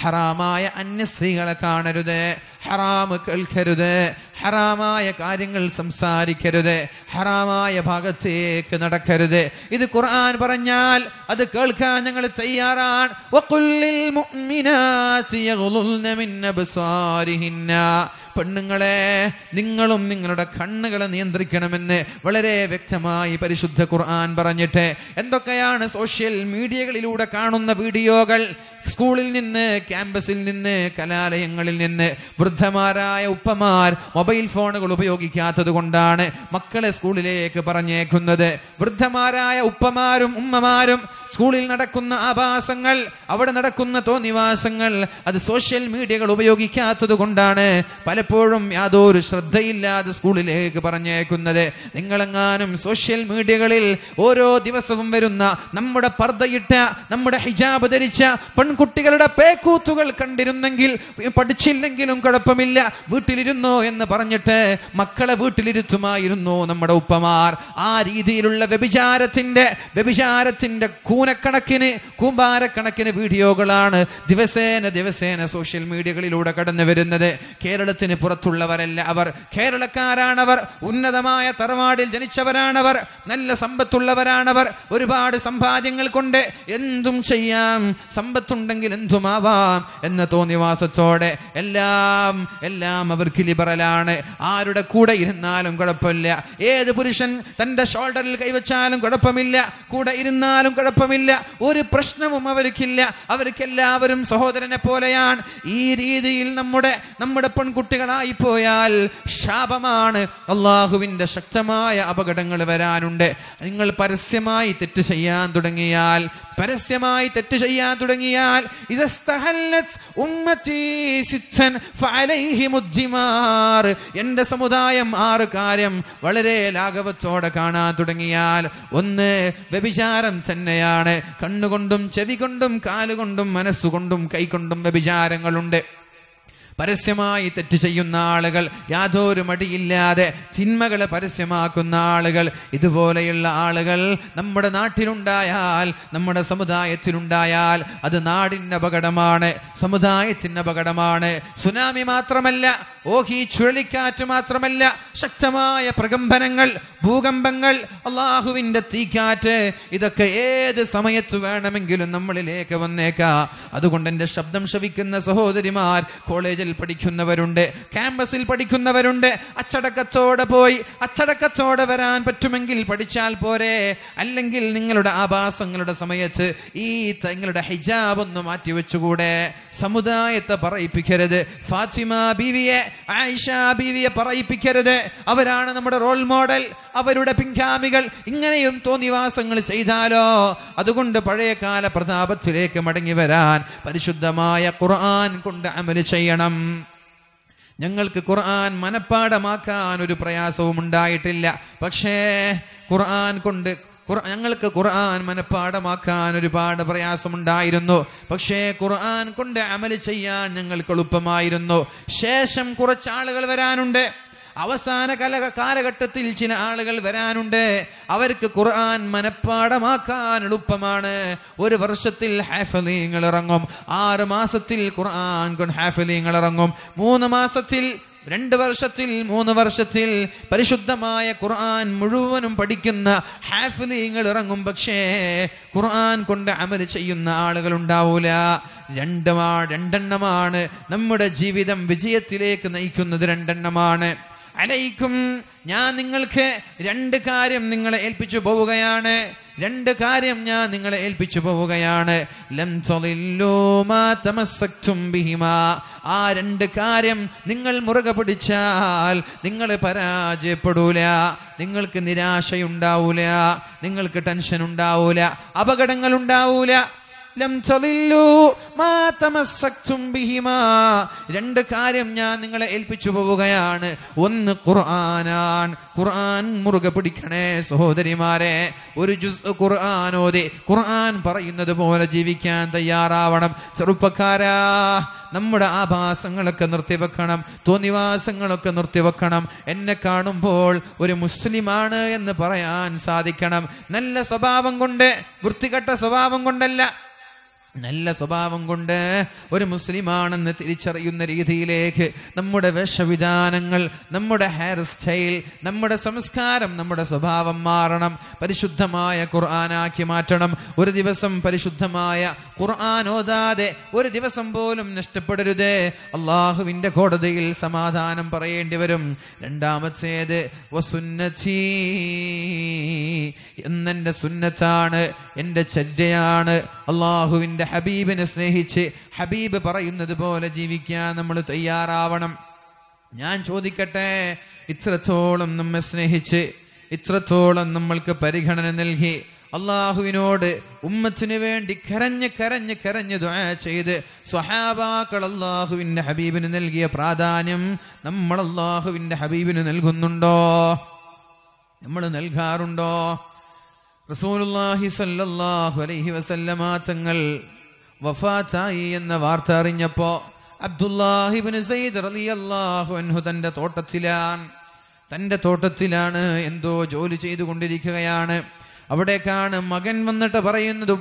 ഹറാമായ അന്യസ്ത്രീകളെ കാണരുത് ഹറാമ് കേൾക്കരുത് ഹറാമായ കാര്യങ്ങൾ സംസാരിക്കരുത് ഹറാമായ ഭാഗത്തേക്ക് നടക്കരുത് ഇത് ഖുർആൻ പറഞ്ഞാൽ അത് കേൾക്കാൻ ഞങ്ങൾ തയ്യാറാണ് പെണ്ണുങ്ങളെ നിങ്ങളും നിങ്ങളുടെ കണ്ണുകളെ നിയന്ത്രിക്കണമെന്ന് വളരെ വ്യക്തമായി പരിശുദ്ധ ഖുർആൻ പറഞ്ഞിട്ട് എന്തൊക്കെയാണ് സോഷ്യൽ മീഡിയകളിലൂടെ കാണുന്ന വീഡിയോകൾ സ്കൂളിൽ നിന്ന് ക്യാമ്പസിൽ നിന്ന് കലാലയങ്ങളിൽ നിന്ന് വൃദ്ധമാരായ ഉപ്പമാർ മൊബൈൽ ഫോണുകൾ ഉപയോഗിക്കാത്തത് കൊണ്ടാണ് മക്കളെ സ്കൂളിലേക്ക് പറഞ്ഞേക്കുന്നത് വൃദ്ധമാരായ ഉപ്പമാരും ഉമ്മമാരും സ്കൂളിൽ നടക്കുന്ന ആഭാസങ്ങൾ അവിടെ നടക്കുന്ന തോന്നിവാസങ്ങൾ അത് സോഷ്യൽ മീഡിയകൾ ഉപയോഗിക്കാത്തത് കൊണ്ടാണ് പലപ്പോഴും യാതൊരു ശ്രദ്ധയില്ലാതെ സ്കൂളിലേക്ക് പറഞ്ഞേക്കുന്നത് നിങ്ങളെങ്ങാനും സോഷ്യൽ മീഡിയകളിൽ ഓരോ ദിവസവും വരുന്ന നമ്മുടെ പർദ്ദയിട്ട നമ്മുടെ ഹിജാബ് ധരിച്ച പെൺകുട്ടികളുടെ പേക്കൂത്തുകൾ കണ്ടിരുന്നെങ്കിൽ പഠിച്ചില്ലെങ്കിലും കുഴപ്പമില്ല വീട്ടിലിരുന്നോ എന്ന് പറഞ്ഞിട്ട് മക്കളെ വീട്ടിലിരുത്തുമായിരുന്നു നമ്മുടെ ഉപ്പമാർ ആ രീതിയിലുള്ള വ്യഭിചാരത്തിന്റെ വ്യഭിചാരത്തിന്റെ കൂ കൂനക്കണക്കിന് കൂമ്പാരക്കണക്കിന് വീഡിയോകളാണ് ദിവസേന ദിവസേന സോഷ്യൽ മീഡിയകളിലൂടെ കടന്നു വരുന്നത് കേരളത്തിന് പുറത്തുള്ളവരല്ല അവർ കേരളക്കാരാണവർ ഉന്നതമായ തറവാടിൽ ജനിച്ചവരാണവർ നല്ല സമ്പത്തുള്ളവരാണവർ ഒരുപാട് സമ്പാദ്യങ്ങൾ കൊണ്ട് എന്തും ചെയ്യാം സമ്പത്തുണ്ടെങ്കിൽ എന്തുമാവാം എന്ന തോന്നിവാസത്തോടെ എല്ലാം എല്ലാം അവർക്ക് ലിബറലാണ് ആരുടെ കൂടെ ഇരുന്നാലും കുഴപ്പമില്ല ഏത് പുരുഷൻ തന്റെ ഷോൾഡറിൽ കൈവച്ചാലും കുഴപ്പമില്ല കൂടെ ഇരുന്നാലും കുഴപ്പമില്ല കുഴപ്പമില്ല ഒരു പ്രശ്നവും അവർക്കില്ല എല്ലാവരും സഹോദരനെ പോലെയാണ് ഈ രീതിയിൽ നമ്മുടെ നമ്മുടെ പെൺകുട്ടികളായി പോയാൽ ശാപമാണ് അള്ളാഹുവിൻ്റെ ശക്തമായ അപകടങ്ങൾ വരാനുണ്ട് നിങ്ങൾ പരസ്യമായി തെറ്റ് ചെയ്യാൻ തുടങ്ങിയാൽ പരസ്യമായി തെറ്റ് ചെയ്യാൻ തുടങ്ങിയാൽ എന്റെ സമുദായം ആറ് കാര്യം വളരെ ലാഘവത്തോടെ കാണാൻ തുടങ്ങിയാൽ ഒന്ന് വ്യഭിചാരം തന്നെയാണ് കണ്ണുകൊണ്ടും ചെവി കൊണ്ടും കാലുകൊണ്ടും മനസ്സുകൊണ്ടും കൈകൊണ്ടും വ്യഭിചാരങ്ങളുണ്ട് പരസ്യമായി തെറ്റ് ചെയ്യുന്ന ആളുകൾ യാതൊരു മടിയില്ലാതെ തിന്മകളെ പരസ്യമാക്കുന്ന ആളുകൾ ഇതുപോലെയുള്ള ആളുകൾ നമ്മുടെ നാട്ടിലുണ്ടായാൽ നമ്മുടെ സമുദായത്തിനുണ്ടായാൽ അത് നാടിൻ്റെ അപകടമാണ് സമുദായത്തിൻ്റെ അപകടമാണ് സുനാമി മാത്രമല്ല ഓഹി ചുഴലിക്കാറ്റ് മാത്രമല്ല ശക്തമായ പ്രകമ്പനങ്ങൾ ഭൂകമ്പങ്ങൾ അള്ളാഹുവിൻ്റെ തീക്കാറ്റ് ഇതൊക്കെ ഏത് സമയത്ത് വേണമെങ്കിലും നമ്മളിലേക്ക് വന്നേക്കാം അതുകൊണ്ട് എൻ്റെ ശബ്ദം ശവിക്കുന്ന സഹോദരിമാർ കോളേജിൽ പഠിക്കുന്നവരുണ്ട് ക്യാമ്പസിൽ പഠിക്കുന്നവരുണ്ട് അച്ചടക്കത്തോടെ പോയി അച്ചടക്കത്തോടെ വരാൻ പറ്റുമെങ്കിൽ പഠിച്ചാൽ പോരെ അല്ലെങ്കിൽ നിങ്ങളുടെ ആഭാസങ്ങളുടെ സമയത്ത് ഈ തങ്ങളുടെ ഹിജാബ് ഒന്ന് മാറ്റി വെച്ചുകൂടെ സമുദായത്തെ പറയിപ്പിക്കരുത് ഫാത്തിമ ബീവിയെ ആയിഷ ബീവിയെ പറയിപ്പിക്കരുത് അവരാണ് നമ്മുടെ റോൾ മോഡൽ അവരുടെ പിൻഗാമികൾ ഇങ്ങനെയും തോന്നിവാസങ്ങൾ ചെയ്താലോ അതുകൊണ്ട് പഴയകാല പ്രതാപത്തിലേക്ക് മടങ്ങി വരാൻ പരിശുദ്ധമായ ഖുർആൻ കൊണ്ട് അമല് ചെയ്യണം ഞങ്ങൾക്ക് ഖുർആൻ മനഃപ്പാടമാക്കാൻ ഒരു പ്രയാസവും ഉണ്ടായിട്ടില്ല പക്ഷേ ഖുർആൻ കൊണ്ട് ഞങ്ങൾക്ക് ഖുർആൻ മനഃപ്പാടമാക്കാൻ ഒരുപാട് പ്രയാസമുണ്ടായിരുന്നു പക്ഷേ ഖുർആൻ കൊണ്ട് അമല് ചെയ്യാൻ ഞങ്ങൾക്ക് എളുപ്പമായിരുന്നു ശേഷം കുറച്ചാളുകൾ വരാനുണ്ട് അവസാന കല കാലഘട്ടത്തിൽ ചില ആളുകൾ വരാനുണ്ട് അവർക്ക് ഖുർആൻ മനഃപ്പാടമാക്കാൻ എളുപ്പമാണ് ഒരു വർഷത്തിൽ ഹാഫലിങ്ങൾ ഇറങ്ങും ആറ് മാസത്തിൽ ഖുർആൻ ഹാഫലിങ്ങൾ ഇറങ്ങും മൂന്ന് മാസത്തിൽ രണ്ട് വർഷത്തിൽ മൂന്ന് വർഷത്തിൽ പരിശുദ്ധമായ ഖുർആൻ മുഴുവനും പഠിക്കുന്ന ഹാഫലിങ്ങൾ ഇറങ്ങും പക്ഷേ ഖുർആൻ കൊണ്ട് അമൽ ചെയ്യുന്ന ആളുകൾ ഉണ്ടാവൂല രണ്ടുമാ രണ്ടെണ്ണമാണ് നമ്മുടെ ജീവിതം വിജയത്തിലേക്ക് നയിക്കുന്നത് രണ്ടെണ്ണമാണ് അലൈക്കും ഞാൻ നിങ്ങൾക്ക് രണ്ട് കാര്യം നിങ്ങളെ ഏൽപ്പിച്ചു പോവുകയാണ് രണ്ട് കാര്യം ഞാൻ നിങ്ങളെ ഏൽപ്പിച്ചു പോവുകയാണ് ആ രണ്ട് കാര്യം നിങ്ങൾ മുറുകെ പിടിച്ചാൽ നിങ്ങൾ പരാജയപ്പെടൂല നിങ്ങൾക്ക് നിരാശയുണ്ടാവൂല നിങ്ങൾക്ക് ടെൻഷൻ ഉണ്ടാവൂല അപകടങ്ങൾ ഉണ്ടാവൂല ലം ചലില്ലു മാ ബിഹിമാ രണ്ട് കാര്യം ഞാൻ നിങ്ങളെ ഏൽപ്പിച്ചു പോവുകയാണ് ഒന്ന് ഖുർആനാൻ ഖുർആൻ മുറുകെ പിടിക്കണേ സഹോദരിമാരെ ഒരു ജുസ് ഖുർആൻ ഓതി ഖുർആൻ പറയുന്നത് പോലെ ജീവിക്കാൻ തയ്യാറാവണം ചെറുപ്പക്കാരാ നമ്മുടെ ആഭാസങ്ങളൊക്കെ നിർത്തിവെക്കണം തോന്നിവാസങ്ങളൊക്കെ നിർത്തിവെക്കണം എന്നെ കാണുമ്പോൾ ഒരു മുസ്ലിമാണ് എന്ന് പറയാൻ സാധിക്കണം നല്ല സ്വഭാവം കൊണ്ട് വൃത്തികെട്ട സ്വഭാവം കൊണ്ടല്ല നല്ല സ്വഭാവം കൊണ്ട് ഒരു മുസ്ലിമാണെന്ന് തിരിച്ചറിയുന്ന രീതിയിലേക്ക് നമ്മുടെ വേഷവിധാനങ്ങൾ നമ്മുടെ ഹെയർ സ്റ്റൈൽ നമ്മുടെ സംസ്കാരം നമ്മുടെ സ്വഭാവം മാറണം പരിശുദ്ധമായ ഖുർആനാക്കി മാറ്റണം ഒരു ദിവസം പരിശുദ്ധമായ ഖുർആൻ ഓതാതെ ഒരു ദിവസം പോലും നഷ്ടപ്പെടരുതേ അള്ളാഹുവിൻ്റെ കോടതിയിൽ സമാധാനം പറയേണ്ടി വരും രണ്ടാമത്തേത് എന്നെ സുന്നത്താണ് എൻ്റെ ചര്യയാണ് അള്ളാഹുവിൻ്റെ നിന്റെ ഹബീബിനെ സ്നേഹിച്ച് ഹബീബ് പറയുന്നത് പോലെ ജീവിക്കാൻ നമ്മൾ തയ്യാറാവണം ഞാൻ ചോദിക്കട്ടെ ഇത്രത്തോളം നമ്മെ സ്നേഹിച്ച് ഇത്രത്തോളം നമ്മൾക്ക് പരിഗണന നൽകി അള്ളാഹുവിനോട് ഉമ്മത്തിന് വേണ്ടി കരഞ്ഞ് കരഞ്ഞ് കരഞ്ഞ് ദ്വാ ചെയ്ത് സ്വഹാബാക്കൾ അള്ളാഹുവിൻ്റെ ഹബീബിന് നൽകിയ പ്രാധാന്യം നമ്മൾ അള്ളാഹുവിൻ്റെ ഹബീബിന് നൽകുന്നുണ്ടോ നമ്മൾ നൽകാറുണ്ടോ റസൂലുല്ലാഹി സല്ലല്ലാഹു അലൈഹി വസല്ലമ തങ്ങൾ വഫാത്തായി എന്ന വാർത്ത അറിഞ്ഞപ്പോ അബ്ദുല്ലാഹിബിന് സയ്യിദ് റളിയല്ലാഹു അൻഹു തന്റെ തോട്ടത്തിലാണ് തന്റെ തോട്ടത്തിലാണ് എന്തോ ജോലി ചെയ്തുകൊണ്ടിരിക്കുകയാണ് അവിടേക്കാണ് മകൻ വന്നിട്ട് പറയുന്നത്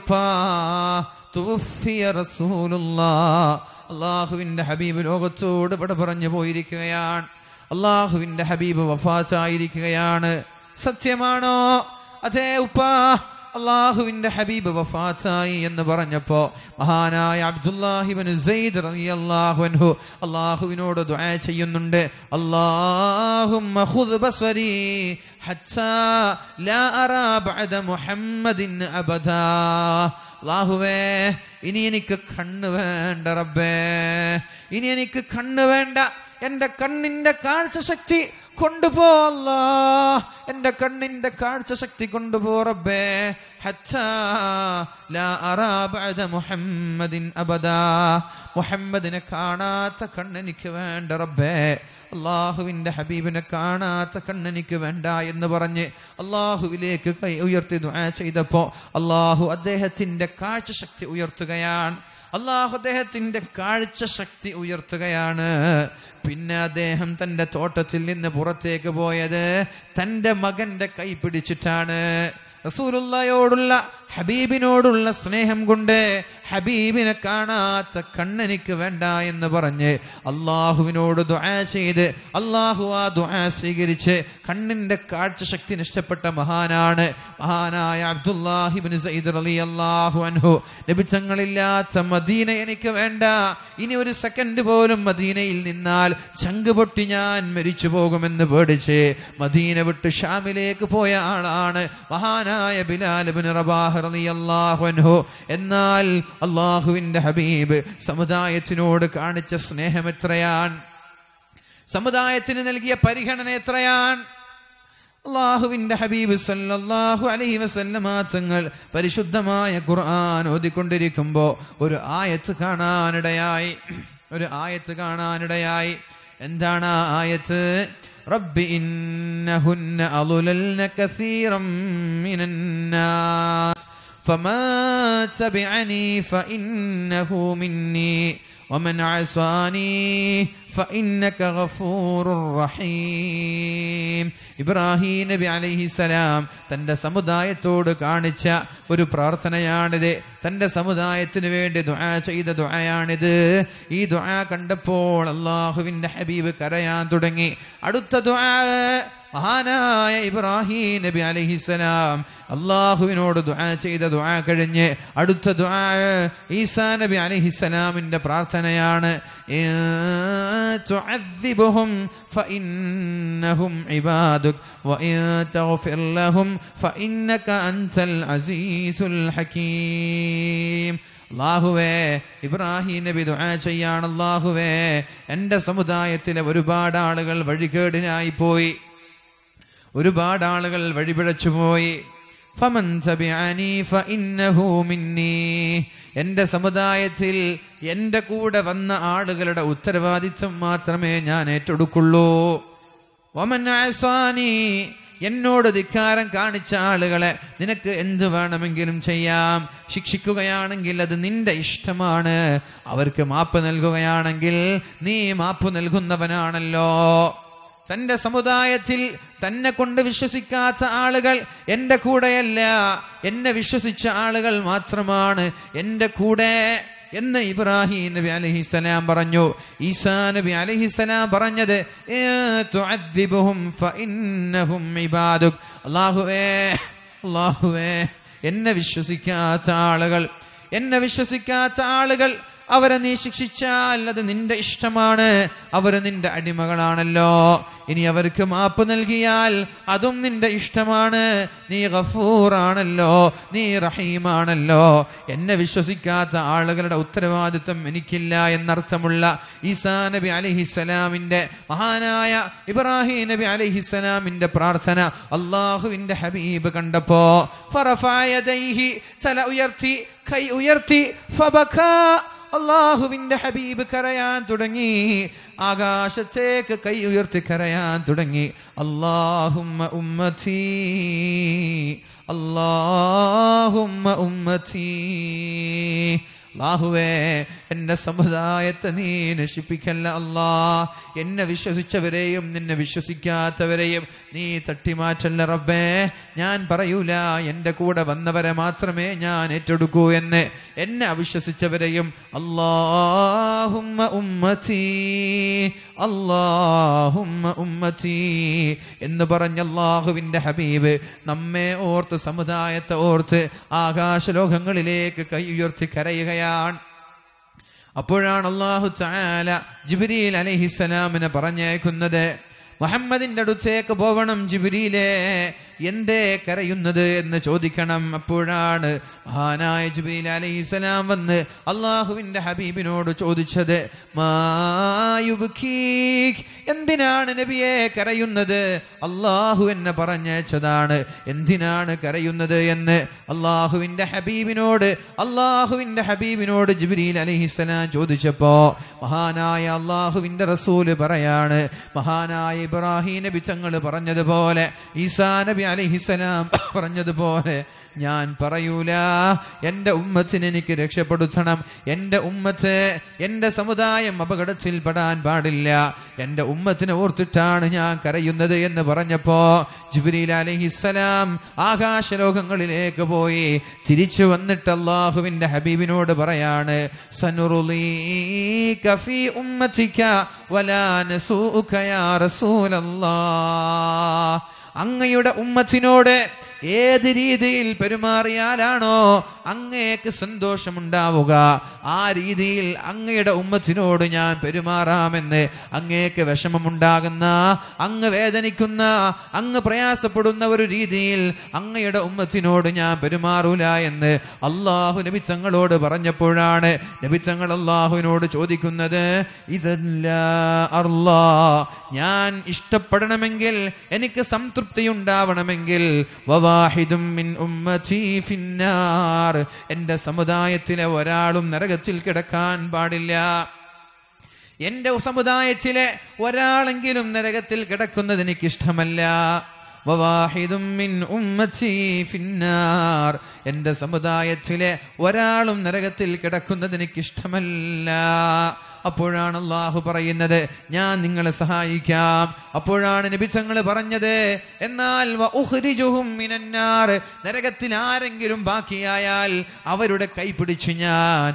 അള്ളാഹുവിന്റെ ഹബീബ് ലോകത്തോട് ഇവിടെ പറഞ്ഞു പോയിരിക്കുകയാണ് അള്ളാഹുവിന്റെ ഹബീബ് വഫാച്ചായിരിക്കുകയാണ് സത്യമാണോ അതേ ഉപ്പാ അള്ളാഹുവിന്റെ ഹബീബ് വഫാത്തായി എന്ന് പറഞ്ഞപ്പോ മഹാനായ അബ്ദുല്ലാഹിബൻ സെയ്ദ് റളിയല്ലാഹു അൻഹു അള്ളാഹുവിനോട് ദുആ ചെയ്യുന്നുണ്ട് അല്ലാഹുമ്മ ഹത്താ ലാ അറാ ബഅദ മുഹമ്മദിൻ അള്ളാഹുവേ ഇനി എനിക്ക് കണ്ണ് വേണ്ട റബ്ബേ ഇനി എനിക്ക് കണ്ണ് വേണ്ട എന്റെ കണ്ണിന്റെ കാഴ്ച ശക്തി കൊണ്ടുപോ അല്ലാ എന്റെ കണ്ണിന്റെ കാഴ്ച ശക്തി കൊണ്ടുപോ റബ്ബേ മുഹമ്മദിൻ അബദാ മുഹമ്മദിനെ കാണാത്ത കണ്ണെനിക്ക് വേണ്ട റബ്ബേ അള്ളാഹുവിന്റെ ഹബീബിനെ കാണാത്ത കണ്ണെനിക്ക് വേണ്ട എന്ന് പറഞ്ഞ് അള്ളാഹുവിലേക്ക് കൈ ഉയർത്തി ദുആ ചെയ്തപ്പോ അള്ളാഹു അദ്ദേഹത്തിന്റെ കാഴ്ച ശക്തി ഉയർത്തുകയാണ് അള്ളാഹു അദ്ദേഹത്തിന്റെ കാഴ്ച ശക്തി ഉയർത്തുകയാണ് പിന്നെ അദ്ദേഹം തന്റെ തോട്ടത്തിൽ നിന്ന് പുറത്തേക്ക് പോയത് തന്റെ മകന്റെ കൈ പിടിച്ചിട്ടാണ് റസൂലുള്ളയോടുള്ള ഹബീബിനോടുള്ള സ്നേഹം കൊണ്ട് ഹബീബിനെ കാണാത്ത കണ്ണനിക്ക് വേണ്ട എന്ന് പറഞ്ഞ് അള്ളാഹുവിനോട് ദുആ ചെയ്ത് അള്ളാഹു ആ ദുആ സ്വീകരിച്ച് കണ്ണിന്റെ ശക്തി നഷ്ടപ്പെട്ട മഹാനാണ് മഹാനായ അബ്ദുല്ലാഹിബിൻ സയ്യിദ് അലി അള്ളാഹു അൻഹു ലഭിച്ചങ്ങളില്ലാത്ത മദീന എനിക്ക് വേണ്ട ഇനി ഒരു സെക്കൻഡ് പോലും മദീനയിൽ നിന്നാൽ ചങ്ക് പൊട്ടി ഞാൻ മരിച്ചു പോകുമെന്ന് പേടിച്ച് മദീന വിട്ട് ഷാമിലേക്ക് പോയ ആളാണ് മഹാനായ ബിലാൽ ബിൻ റബാഹ് എന്നാൽ അള്ളാഹുവിന്റെ ഹബീബ് സമുദായത്തിനോട് കാണിച്ച സ്നേഹം എത്രയാണ് സമുദായത്തിന് നൽകിയ പരിഗണന എത്രയാൻ അള്ളാഹുവിന്റെ ഹബീബ് സല്ലല്ലാഹു അലൈഹി വസല്ലമ തങ്ങൾ പരിശുദ്ധമായ ഖുർആൻ ഓതിക്കൊണ്ടിരിക്കുമ്പോൾ ഒരു ആയത്ത് കാണാനിടയായി ഒരു ആയത്ത് കാണാനിടയായി എന്താണ് ആ ആയത്ത് റബ്ബി ഇന്നഹുന്ന അലുലൽന കസീറം മിനന്നാ فمن تبعني فإنه مني ومن عصاني فإنك غفور റഹീം ഇബ്രാഹിം നബി അലൈഹി സലാം തൻ്റെ സമുദായത്തോട് കാണിച്ച ഒരു പ്രാർത്ഥനയാണിത് തന്റെ സമുദായത്തിന് വേണ്ടി ദുആ ചെയ്ത ദുആയാണിത് ഈ ദുആ കണ്ടപ്പോൾ അള്ളാഹുവിൻ്റെ ഹബീബ് കരയാൻ തുടങ്ങി അടുത്ത ദുആ മഹാനായ ഇബ്രാഹിം നബി അലഹിസലാം അള്ളാഹുവിനോട് ദുആ ചെയ്ത ദുആ കഴിഞ്ഞ് അടുത്ത ദുആ ഈസാ നബി അലഹിസലാമിന്റെ പ്രാർത്ഥനയാണ് ാഹുവേ ഇബ്രാഹിം നബി ദുആ ചെയ്യാണ് അള്ളാഹുവേ എൻ്റെ സമുദായത്തിലെ ഒരുപാട് ആളുകൾ വഴികേടിനായി പോയി ഒരുപാട് ആളുകൾ വഴിപിഴച്ചുപോയി എന്റെ സമുദായത്തിൽ എന്റെ കൂടെ വന്ന ആളുകളുടെ ഉത്തരവാദിത്വം മാത്രമേ ഞാൻ ഏറ്റെടുക്കുള്ളൂ എന്നോട് ധിക്കാരം കാണിച്ച ആളുകളെ നിനക്ക് എന്ത് വേണമെങ്കിലും ചെയ്യാം ശിക്ഷിക്കുകയാണെങ്കിൽ അത് നിന്റെ ഇഷ്ടമാണ് അവർക്ക് മാപ്പ് നൽകുകയാണെങ്കിൽ നീ മാപ്പ് നൽകുന്നവനാണല്ലോ തന്റെ സമുദായത്തിൽ തന്നെ കൊണ്ട് വിശ്വസിക്കാത്ത ആളുകൾ എൻ്റെ കൂടെയല്ല എന്നെ വിശ്വസിച്ച ആളുകൾ മാത്രമാണ് എൻ്റെ കൂടെ എന്ന് ഇബ്രാഹിം നബി അലഹിസലാം പറഞ്ഞു ഈസാ നബി അലഹിസലാം പറഞ്ഞത് എന്നെ വിശ്വസിക്കാത്ത ആളുകൾ എന്നെ വിശ്വസിക്കാത്ത ആളുകൾ അവരെ നീ ശിക്ഷിച്ച അത് നിന്റെ ഇഷ്ടമാണ് അവർ നിന്റെ അടിമകളാണല്ലോ ഇനി അവർക്ക് മാപ്പ് നൽകിയാൽ അതും നിന്റെ ഇഷ്ടമാണ് നീ ഗഫൂറാണല്ലോ നീ റഹീമാണല്ലോ എന്നെ വിശ്വസിക്കാത്ത ആളുകളുടെ ഉത്തരവാദിത്വം എനിക്കില്ല എന്നർത്ഥമുള്ള ഈസാ നബി അലഹിസ്സലാമിന്റെ മഹാനായ ഇബ്രാഹിം നബി അലഹിസ്സലാമിന്റെ പ്രാർത്ഥന അള്ളാഹുവിന്റെ ഹബീബ് കണ്ടപ്പോ തല ഉയർത്തി കൈ ഉയർത്തി ഫബക്കാ അള്ളാഹുവിന്റെ ഹബീബ് കരയാൻ തുടങ്ങി ആകാശത്തേക്ക് കൈ ഉയർത്തി കരയാൻ തുടങ്ങി അള്ളാഹുമ്മ ഉമ്മത്തി അള്ളാഹുമ്മ ഉമ്മത്തി അള്ളാഹുവേ എൻ്റെ സമുദായത്തെ നീ നശിപ്പിക്കല്ല അല്ലാ എന്നെ വിശ്വസിച്ചവരെയും നിന്നെ വിശ്വസിക്കാത്തവരെയും നീ തട്ടിമാറ്റല്ല റബ്ബേ ഞാൻ പറയൂല എൻ്റെ കൂടെ വന്നവരെ മാത്രമേ ഞാൻ ഏറ്റെടുക്കൂ എന്ന് എന്നെ അവിശ്വസിച്ചവരെയും അല്ലാഹുമ്മ ഉമ്മത്തി അല്ലാഹുമ്മ ഉമ്മത്തി എന്ന് പറഞ്ഞ അള്ളാഹുവിന്റെ ഹബീബ് നമ്മെ ഓർത്ത് സമുദായത്തെ ഓർത്ത് ആകാശലോകങ്ങളിലേക്ക് കൈ ഉയർത്തി കരയുകയാണ് പറയുകയാണ് അപ്പോഴാണ് അള്ളാഹു ചായാല ജിബിരിയിൽ അലഹിസ്സലാമിനെ പറഞ്ഞേക്കുന്നത് മുഹമ്മദിന്റെ അടുത്തേക്ക് പോവണം ജിബിരിയിലെ എന്തേ കരയുന്നത് എന്ന് ചോദിക്കണം അപ്പോഴാണ് മഹാനായ അലൈഹി അലൈഹിസ്സലാം വന്ന് അള്ളാഹുവിന്റെ ഹബീബിനോട് ചോദിച്ചത് എന്തിനാണ് നബിയെ കരയുന്നത് അള്ളാഹു എന്നെ പറഞ്ഞതാണ് എന്തിനാണ് കരയുന്നത് എന്ന് അള്ളാഹുവിന്റെ ഹബീബിനോട് അള്ളാഹുവിന്റെ ഹബീബിനോട് അലഹി സ്വലാം ചോദിച്ചപ്പോ മഹാനായ അള്ളാഹുവിന്റെ റസൂല് പറയാണ് മഹാനായ ഇബ്രാഹിം നബി തങ്ങൾ പറഞ്ഞതുപോലെ ഈസാ നബി അലഹിസലാം പറഞ്ഞതുപോലെ ഞാൻ പറയൂല എൻ്റെ ഉമ്മത്തിന് എനിക്ക് രക്ഷപ്പെടുത്തണം എൻ്റെ ഉമ്മത്ത് എൻ്റെ സമുദായം അപകടത്തിൽ പെടാൻ പാടില്ല എൻ്റെ ഉമ്മത്തിനെ ഓർത്തിട്ടാണ് ഞാൻ കരയുന്നത് എന്ന് പറഞ്ഞപ്പോ ജുബിരിൽ അലഹിസലാം ആകാശലോകങ്ങളിലേക്ക് പോയി തിരിച്ചു വന്നിട്ട് അള്ളാഹുവിൻ്റെ ഹബീബിനോട് പറയാണ് റസൂലല്ലാ അങ്ങയുടെ ഉമ്മത്തിനോട് ഏത് രീതിയിൽ പെരുമാറിയാലാണോ അങ്ങേക്ക് സന്തോഷമുണ്ടാവുക ആ രീതിയിൽ അങ്ങയുടെ ഉമ്മത്തിനോട് ഞാൻ പെരുമാറാമെന്ന് അങ്ങേക്ക് വിഷമമുണ്ടാകുന്ന അങ്ങ് വേദനിക്കുന്ന അങ്ങ് പ്രയാസപ്പെടുന്ന ഒരു രീതിയിൽ അങ്ങയുടെ ഉമ്മത്തിനോട് ഞാൻ പെരുമാറൂല എന്ന് അള്ളാഹു നബിച്ചങ്ങളോട് പറഞ്ഞപ്പോഴാണ് നബിച്ചങ്ങൾ അള്ളാഹുവിനോട് ചോദിക്കുന്നത് ഇതല്ല അള്ളാ ഞാൻ ഇഷ്ടപ്പെടണമെങ്കിൽ എനിക്ക് സംതൃപ്തി ഉണ്ടാവണമെങ്കിൽ വവ വാഹിദും മിൻ ഉമ്മതി ഫിന്നാർ എൻ്റെ സമുദായത്തിലെ ഒരാളും നരകത്തിൽ കിടക്കാൻ പാടില്ല എന്റെ സമുദായത്തിലെ ഒരാളെങ്കിലും നരകത്തിൽ കിടക്കുന്നത് എനിക്കിഷ്ടമല്ല എന്റെ സമുദായത്തിലെ ഒരാളും നരകത്തിൽ കിടക്കുന്നത് എനിക്കിഷ്ടമല്ല അപ്പോഴാണ് അള്ളാഹു പറയുന്നത് ഞാൻ നിങ്ങളെ സഹായിക്കാം അപ്പോഴാണ് നബിച്ചങ്ങൾ പറഞ്ഞത് എന്നാൽ നരകത്തിൽ ആരെങ്കിലും ബാക്കിയായാൽ അവരുടെ കൈ പിടിച്ചു ഞാൻ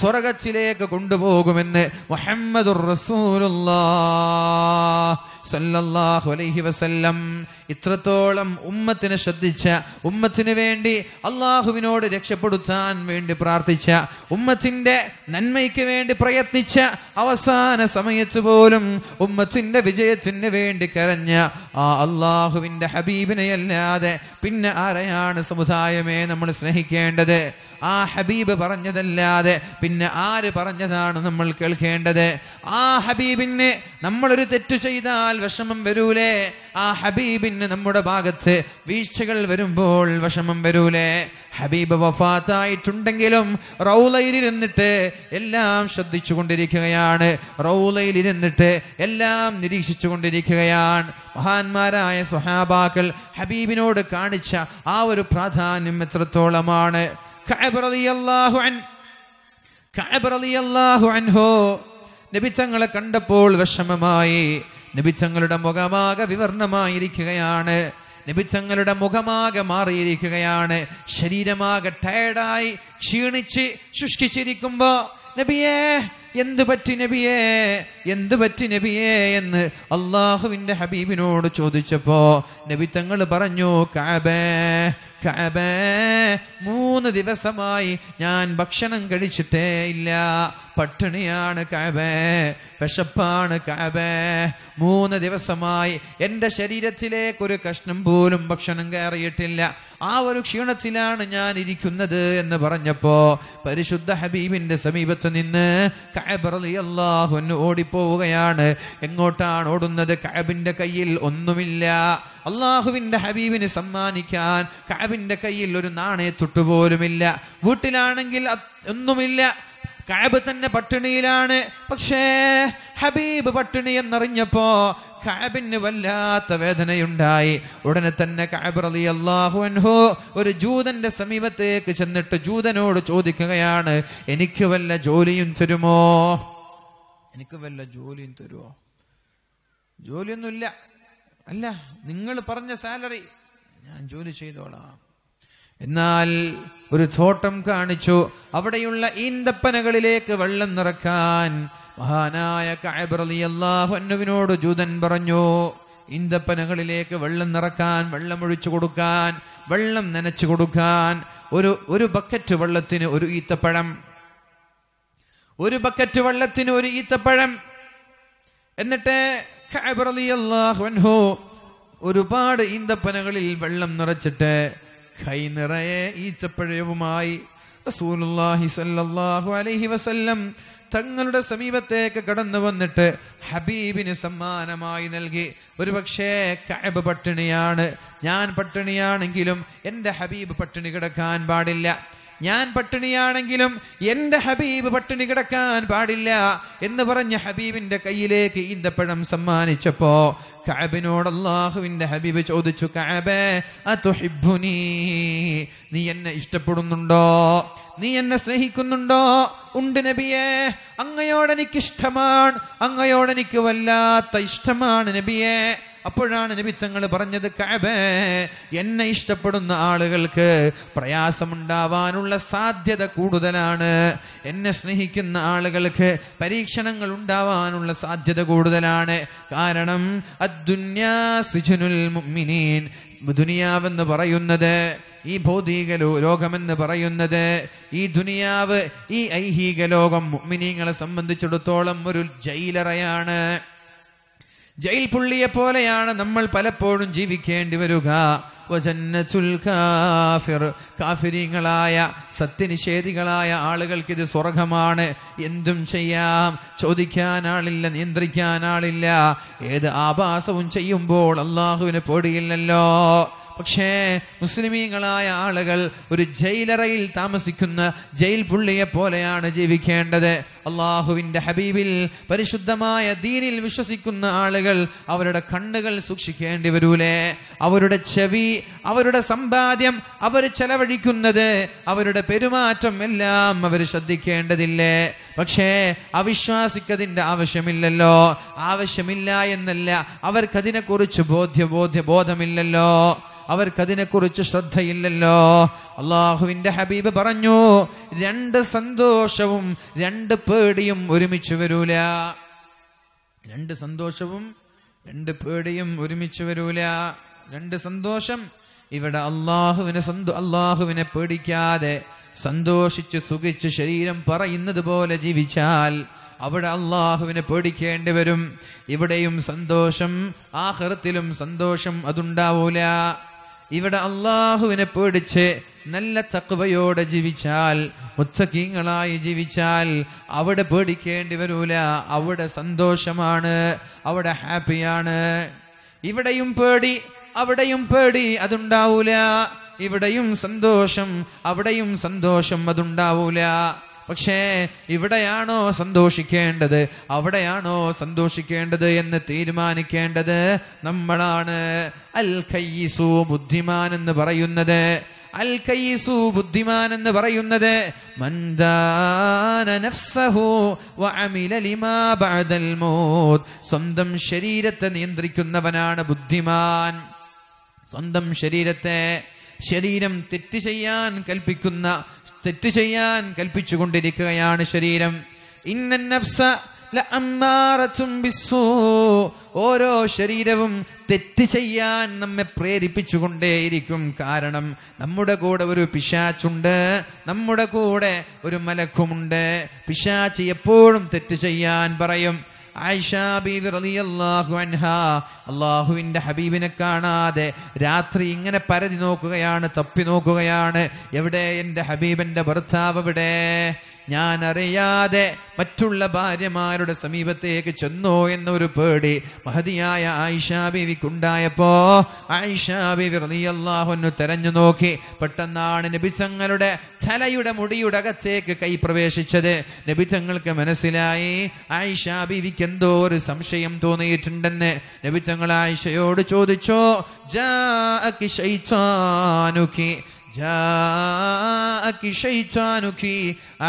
സ്വർഗത്തിലേക്ക് കൊണ്ടുപോകുമെന്ന് മുഹമ്മദ് റസൂലുള്ള സല്ലല്ലാഹു അലൈഹി വസല്ലം ഇത്രത്തോളം ഉമ്മത്തിനെ ശ്രദ്ധിച്ച ഉമ്മത്തിന് വേണ്ടി അള്ളാഹുവിനോട് രക്ഷപ്പെടുത്താൻ വേണ്ടി പ്രാർത്ഥിച്ച ഉമ്മത്തിന്റെ നന്മയ്ക്ക് വേണ്ടി പ്രയത്നിച്ച അവസാന സമയത്ത് പോലും ഉമ്മത്തിന്റെ വിജയത്തിന് വേണ്ടി കരഞ്ഞ ആ അള്ളാഹുവിന്റെ ഹബീബിനെ അല്ലാതെ പിന്നെ ആരെയാണ് സമുദായമേ നമ്മൾ സ്നേഹിക്കേണ്ടത് ആ ഹബീബ് പറഞ്ഞതല്ലാതെ പിന്നെ ആര് പറഞ്ഞതാണ് നമ്മൾ കേൾക്കേണ്ടത് ആ ഹബീബിന് നമ്മളൊരു തെറ്റു ചെയ്താൽ വിഷമം വരൂലേ ആ ഹബീബിന് നമ്മുടെ ഭാഗത്ത് വീഴ്ചകൾ വരുമ്പോൾ വിഷമം വരൂലേ ഹബീബ് വഫാത്തായിട്ടുണ്ടെങ്കിലും റൗലയിലിരുന്നിട്ട് എല്ലാം ശ്രദ്ധിച്ചു കൊണ്ടിരിക്കുകയാണ് റൗലയിലിരുന്നിട്ട് എല്ലാം നിരീക്ഷിച്ചു കൊണ്ടിരിക്കുകയാണ് മഹാന്മാരായ സുഹാബാക്കൾ ഹബീബിനോട് കാണിച്ച ആ ഒരു പ്രാധാന്യം എത്രത്തോളമാണ് നബിച്ചങ്ങളെ കണ്ടപ്പോൾ വിഷമമായി നബിച്ചങ്ങളുടെ മുഖമാകെ വിവർണമായിരിക്കുകയാണ് നബിച്ചങ്ങളുടെ മുഖമാകെ മാറിയിരിക്കുകയാണ് ശരീരമാകെ ടയർഡായി ക്ഷീണിച്ച് ശുഷ്ടിച്ചിരിക്കുമ്പോ നബിയേ എന്ത് പറ്റി നബിയേ എന്ത് പറ്റി നബിയേ എന്ന് അള്ളാഹുവിൻ്റെ ഹബീബിനോട് ചോദിച്ചപ്പോ നബി തങ്ങൾ പറഞ്ഞു കാബേ കാബേ മൂന്ന് ദിവസമായി ഞാൻ ഭക്ഷണം കഴിച്ചിട്ടേ ഇല്ല പട്ടിണിയാണ് കഴവേ വിശപ്പാണ് കഴവേ മൂന്ന് ദിവസമായി എൻ്റെ ശരീരത്തിലേക്ക് ഒരു കഷ്ണം പോലും ഭക്ഷണം കയറിയിട്ടില്ല ആ ഒരു ക്ഷീണത്തിലാണ് ഞാൻ ഇരിക്കുന്നത് എന്ന് പറഞ്ഞപ്പോ പരിശുദ്ധ ഹബീബിന്റെ സമീപത്ത് നിന്ന് കഴബറിയാഹുന്ന് ഓടിപ്പോവുകയാണ് എങ്ങോട്ടാണ് ഓടുന്നത് കഴബിന്റെ കയ്യിൽ ഒന്നുമില്ല അള്ളാഹുവിന്റെ ഹബീബിനെ സമ്മാനിക്കാൻ കഴബിന്റെ കയ്യിൽ ഒരു നാണയത്തൊട്ടുപോലുമില്ല വീട്ടിലാണെങ്കിൽ ഒന്നുമില്ല കാബ് തന്നെ പട്ടിണിയിലാണ് പക്ഷേ ഹബീബ് പട്ടിണി എന്നറിഞ്ഞപ്പോ കാബിന് വല്ലാത്ത വേദനയുണ്ടായി ഉടനെ തന്നെ കാബ് അലി അള്ളാഹു അൻഹു ഒരു ജൂതന്റെ സമീപത്തേക്ക് ചെന്നിട്ട് ജൂതനോട് ചോദിക്കുകയാണ് എനിക്ക് വല്ല ജോലിയും തരുമോ എനിക്ക് വല്ല ജോലിയും തരുമോ ജോലിയൊന്നുമില്ല അല്ല നിങ്ങൾ പറഞ്ഞ സാലറി ഞാൻ ജോലി ചെയ്തോളാം എന്നാൽ ഒരു തോട്ടം കാണിച്ചു അവിടെയുള്ള ഈന്തപ്പനകളിലേക്ക് വെള്ളം നിറക്കാൻ മഹാനായ കായബ്രലിയല്ലാഹുവിനോട് ജൂതൻ പറഞ്ഞു ഈന്തപ്പനകളിലേക്ക് വെള്ളം നിറക്കാൻ വെള്ളം ഒഴിച്ചു കൊടുക്കാൻ വെള്ളം നനച്ചു കൊടുക്കാൻ ഒരു ഒരു ബക്കറ്റ് വെള്ളത്തിന് ഒരു ഈത്തപ്പഴം ഒരു ബക്കറ്റ് വെള്ളത്തിന് ഒരു ഈത്തപ്പഴം എന്നിട്ട് ഒരുപാട് ഈന്തപ്പനകളിൽ വെള്ളം നിറച്ചിട്ട് കൈ നിറയെ റസൂലുള്ളാഹി സല്ലല്ലാഹു അലൈഹി വസല്ലം തങ്ങളുടെ സമീപത്തേക്ക് കടന്നു വന്നിട്ട് ഹബീബിന് സമ്മാനമായി നൽകി ഒരു പക്ഷേ കഅബ് പട്ടിണിയാണ് ഞാൻ പട്ടിണിയാണെങ്കിലും എൻ്റെ ഹബീബ് പട്ടിണി കിടക്കാൻ പാടില്ല ഞാൻ പട്ടിണിയാണെങ്കിലും എൻ്റെ ഹബീബ് പട്ടിണി കിടക്കാൻ പാടില്ല എന്ന് പറഞ്ഞ ഹബീബിന്റെ കയ്യിലേക്ക് ഈന്തപ്പഴം സമ്മാനിച്ചപ്പോ കാബിനോട് അള്ളാഹുവിന്റെ ഹബീബ് ചോദിച്ചു കഅബേ അതുഹിബ്ബുനീ നീ എന്നെ ഇഷ്ടപ്പെടുന്നുണ്ടോ നീ എന്നെ സ്നേഹിക്കുന്നുണ്ടോ ഉണ്ട് നബിയെ അങ്ങയോട് എനിക്ക് ഇഷ്ടമാണ് അങ്ങയോട് എനിക്ക് വല്ലാത്ത ഇഷ്ടമാണ് നബിയെ അപ്പോഴാണ് നബിത്തങ്ങൾ പറഞ്ഞത് കഅബ എന്നെ ഇഷ്ടപ്പെടുന്ന ആളുകൾക്ക് പ്രയാസമുണ്ടാവാനുള്ള സാധ്യത കൂടുതലാണ് എന്നെ സ്നേഹിക്കുന്ന ആളുകൾക്ക് പരീക്ഷണങ്ങൾ ഉണ്ടാവാനുള്ള സാധ്യത കൂടുതലാണ് കാരണം അദ്ദുന്യാസിജുനുൽ മുഅ്മിനീൻ ദുനിയാവെന്ന് പറയുന്നത് ഈ ഭൗതിക ലോകമെന്ന് പറയുന്നത് ഈ ദുനിയാവ് ഈ ഐഹിക ലോകം മുഅ്മിനീങ്ങളെ സംബന്ധിച്ചിടത്തോളം ഒരു ജയിലറയാണ് ജയിൽ പുള്ളിയെ പോലെയാണ് നമ്മൾ പലപ്പോഴും ജീവിക്കേണ്ടി വരിക കാഫിരിങ്ങളായ സത്യനിഷേധികളായ ആളുകൾക്ക് ഇത് സ്വർഗമാണ് എന്തും ചെയ്യാം ചോദിക്കാൻ ആളില്ല ആളില്ല ഏത് ആഭാസവും ചെയ്യുമ്പോൾ അള്ളാഹുവിന് പൊടിയില്ലല്ലോ പക്ഷേ മുസ്ലിമീങ്ങളായ ആളുകൾ ഒരു ജയിലറയിൽ താമസിക്കുന്ന ജയിൽ പുള്ളിയെ പോലെയാണ് ജീവിക്കേണ്ടത് അള്ളാഹുവിന്റെ ഹബീബിൽ പരിശുദ്ധമായ ദീനിൽ വിശ്വസിക്കുന്ന ആളുകൾ അവരുടെ കണ്ണുകൾ സൂക്ഷിക്കേണ്ടി വരൂലേ അവരുടെ ചെവി അവരുടെ സമ്പാദ്യം അവർ ചെലവഴിക്കുന്നത് അവരുടെ പെരുമാറ്റം എല്ലാം അവർ ശ്രദ്ധിക്കേണ്ടതില്ലേ പക്ഷേ അവിശ്വാസിക്കതിന്റെ ആവശ്യമില്ലല്ലോ ആവശ്യമില്ല എന്നല്ല അവർക്കതിനെക്കുറിച്ച് ബോധ്യ ബോധ്യ ബോധമില്ലല്ലോ അവർക്കതിനെക്കുറിച്ച് ശ്രദ്ധയില്ലല്ലോ അള്ളാഹുവിന്റെ ഹബീബ് പറഞ്ഞു രണ്ട് സന്തോഷവും രണ്ട് പേടിയും ഒരുമിച്ച് വരൂല രണ്ട് സന്തോഷവും രണ്ട് പേടിയും ഒരുമിച്ച് വരൂല രണ്ട് സന്തോഷം ഇവിടെ അള്ളാഹുവിനെ സന്തോ അള്ളാഹുവിനെ പേടിക്കാതെ സന്തോഷിച്ച് സുഖിച്ച് ശരീരം പറയുന്നത് പോലെ ജീവിച്ചാൽ അവിടെ അള്ളാഹുവിനെ പേടിക്കേണ്ടി വരും ഇവിടെയും സന്തോഷം ആഹൃത്തിലും സന്തോഷം അതുണ്ടാവൂല ഇവിടെ അള്ളാഹുവിനെ പേടിച്ച് നല്ല തക്കവയോടെ ജീവിച്ചാൽ മുത്തക്കീങ്ങളായി ജീവിച്ചാൽ അവിടെ പേടിക്കേണ്ടി വരൂല അവിടെ സന്തോഷമാണ് അവിടെ ഹാപ്പിയാണ് ഇവിടെയും പേടി അവിടെയും പേടി അതുണ്ടാവൂല ഇവിടെയും സന്തോഷം അവിടെയും സന്തോഷം അതുണ്ടാവൂല പക്ഷേ ഇവിടെയാണോ സന്തോഷിക്കേണ്ടത് അവിടെയാണോ സന്തോഷിക്കേണ്ടത് എന്ന് തീരുമാനിക്കേണ്ടത് നമ്മളാണ് അൽ ഖയ്യിസു ബുദ്ധിമാൻ എന്ന് പറയുന്നത് അൽ കൈസു ബുദ്ധിമാൻ എന്ന് പറയുന്നത് സ്വന്തം ശരീരത്തെ നിയന്ത്രിക്കുന്നവനാണ് ബുദ്ധിമാൻ സ്വന്തം ശരീരത്തെ ശരീരം തെറ്റ് ചെയ്യാൻ കൽപ്പിക്കുന്ന തെറ്റ് ചെയ്യാൻ കൽപ്പിച്ചുകൊണ്ടിരിക്കുകയാണ് ശരീരം ഇന്ന ഓരോ ശരീരവും തെറ്റ് ചെയ്യാൻ നമ്മെ പ്രേരിപ്പിച്ചുകൊണ്ടേയിരിക്കും കാരണം നമ്മുടെ കൂടെ ഒരു പിശാച്ചുണ്ട് നമ്മുടെ കൂടെ ഒരു മലക്കുമുണ്ട് പിശാച്ച് എപ്പോഴും തെറ്റ് ചെയ്യാൻ പറയും അള്ളാഹുവിന്റെ ഹബീബിനെ കാണാതെ രാത്രി ഇങ്ങനെ പരതി നോക്കുകയാണ് തപ്പി നോക്കുകയാണ് എവിടെ എൻ്റെ ഹബീബിന്റെ ഭർത്താവ് എവിടെ ഞാൻ അറിയാതെ മറ്റുള്ള ഭാര്യമാരുടെ സമീപത്തേക്ക് ചെന്നോ എന്നൊരു പേടി മഹതിയായ ആയിഷാ ബീവിക്കുണ്ടായപ്പോ ആയിഷാ ബീവി റതിയല്ലാഹുന്നു തെരഞ്ഞു നോക്കി പെട്ടെന്നാണ് നബിസങ്ങളുടെ തലയുടെ മുടിയുടെ അകത്തേക്ക് കൈ പ്രവേശിച്ചത് നബിച്ചങ്ങൾക്ക് മനസ്സിലായി ആയിഷാ ബീവിക്ക് എന്തോ ഒരു സംശയം തോന്നിയിട്ടുണ്ടെന്ന് നബിസങ്ങൾ ആയിഷയോട് ചോദിച്ചോ ജാ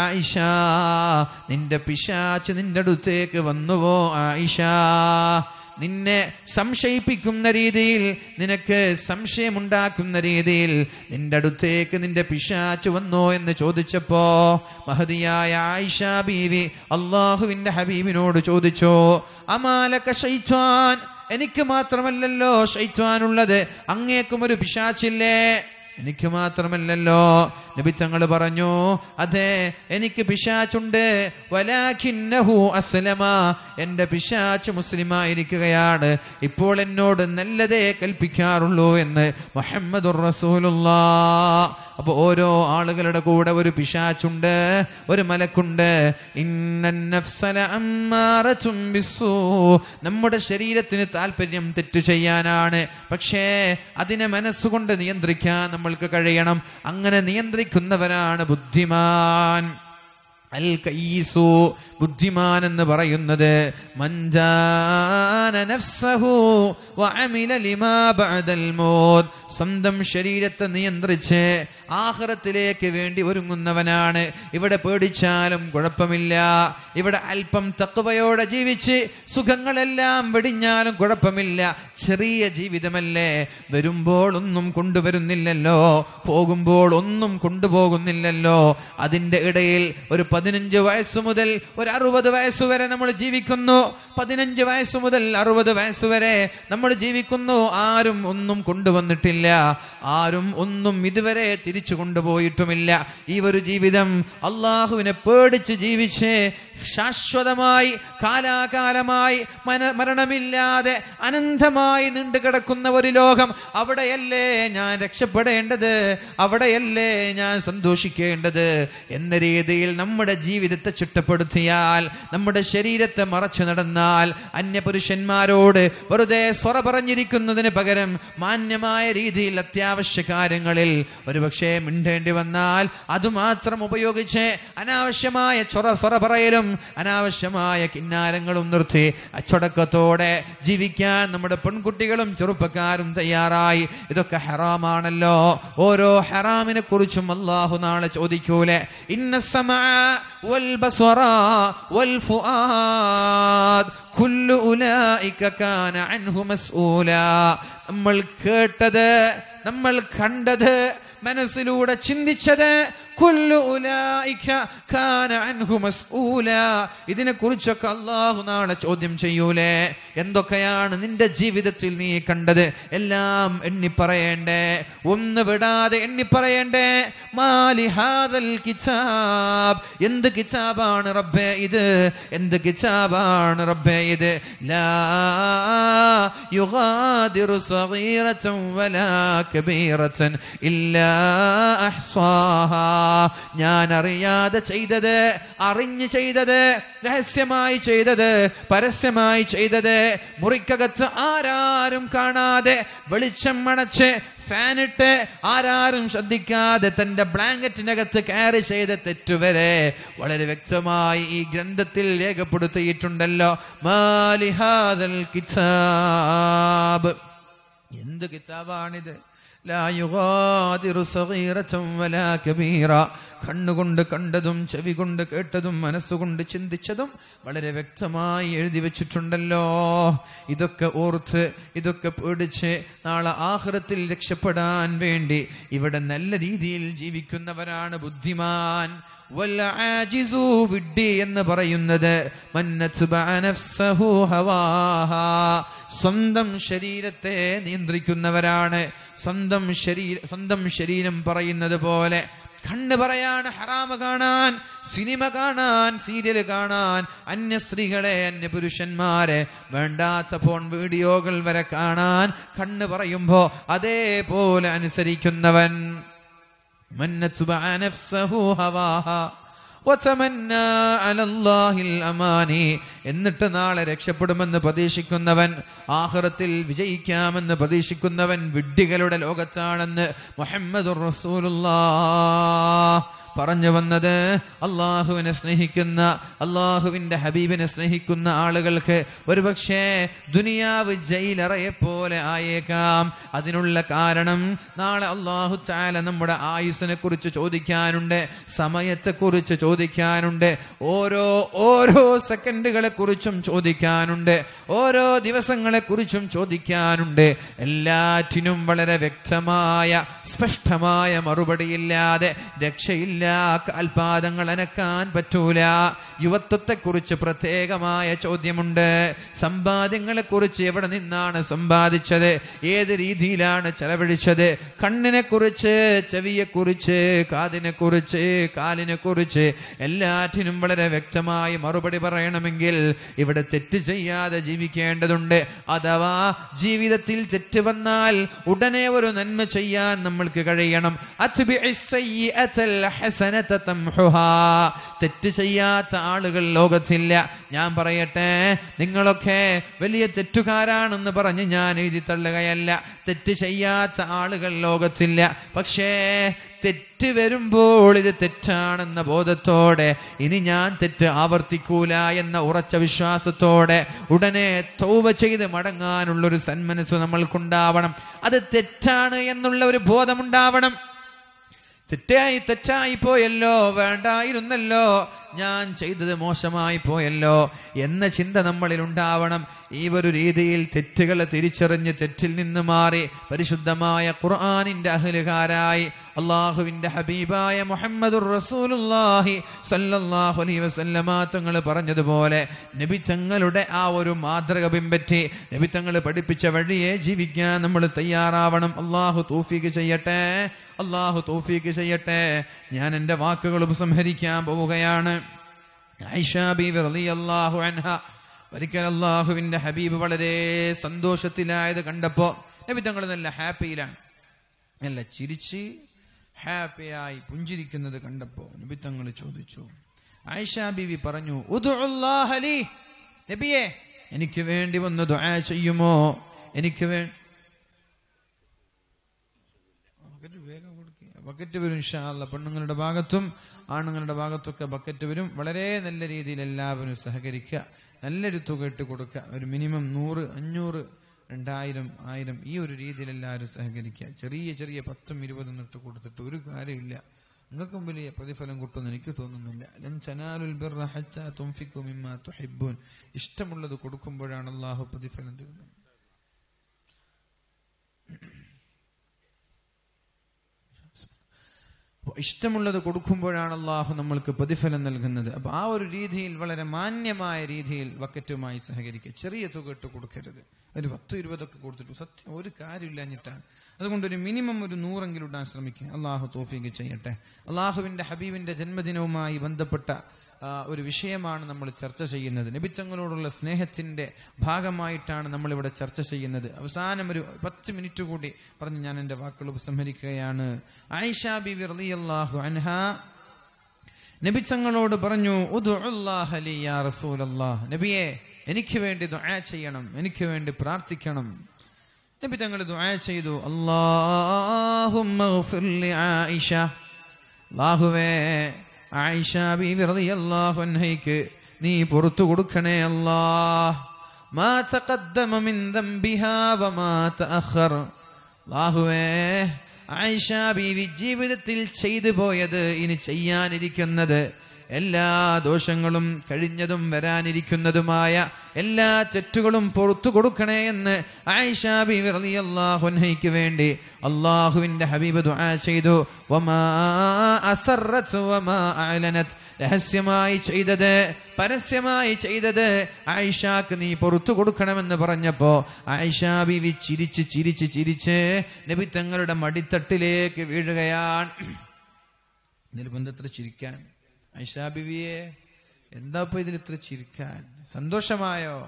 ആയിഷ നിന്റെ പിശാച്ച് നിന്റെ അടുത്തേക്ക് വന്നുവോ ആയിഷ നിന്നെ സംശയിപ്പിക്കുന്ന രീതിയിൽ നിനക്ക് സംശയമുണ്ടാക്കുന്ന രീതിയിൽ നിന്റെ അടുത്തേക്ക് നിന്റെ പിശാച്ച് വന്നോ എന്ന് ചോദിച്ചപ്പോ മഹതിയായ ആയിഷ ബീവി അള്ളാഹുവിന്റെ ഹബീബിനോട് ചോദിച്ചോ അമാലക ശൈത്വാൻ എനിക്ക് മാത്രമല്ലല്ലോ ശൈത്വാനുള്ളത് അങ്ങേക്കും ഒരു പിശാച്ചില്ലേ എനിക്ക് മാത്രമല്ലല്ലോ നബി തങ്ങൾ പറഞ്ഞു അതെ എനിക്ക് പിശാച്ചുണ്ട് വലാഖിന്നഹു അസ്ലമ എൻ്റെ പിശാച്ച് മുസ്ലിമായിരിക്കുകയാണ് ഇപ്പോൾ എന്നോട് നല്ലതേ കൽപ്പിക്കാറുള്ളൂ എന്ന് മുഹമ്മദ് റസൂലുള്ള അപ്പൊ ഓരോ ആളുകളുടെ കൂടെ ഒരു പിശാച്ചുണ്ട് ഒരു മലക്കുണ്ട് നമ്മുടെ ശരീരത്തിന് താല്പര്യം തെറ്റു ചെയ്യാനാണ് പക്ഷേ അതിനെ മനസ്സുകൊണ്ട് നിയന്ത്രിക്കാൻ നമ്മൾക്ക് കഴിയണം അങ്ങനെ നിയന്ത്രിക്കുന്നവരാണ് ബുദ്ധിമാൻ അൽ ബുദ്ധിമാൻ എന്ന് പറയുന്നത് സ്വന്തം ശരീരത്തെ നിയന്ത്രിച്ച് ആഹ്റത്തിലേക്ക് വേണ്ടി ഒരുങ്ങുന്നവനാണ് ഇവിടെ പേടിച്ചാലും കുഴപ്പമില്ല ഇവിടെ അല്പം തത്വയോടെ ജീവിച്ച് സുഖങ്ങളെല്ലാം വെടിഞ്ഞാലും കുഴപ്പമില്ല ചെറിയ ജീവിതമല്ലേ വരുമ്പോൾ ഒന്നും കൊണ്ടുവരുന്നില്ലല്ലോ പോകുമ്പോൾ ഒന്നും കൊണ്ടുപോകുന്നില്ലല്ലോ അതിൻ്റെ ഇടയിൽ ഒരു പതിനഞ്ച് വയസ്സ് മുതൽ ഒരു അറുപത് വയസ്സ് വരെ നമ്മൾ ജീവിക്കുന്നു പതിനഞ്ച് വയസ്സ് മുതൽ അറുപത് വയസ്സ് വരെ നമ്മൾ ജീവിക്കുന്നു ആരും ഒന്നും കൊണ്ടുവന്നിട്ടില്ല ആരും ഒന്നും ഇതുവരെ തിരിച്ചു കൊണ്ടുപോയിട്ടുമില്ല ഈ ഒരു ജീവിതം അള്ളാഹുവിനെ പേടിച്ച് ജീവിച്ച് ശാശ്വതമായി കാലാകാലമായി മന മരണമില്ലാതെ അനന്തമായി നീണ്ടുകിടക്കുന്ന ഒരു ലോകം അവിടെയല്ലേ ഞാൻ രക്ഷപ്പെടേണ്ടത് അവിടെയല്ലേ ഞാൻ സന്തോഷിക്കേണ്ടത് എന്ന രീതിയിൽ നമ്മൾ നമ്മുടെ ജീവിതത്തെ ചിട്ടപ്പെടുത്തിയാൽ നമ്മുടെ ശരീരത്തെ മറച്ചു നടന്നാൽ അന്യപുരുഷന്മാരോട് വെറുതെ സ്വറ പറഞ്ഞിരിക്കുന്നതിന് പകരം മാന്യമായ രീതിയിൽ അത്യാവശ്യ കാര്യങ്ങളിൽ ഒരുപക്ഷെ മിണ്ടേണ്ടി വന്നാൽ അതുമാത്രം ഉപയോഗിച്ച് അനാവശ്യമായ ചൊറ സ്വറ പറയലും അനാവശ്യമായ കിന്നാരങ്ങളും നിർത്തി അച്ചടക്കത്തോടെ ജീവിക്കാൻ നമ്മുടെ പെൺകുട്ടികളും ചെറുപ്പക്കാരും തയ്യാറായി ഇതൊക്കെ ഹറാമാണല്ലോ ഓരോ ഹറാമിനെ കുറിച്ചും അള്ളാഹു നാളെ ചോദിക്കൂലെ ഇന്ന والبصر والفؤاد كل أولئك كان عنه مسؤولا നമ്മൾ കേട്ടത് നമ്മൾ കണ്ടത് മനസ്സിലൂടെ ചിന്തിച്ചത് ഇതിനെക്കുറിച്ചൊക്കെ അള്ളാഹു നാളെ ചോദ്യം ചെയ്യൂലേ എന്തൊക്കെയാണ് നിന്റെ ജീവിതത്തിൽ നീ കണ്ടത് എല്ലാം എണ്ണി പറയേണ്ടേ ഒന്ന് വിടാതെ എണ്ണി പറയേണ്ടേ മാലിഹാദൽ കിതാബ് എന്ത് കിതാബാണ് റബ്ബേ ഇത് എന്ത് കിതാബാണ് റബ്ബേ ഇത് ലാ യുഗാദിറു വലാ കബീറത്തും ഇല്ലാ അഹ്സാഹാ ഞാൻ അറിയാതെ ചെയ്തത് അറിഞ്ഞു ചെയ്തത് രഹസ്യമായി ചെയ്തത് പരസ്യമായി ചെയ്തത് മുറിക്കകത്ത് ആരാരും കാണാതെ വെളിച്ചം അണച്ച് ഫാനിട്ട് ആരാരും ശ്രദ്ധിക്കാതെ തന്റെ ബ്ലാങ്കറ്റിനകത്ത് കയറി ചെയ്ത തെറ്റുവരെ വളരെ വ്യക്തമായി ഈ ഗ്രന്ഥത്തിൽ രേഖപ്പെടുത്തിയിട്ടുണ്ടല്ലോ മാലിഹാദൽ കിതാബ് എന്ത് കിതാബാണിത് കണ്ണുകൊണ്ട് കണ്ടതും ചെവി കൊണ്ട് കേട്ടതും മനസ്സുകൊണ്ട് ചിന്തിച്ചതും വളരെ വ്യക്തമായി എഴുതി വെച്ചിട്ടുണ്ടല്ലോ ഇതൊക്കെ ഓർത്ത് ഇതൊക്കെ പേടിച്ച് നാളെ ആഹൃത്തിൽ രക്ഷപ്പെടാൻ വേണ്ടി ഇവിടെ നല്ല രീതിയിൽ ജീവിക്കുന്നവരാണ് ബുദ്ധിമാൻ എന്ന് പറയുന്നത് സ്വന്തം ശരീരത്തെ നിയന്ത്രിക്കുന്നവരാണ് സ്വന്തം ശരീര സ്വന്തം ശരീരം പറയുന്നത് പോലെ കണ്ണ് പറയാണ് ഹറാമ കാണാൻ സിനിമ കാണാൻ സീരിയൽ കാണാൻ അന്യ സ്ത്രീകളെ അന്യ പുരുഷന്മാരെ വേണ്ടാത്ത ഫോൺ വീഡിയോകൾ വരെ കാണാൻ കണ്ണ് പറയുമ്പോ അതേപോലെ അനുസരിക്കുന്നവൻ എന്നിട്ട് നാളെ രക്ഷപ്പെടുമെന്ന് പ്രതീക്ഷിക്കുന്നവൻ ആഹ്റത്തിൽ വിജയിക്കാമെന്ന് പ്രതീക്ഷിക്കുന്നവൻ വിഡ്ഢികളുടെ ലോകത്താണെന്ന് മുഹമ്മദ് റസൂലുള്ള പറഞ്ഞു വന്നത് അള്ളാഹുവിനെ സ്നേഹിക്കുന്ന അള്ളാഹുവിന്റെ ഹബീബിനെ സ്നേഹിക്കുന്ന ആളുകൾക്ക് ഒരുപക്ഷെ ദുനിയാവ് ജയിലറയെ പോലെ ആയേക്കാം അതിനുള്ള കാരണം നാളെ അള്ളാഹു ചാല നമ്മുടെ ആയുസിനെ കുറിച്ച് ചോദിക്കാനുണ്ട് സമയത്തെ കുറിച്ച് ചോദിക്കാനുണ്ട് ഓരോ ഓരോ സെക്കൻഡുകളെ കുറിച്ചും ചോദിക്കാനുണ്ട് ഓരോ ദിവസങ്ങളെ കുറിച്ചും ചോദിക്കാനുണ്ട് എല്ലാറ്റിനും വളരെ വ്യക്തമായ സ്പഷ്ടമായ മറുപടിയില്ലാതെ രക്ഷയില്ല പറ്റൂല കാൽപാദങ്ങൾ അനക്കാൻ പറ്റൂല യുവത്വത്തെക്കുറിച്ച് പ്രത്യേകമായ ചോദ്യമുണ്ട് സമ്പാദ്യങ്ങളെക്കുറിച്ച് എവിടെ നിന്നാണ് സമ്പാദിച്ചത് ഏത് രീതിയിലാണ് ചെലവഴിച്ചത് കണ്ണിനെക്കുറിച്ച് ചെവിയെക്കുറിച്ച് കാതിനെക്കുറിച്ച് കാലിനെക്കുറിച്ച് എല്ലാറ്റിനും വളരെ വ്യക്തമായി മറുപടി പറയണമെങ്കിൽ ഇവിടെ തെറ്റ് ചെയ്യാതെ ജീവിക്കേണ്ടതുണ്ട് അഥവാ ജീവിതത്തിൽ തെറ്റ് വന്നാൽ ഉടനെ ഒരു നന്മ ചെയ്യാൻ നമ്മൾക്ക് കഴിയണം തെറ്റ് ചെയ്യാത്ത ആളുകൾ ലോകത്തില്ല ഞാൻ പറയട്ടെ നിങ്ങളൊക്കെ വലിയ തെറ്റുകാരാണെന്ന് പറഞ്ഞ് ഞാൻ എഴുതി തള്ളുകയല്ല തെറ്റ് ചെയ്യാത്ത ആളുകൾ ലോകത്തില്ല പക്ഷേ തെറ്റ് വരുമ്പോൾ ഇത് തെറ്റാണെന്ന ബോധത്തോടെ ഇനി ഞാൻ തെറ്റ് ആവർത്തിക്കൂല എന്ന ഉറച്ച വിശ്വാസത്തോടെ ഉടനെ തോവ ചെയ്ത് മടങ്ങാനുള്ളൊരു സന്മനസ് നമ്മൾക്കുണ്ടാവണം അത് തെറ്റാണ് എന്നുള്ള ഒരു ബോധമുണ്ടാവണം തെറ്റായി തെറ്റായി പോയല്ലോ വേണ്ടായിരുന്നല്ലോ ഞാൻ ചെയ്തത് മോശമായി പോയല്ലോ എന്ന ചിന്ത നമ്മളിൽ ഉണ്ടാവണം ഈ ഒരു രീതിയിൽ തെറ്റുകളെ തിരിച്ചറിഞ്ഞ് തെറ്റിൽ നിന്ന് മാറി പരിശുദ്ധമായ ഖുർആാനിൻ്റെ അഹലുകാരായി അള്ളാഹുവിൻ്റെ ഹബീബായ മുഹമ്മദ് റസൂലുല്ലാഹി സല്ലല്ലാഹു അലൈഹി വസല്ലമ തങ്ങൾ പറഞ്ഞതുപോലെ നബി തങ്ങളുടെ ആ ഒരു മാതൃക പിൻപറ്റി നബി തങ്ങൾ പഠിപ്പിച്ച വഴിയെ ജീവിക്കാൻ നമ്മൾ തയ്യാറാവണം അള്ളാഹു തൗഫീഖ് ചെയ്യട്ടെ അള്ളാഹു തൗഫീഖ് ചെയ്യട്ടെ ഞാൻ എൻ്റെ വാക്കുകൾ ഉപസംഹരിക്കാൻ പോവുകയാണ് ഒരിക്കൽ അള്ളാഹുവിന്റെ ഹബീബ് വളരെ സന്തോഷത്തിലായത് കണ്ടപ്പോ നബി തങ്ങൾ നല്ല ഹാപ്പിയിലാണ് നല്ല ചിരിച്ച് ഹാപ്പിയായി പുഞ്ചിരിക്കുന്നത് കണ്ടപ്പോ നബി തങ്ങൾ ചോദിച്ചു ആയിഷ ബീവി പറഞ്ഞു നബിയെ എനിക്ക് വേണ്ടി വന്ന് ദുആ ചെയ്യുമോ എനിക്ക് വേണ്ടി ബക്കറ്റ് വരും പെണ്ണുങ്ങളുടെ ഭാഗത്തും ആണുങ്ങളുടെ ഭാഗത്തൊക്കെ ബക്കറ്റ് വരും വളരെ നല്ല രീതിയിൽ എല്ലാവരും സഹകരിക്കുക നല്ലൊരു തുക ഇട്ട് കൊടുക്കുക ഒരു മിനിമം നൂറ് അഞ്ഞൂറ് രണ്ടായിരം ആയിരം ഈ ഒരു രീതിയിൽ എല്ലാവരും സഹകരിക്കുക ചെറിയ ചെറിയ പത്തും ഇരുപതും ഇട്ട് കൊടുത്തിട്ട് ഒരു കാര്യമില്ല നിങ്ങൾക്കും വലിയ പ്രതിഫലം കിട്ടുമെന്ന് എനിക്ക് തോന്നുന്നില്ല ഇഷ്ടമുള്ളത് കൊടുക്കുമ്പോഴാണ് അള്ളാഹു പ്രതിഫലം തരുന്നത് ഇഷ്ടമുള്ളത് കൊടുക്കുമ്പോഴാണ് അള്ളാഹു നമ്മൾക്ക് പ്രതിഫലം നൽകുന്നത് അപ്പൊ ആ ഒരു രീതിയിൽ വളരെ മാന്യമായ രീതിയിൽ വക്കറ്റുമായി സഹകരിക്കുക ചെറിയ തുക ഇട്ട് കൊടുക്കരുത് ഒരു പത്ത് ഇരുപതൊക്കെ കൊടുത്തിട്ടു സത്യം ഒരു കാര്യമില്ലാഞ്ഞിട്ടാണ് അതുകൊണ്ട് ഒരു മിനിമം ഒരു നൂറെങ്കിലും ഇടാൻ ശ്രമിക്കുക അള്ളാഹു തോഫിക്ക് ചെയ്യട്ടെ അള്ളാഹുവിന്റെ ഹബീബിന്റെ ജന്മദിനവുമായി ബന്ധപ്പെട്ട ഒരു വിഷയമാണ് നമ്മൾ ചർച്ച ചെയ്യുന്നത് നബിച്ചങ്ങനോടുള്ള സ്നേഹത്തിന്റെ ഭാഗമായിട്ടാണ് നമ്മളിവിടെ ചർച്ച ചെയ്യുന്നത് അവസാനം ഒരു പത്ത് മിനിറ്റ് കൂടി പറഞ്ഞ് ഞാൻ എൻ്റെ വാക്കുകൾ ഉപസംഹരിക്കുകയാണ് ആയിഷ ബി അൻഹ നബിച്ചങ്ങളോട് പറഞ്ഞു നബിയെ എനിക്ക് വേണ്ടി ദുആ ചെയ്യണം എനിക്ക് വേണ്ടി പ്രാർത്ഥിക്കണം നബി തങ്ങൾ ദുആ ചെയ്തു അള്ളാഹുവേ ആയിഷ റളിയല്ലാഹു നീ പുറത്തു കൊടുക്കണേ അല്ലാഹ് മാ തഖദ്ദമ മിൻ ദംബിഹാ വമാ തഅഖർ അല്ലാഹുവേ ആയിഷ ബീവി ജീവിതത്തിൽ ചെയ്തു പോയത് ഇനി ചെയ്യാനിരിക്കുന്നത് എല്ലാ ദോഷങ്ങളും കഴിഞ്ഞതും വരാനിരിക്കുന്നതുമായ എല്ലാ തെറ്റുകളും പുറത്തു കൊടുക്കണേ എന്ന് ആയിഷാബി അള്ളാഹുനയ്ക്ക് വേണ്ടി അള്ളാഹുവിന്റെ ഹബീബ് ദുആ ചെയ്തു രഹസ്യമായി ചെയ്തത് പരസ്യമായി ചെയ്തത് ആയിഷാക്ക് നീ പുറത്തു കൊടുക്കണമെന്ന് പറഞ്ഞപ്പോ ആയിഷാ ബിവി ചിരിച്ച് ചിരിച്ച് ചിരിച്ച് നബി തങ്ങളുടെ മടിത്തട്ടിലേക്ക് വീഴുകയാണ് നിർബന്ധത്തിൽ ചിരിക്കാൻ ഐഷാ ബിവിയെ എന്താ ഇപ്പൊ ഇതിൽ ഇത്ര ചിരിക്കാൻ സന്തോഷമായോ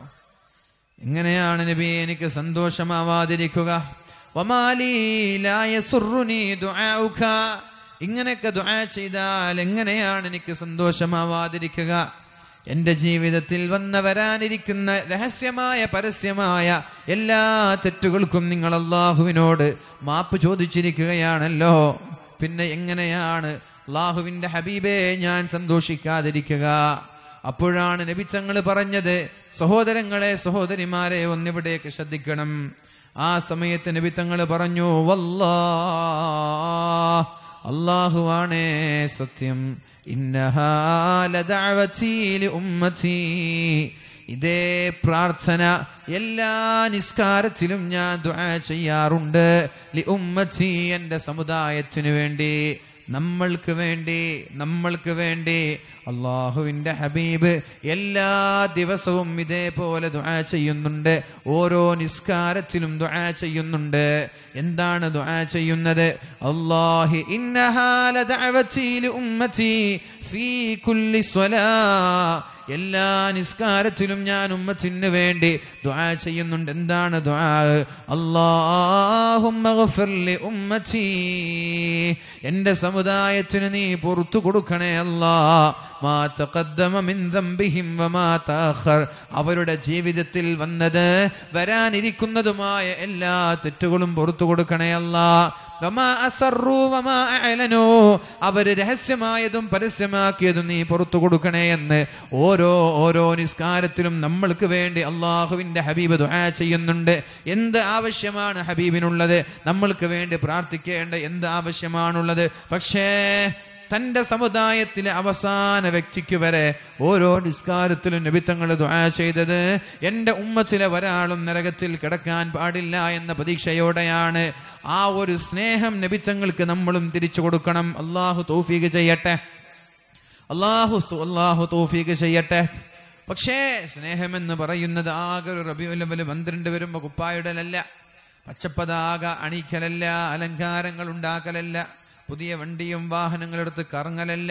എങ്ങനെയാണ് നബി എനിക്ക് സന്തോഷമാവാതിരിക്കുക ഇങ്ങനെയൊക്കെ ദുആ ചെയ്താൽ എങ്ങനെയാണ് എനിക്ക് സന്തോഷമാവാതിരിക്കുക എന്റെ ജീവിതത്തിൽ വന്ന വരാനിരിക്കുന്ന രഹസ്യമായ പരസ്യമായ എല്ലാ തെറ്റുകൾക്കും നിങ്ങൾ അള്ളാഹുവിനോട് മാപ്പ് ചോദിച്ചിരിക്കുകയാണല്ലോ പിന്നെ എങ്ങനെയാണ് അള്ളാഹുവിന്റെ ഹബീബേ ഞാൻ സന്തോഷിക്കാതിരിക്കുക അപ്പോഴാണ് നബിച്ചങ്ങൾ പറഞ്ഞത് സഹോദരങ്ങളെ സഹോദരിമാരെ ഒന്നിവിടേക്ക് ശ്രദ്ധിക്കണം ആ സമയത്ത് നബിത്തങ്ങൾ പറഞ്ഞു വല്ലാ അള്ളാഹുവാണേ സത്യം ഉമ്മത്തി ഇതേ പ്രാർത്ഥന എല്ലാ നിസ്കാരത്തിലും ഞാൻ ദുആ ചെയ്യാറുണ്ട് ലി ഉമ്മത്തി എൻ്റെ സമുദായത്തിനു വേണ്ടി നമ്മൾക്ക് വേണ്ടി നമ്മൾക്ക് വേണ്ടി അള്ളാഹുവിൻ്റെ ഹബീബ് എല്ലാ ദിവസവും ഇതേപോലെ ദുആ ചെയ്യുന്നുണ്ട് ഓരോ നിസ്കാരത്തിലും ദുആ ചെയ്യുന്നുണ്ട് എന്താണ് ദുആ ചെയ്യുന്നത് അള്ളാഹി ഇന്നഹാല ദഅവതി ലി ഉമ്മതി ഫീ കുല്ലി സ്വലാ എല്ലാ നിസ്കാരത്തിലും ഞാൻ ഉമ്മത്തിന് വേണ്ടി ദ്വാ ചെയ്യുന്നുണ്ട് എന്താണ് ദ്വാ അള്ളാഹുലി ഉമ്മച്ചി എൻ്റെ സമുദായത്തിന് നീ പുറത്തു കൊടുക്കണേ അല്ലാ അവരുടെ ജീവിതത്തിൽ വന്നത് വരാനിരിക്കുന്നതുമായ എല്ലാ തെറ്റുകളും പുറത്തു കൊടുക്കണേ അല്ലാ അവര് രഹസ്യമായതും പരസ്യമാക്കിയതും നീ പുറത്തു കൊടുക്കണേ എന്ന് ഓരോ ഓരോ നിസ്കാരത്തിലും നമ്മൾക്ക് വേണ്ടി അള്ളാഹുവിന്റെ ഹബീബ് ദുആ ചെയ്യുന്നുണ്ട് എന്ത് ആവശ്യമാണ് ഹബീബിനുള്ളത് നമ്മൾക്ക് വേണ്ടി പ്രാർത്ഥിക്കേണ്ട എന്ത് ആവശ്യമാണുള്ളത് പക്ഷേ തൻ്റെ സമുദായത്തിലെ അവസാന വ്യക്തിക്ക് വരെ ഓരോ നിസ്കാരത്തിലും നബിത്തങ്ങൾ ദുആ ചെയ്തത് എൻ്റെ ഉമ്മത്തിലെ ഒരാളും നരകത്തിൽ കിടക്കാൻ പാടില്ല എന്ന പ്രതീക്ഷയോടെയാണ് ആ ഒരു സ്നേഹം നബിത്തങ്ങൾക്ക് നമ്മളും തിരിച്ചു കൊടുക്കണം അള്ളാഹു തൗഫീഖ് ചെയ്യട്ടെ അള്ളാഹു അള്ളാഹു തൗഫീഖ് ചെയ്യട്ടെ പക്ഷേ സ്നേഹമെന്ന് പറയുന്നത് ആകെ ഒരു റബിയുലവല് പന്ത്രണ്ട് വരുമ്പോൾ കുപ്പായിടലല്ല പച്ചപ്പതാക അണിക്കലല്ല അലങ്കാരങ്ങൾ ഉണ്ടാക്കലല്ല പുതിയ വണ്ടിയും വാഹനങ്ങളെടുത്ത് കറങ്ങലല്ല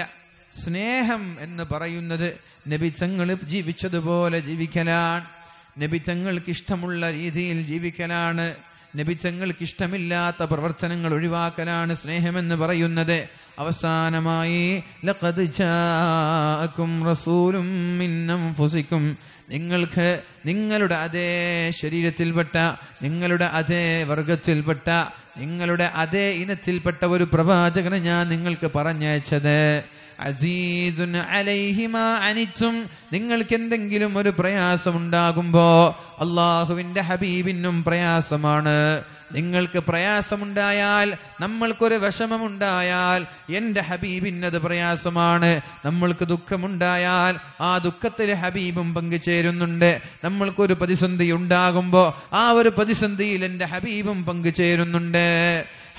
സ്നേഹം എന്ന് പറയുന്നത് തങ്ങൾ ജീവിച്ചതുപോലെ ജീവിക്കലാണ് തങ്ങൾക്ക് ഇഷ്ടമുള്ള രീതിയിൽ ജീവിക്കലാണ് തങ്ങൾക്ക് ഇഷ്ടമില്ലാത്ത പ്രവർത്തനങ്ങൾ ഒഴിവാക്കലാണ് സ്നേഹമെന്ന് പറയുന്നത് അവസാനമായി റസൂലും ഫുസിക്കും നിങ്ങൾക്ക് നിങ്ങളുടെ അതേ ശരീരത്തിൽപ്പെട്ട നിങ്ങളുടെ അതേ വർഗത്തിൽപ്പെട്ട നിങ്ങളുടെ അതേ ഇനത്തിൽപ്പെട്ട ഒരു പ്രവാചകന് ഞാൻ നിങ്ങൾക്ക് പറഞ്ഞയച്ചത് അസീസുൻ അലൈഹിമ അനിച്ചും നിങ്ങൾക്ക് എന്തെങ്കിലും ഒരു പ്രയാസം ഉണ്ടാകുമ്പോ അള്ളാഹുവിന്റെ ഹബീബിനും പ്രയാസമാണ് നിങ്ങൾക്ക് പ്രയാസമുണ്ടായാൽ നമ്മൾക്കൊരു വിഷമമുണ്ടായാൽ എൻ്റെ ഹബീബിന്നത് പ്രയാസമാണ് നമ്മൾക്ക് ദുഃഖമുണ്ടായാൽ ആ ദുഃഖത്തിൽ ഹബീബും പങ്കുചേരുന്നുണ്ട് നമ്മൾക്കൊരു പ്രതിസന്ധി ഉണ്ടാകുമ്പോൾ ആ ഒരു പ്രതിസന്ധിയിൽ എൻ്റെ ഹബീബും പങ്കുചേരുന്നുണ്ട്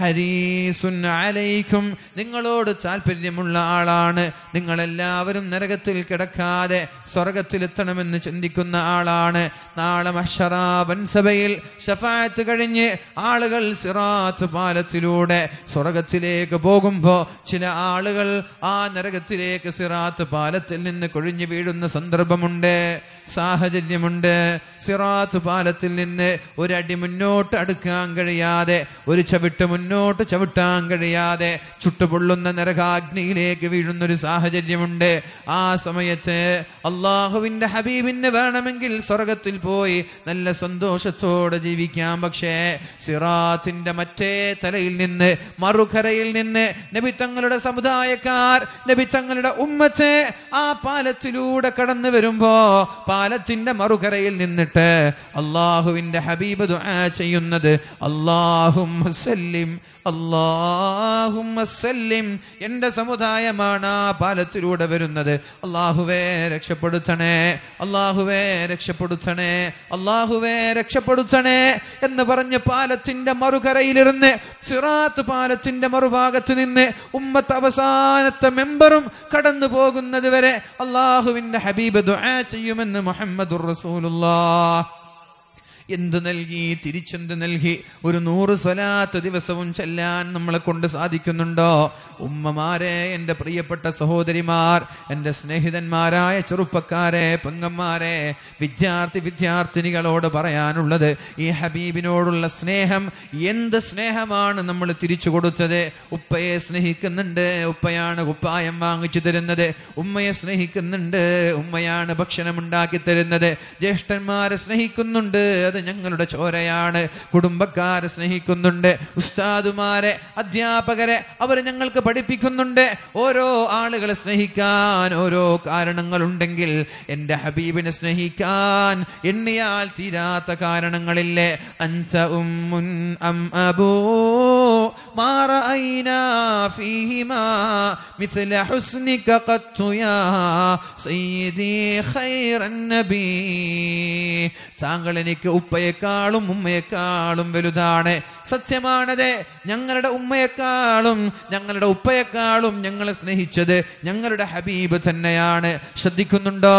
ഹരീസുൻ അലൈക്കും നിങ്ങളോട് താല്പര്യമുള്ള ആളാണ് നിങ്ങളെല്ലാവരും നരകത്തിൽ കിടക്കാതെ സ്വർഗത്തിലെത്തണമെന്ന് ചിന്തിക്കുന്ന ആളാണ് നാളെ മഷറാബൻ സഭയിൽ ഷഫായത്ത് കഴിഞ്ഞ് ആളുകൾ സിറാത്ത് പാലത്തിലൂടെ സ്വർഗത്തിലേക്ക് പോകുമ്പോൾ ചില ആളുകൾ ആ നരകത്തിലേക്ക് സിറാത്ത് പാലത്തിൽ നിന്ന് കൊഴിഞ്ഞു വീഴുന്ന സന്ദർഭമുണ്ട് സാഹചര്യമുണ്ട് സിറാത്ത് പാലത്തിൽ നിന്ന് ഒരടി മുന്നോട്ട് അടുക്കാൻ കഴിയാതെ ഒരു ചവിട്ട് മുന്നോട്ട് ചവിട്ടാൻ കഴിയാതെ ചുട്ടുപൊള്ളുന്ന നരകാഗ്നിയിലേക്ക് വീഴുന്നൊരു സാഹചര്യമുണ്ട് ആ സമയത്ത് അള്ളാഹുവിൻ്റെ ഹബീബിന് വേണമെങ്കിൽ സ്വർഗത്തിൽ പോയി നല്ല സന്തോഷത്തോടെ ജീവിക്കാം പക്ഷേ സിറാത്തിൻ്റെ മറ്റേ തലയിൽ നിന്ന് മറുകരയിൽ നിന്ന് നബി തങ്ങളുടെ സമുദായക്കാർ നബി തങ്ങളുടെ ഉമ്മത്തെ ആ പാലത്തിലൂടെ കടന്നു വരുമ്പോ പാലത്തിന്റെ മറുകരയിൽ നിന്നിട്ട് അള്ളാഹുവിന്റെ ഹബീബ് ദുആ ചെയ്യുന്നത് അള്ളാഹും അള്ളാഹും എൻ്റെ സമുദായമാണ് ആ പാലത്തിലൂടെ വരുന്നത് അള്ളാഹുവേ രക്ഷപ്പെടുത്തണേ അള്ളാഹുവേ രക്ഷപ്പെടുത്തണേ അള്ളാഹുവേ രക്ഷപ്പെടുത്തണേ എന്ന് പറഞ്ഞ് പാലത്തിന്റെ മറുകരയിലിരുന്ന് സിറാത്ത് പാലത്തിന്റെ മറുഭാഗത്ത് നിന്ന് ഉമ്മത്ത് അവസാനത്തെ മെമ്പറും കടന്നു പോകുന്നത് വരെ അള്ളാഹുവിന്റെ ഹബീബ് ദുആ ചെയ്യുമെന്ന് മുഹമ്മദ് റസൂലുള്ളാഹ് എന്ത് നൽകി തിരിച്ചെന്ത് നൽകി ഒരു നൂറ് സ്വലാത്ത് ദിവസവും ചെല്ലാൻ നമ്മളെ കൊണ്ട് സാധിക്കുന്നുണ്ടോ ഉമ്മമാരെ എൻ്റെ പ്രിയപ്പെട്ട സഹോദരിമാർ എൻ്റെ സ്നേഹിതന്മാരായ ചെറുപ്പക്കാരെ പെങ്ങന്മാരെ വിദ്യാർത്ഥി വിദ്യാർത്ഥിനികളോട് പറയാനുള്ളത് ഈ ഹബീബിനോടുള്ള സ്നേഹം എന്ത് സ്നേഹമാണ് നമ്മൾ തിരിച്ചു കൊടുത്തത് ഉപ്പയെ സ്നേഹിക്കുന്നുണ്ട് ഉപ്പയാണ് ഉപ്പായം വാങ്ങിച്ചു തരുന്നത് ഉമ്മയെ സ്നേഹിക്കുന്നുണ്ട് ഉമ്മയാണ് ഭക്ഷണം ഉണ്ടാക്കി തരുന്നത് ജ്യേഷ്ഠന്മാരെ സ്നേഹിക്കുന്നുണ്ട് അത് ഞങ്ങളുടെ ചോരയാണ് കുടുംബക്കാരെ സ്നേഹിക്കുന്നുണ്ട് ഉസ്താദുമാരെ അധ്യാപകരെ അവർ ഞങ്ങൾക്ക് പഠിപ്പിക്കുന്നുണ്ട് ഓരോ ആളുകളെ സ്നേഹിക്കാൻ ഓരോ കാരണങ്ങളുണ്ടെങ്കിൽ എൻ്റെ ഹബീബിനെ സ്നേഹിക്കാൻ എണ്ണിയാൽ തീരാത്ത കാരണങ്ങളില്ലേ അഞ്ച ഉം അം അബൂ താങ്കൾ എനിക്ക് ഉപ്പ ഉപ്പയെക്കാളും ഉമ്മയെക്കാളും വലുതാണ് സത്യമാണത് ഞങ്ങളുടെ ഉമ്മയെക്കാളും ഞങ്ങളുടെ ഉപ്പയെക്കാളും ഞങ്ങളെ സ്നേഹിച്ചത് ഞങ്ങളുടെ ഹബീബ് തന്നെയാണ് ശ്രദ്ധിക്കുന്നുണ്ടോ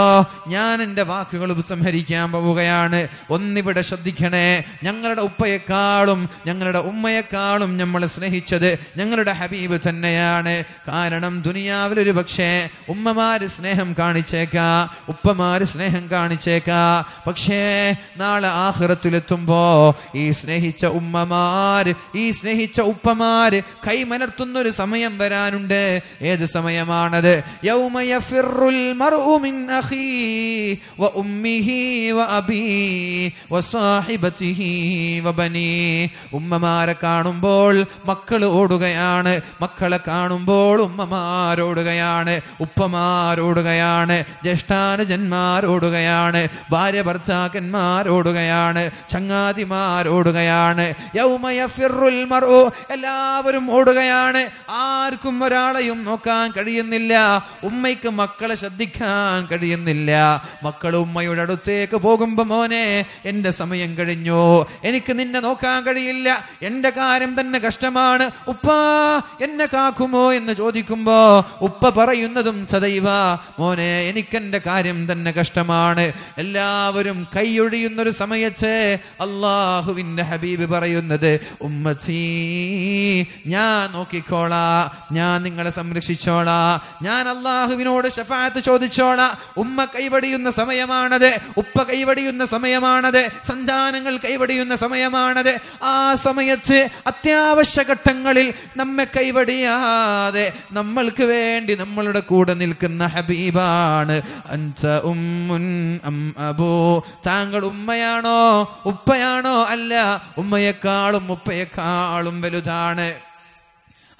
ഞാൻ എൻ്റെ വാക്കുകൾ ഉപസംഹരിക്കാൻ പോവുകയാണ് ഒന്നിവിടെ ശ്രദ്ധിക്കണേ ഞങ്ങളുടെ ഉപ്പയെക്കാളും ഞങ്ങളുടെ ഉമ്മയെക്കാളും നമ്മളെ സ്നേഹിച്ചത് ഞങ്ങളുടെ ഹബീബ് തന്നെയാണ് കാരണം ദുനിയാവിലൊരു പക്ഷേ ഉമ്മമാര് സ്നേഹം കാണിച്ചേക്കാ ഉപ്പമാര് സ്നേഹം കാണിച്ചേക്കാ പക്ഷേ നാളെ ആഹ്റത്തിലെത്തുമ്പോ ഈ സ്നേഹിച്ച ഉമ്മമാർ ഉപ്പമാര് ഈ സ്നേഹിച്ച ഉപ്പമാര് കൈമലർത്തുന്ന ഒരു സമയം വരാനുണ്ട് ഏത് സമയമാണത് ഉമ്മമാരെ കാണുമ്പോൾ മക്കൾ ഓടുകയാണ് മക്കളെ കാണുമ്പോൾ ഉമ്മമാരോടുകയാണ് ഉപ്പമാരോടുകയാണ് ജ്യേഷ്ഠാനുജന്മാരോടുകയാണ് ഭാര്യ ഭർത്താക്കന്മാരോടുകയാണ് ചങ്ങാതിമാരോടുകയാണ് യൗ എല്ലാവരും ഓടുകയാണ് ആർക്കും ഒരാളെയും നോക്കാൻ കഴിയുന്നില്ല ഉമ്മയ്ക്ക് മക്കളെ ശ്രദ്ധിക്കാൻ കഴിയുന്നില്ല മക്കൾ ഉമ്മയുടെ അടുത്തേക്ക് പോകുമ്പോ മോനെ എന്റെ സമയം കഴിഞ്ഞു എനിക്ക് നിന്നെ നോക്കാൻ കഴിയില്ല എന്റെ കാര്യം തന്നെ കഷ്ടമാണ് ഉപ്പാ എന്നെ കാക്കുമോ എന്ന് ചോദിക്കുമ്പോ ഉപ്പ പറയുന്നതും സദൈവ മോനെ എനിക്കെന്റെ കാര്യം തന്നെ കഷ്ടമാണ് എല്ലാവരും കൈയൊഴിയുന്നൊരു സമയത്ത് അള്ളാഹുവിന്റെ ഹബീബ് പറയുന്നത് ഉമ്മച്ചീ ഞാൻ നോക്കിക്കോളാ ഞാൻ നിങ്ങളെ സംരക്ഷിച്ചോളാ ഞാൻ അള്ളാഹുവിനോട് ഷഫാത്ത് ചോദിച്ചോളാ ഉമ്മ കൈവടിയുന്ന സമയമാണത് ഉപ്പ കൈവടിയുന്ന സമയമാണത് സന്താനങ്ങൾ കൈവടിയുന്ന സമയമാണത് ആ സമയത്ത് അത്യാവശ്യ ഘട്ടങ്ങളിൽ നമ്മെ കൈവടിയാതെ നമ്മൾക്ക് വേണ്ടി നമ്മളുടെ കൂടെ നിൽക്കുന്ന ഹബീബാണ് അൻസ അം അബൂ താങ്കൾ ഉമ്മയാണോ ഉപ്പയാണോ അല്ല ഉമ്മയെക്കാളും ഉമ്മയേക്കാളും വലുതാണ്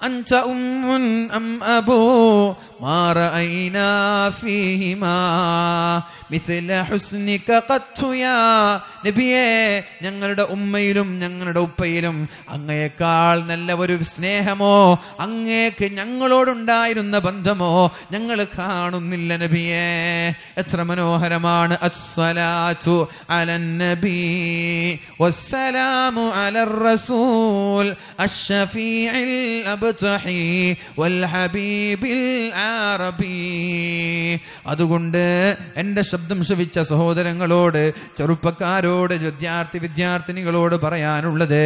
أنت أم أم أبو ما رأينا فيهما مثل حسنك قط يا നബിയെ ഞങ്ങളുടെ ഉമ്മയിലും ഞങ്ങളുടെ ഉപ്പയിലും അങ്ങയേക്കാൾ നല്ല ഒരു സ്നേഹമോ അങ്ങേക്ക് ഞങ്ങളോടുണ്ടായിരുന്ന ബന്ധമോ ഞങ്ങൾ കാണുന്നില്ല നബിയേ എത്ര മനോഹരമാണ് അസ്സലാത്തു അലൻ നബി വസ്സലാമു അലർ റസൂൽ അഷ്ഫീഉൽ അബ വൽ ഹബീബിൽ അറബി അതുകൊണ്ട് എൻ്റെ ശബ്ദം ശ്രവിച്ച സഹോദരങ്ങളോട് ചെറുപ്പക്കാരോട് വിദ്യാർത്ഥി വിദ്യാർത്ഥിനികളോട് പറയാനുള്ളത്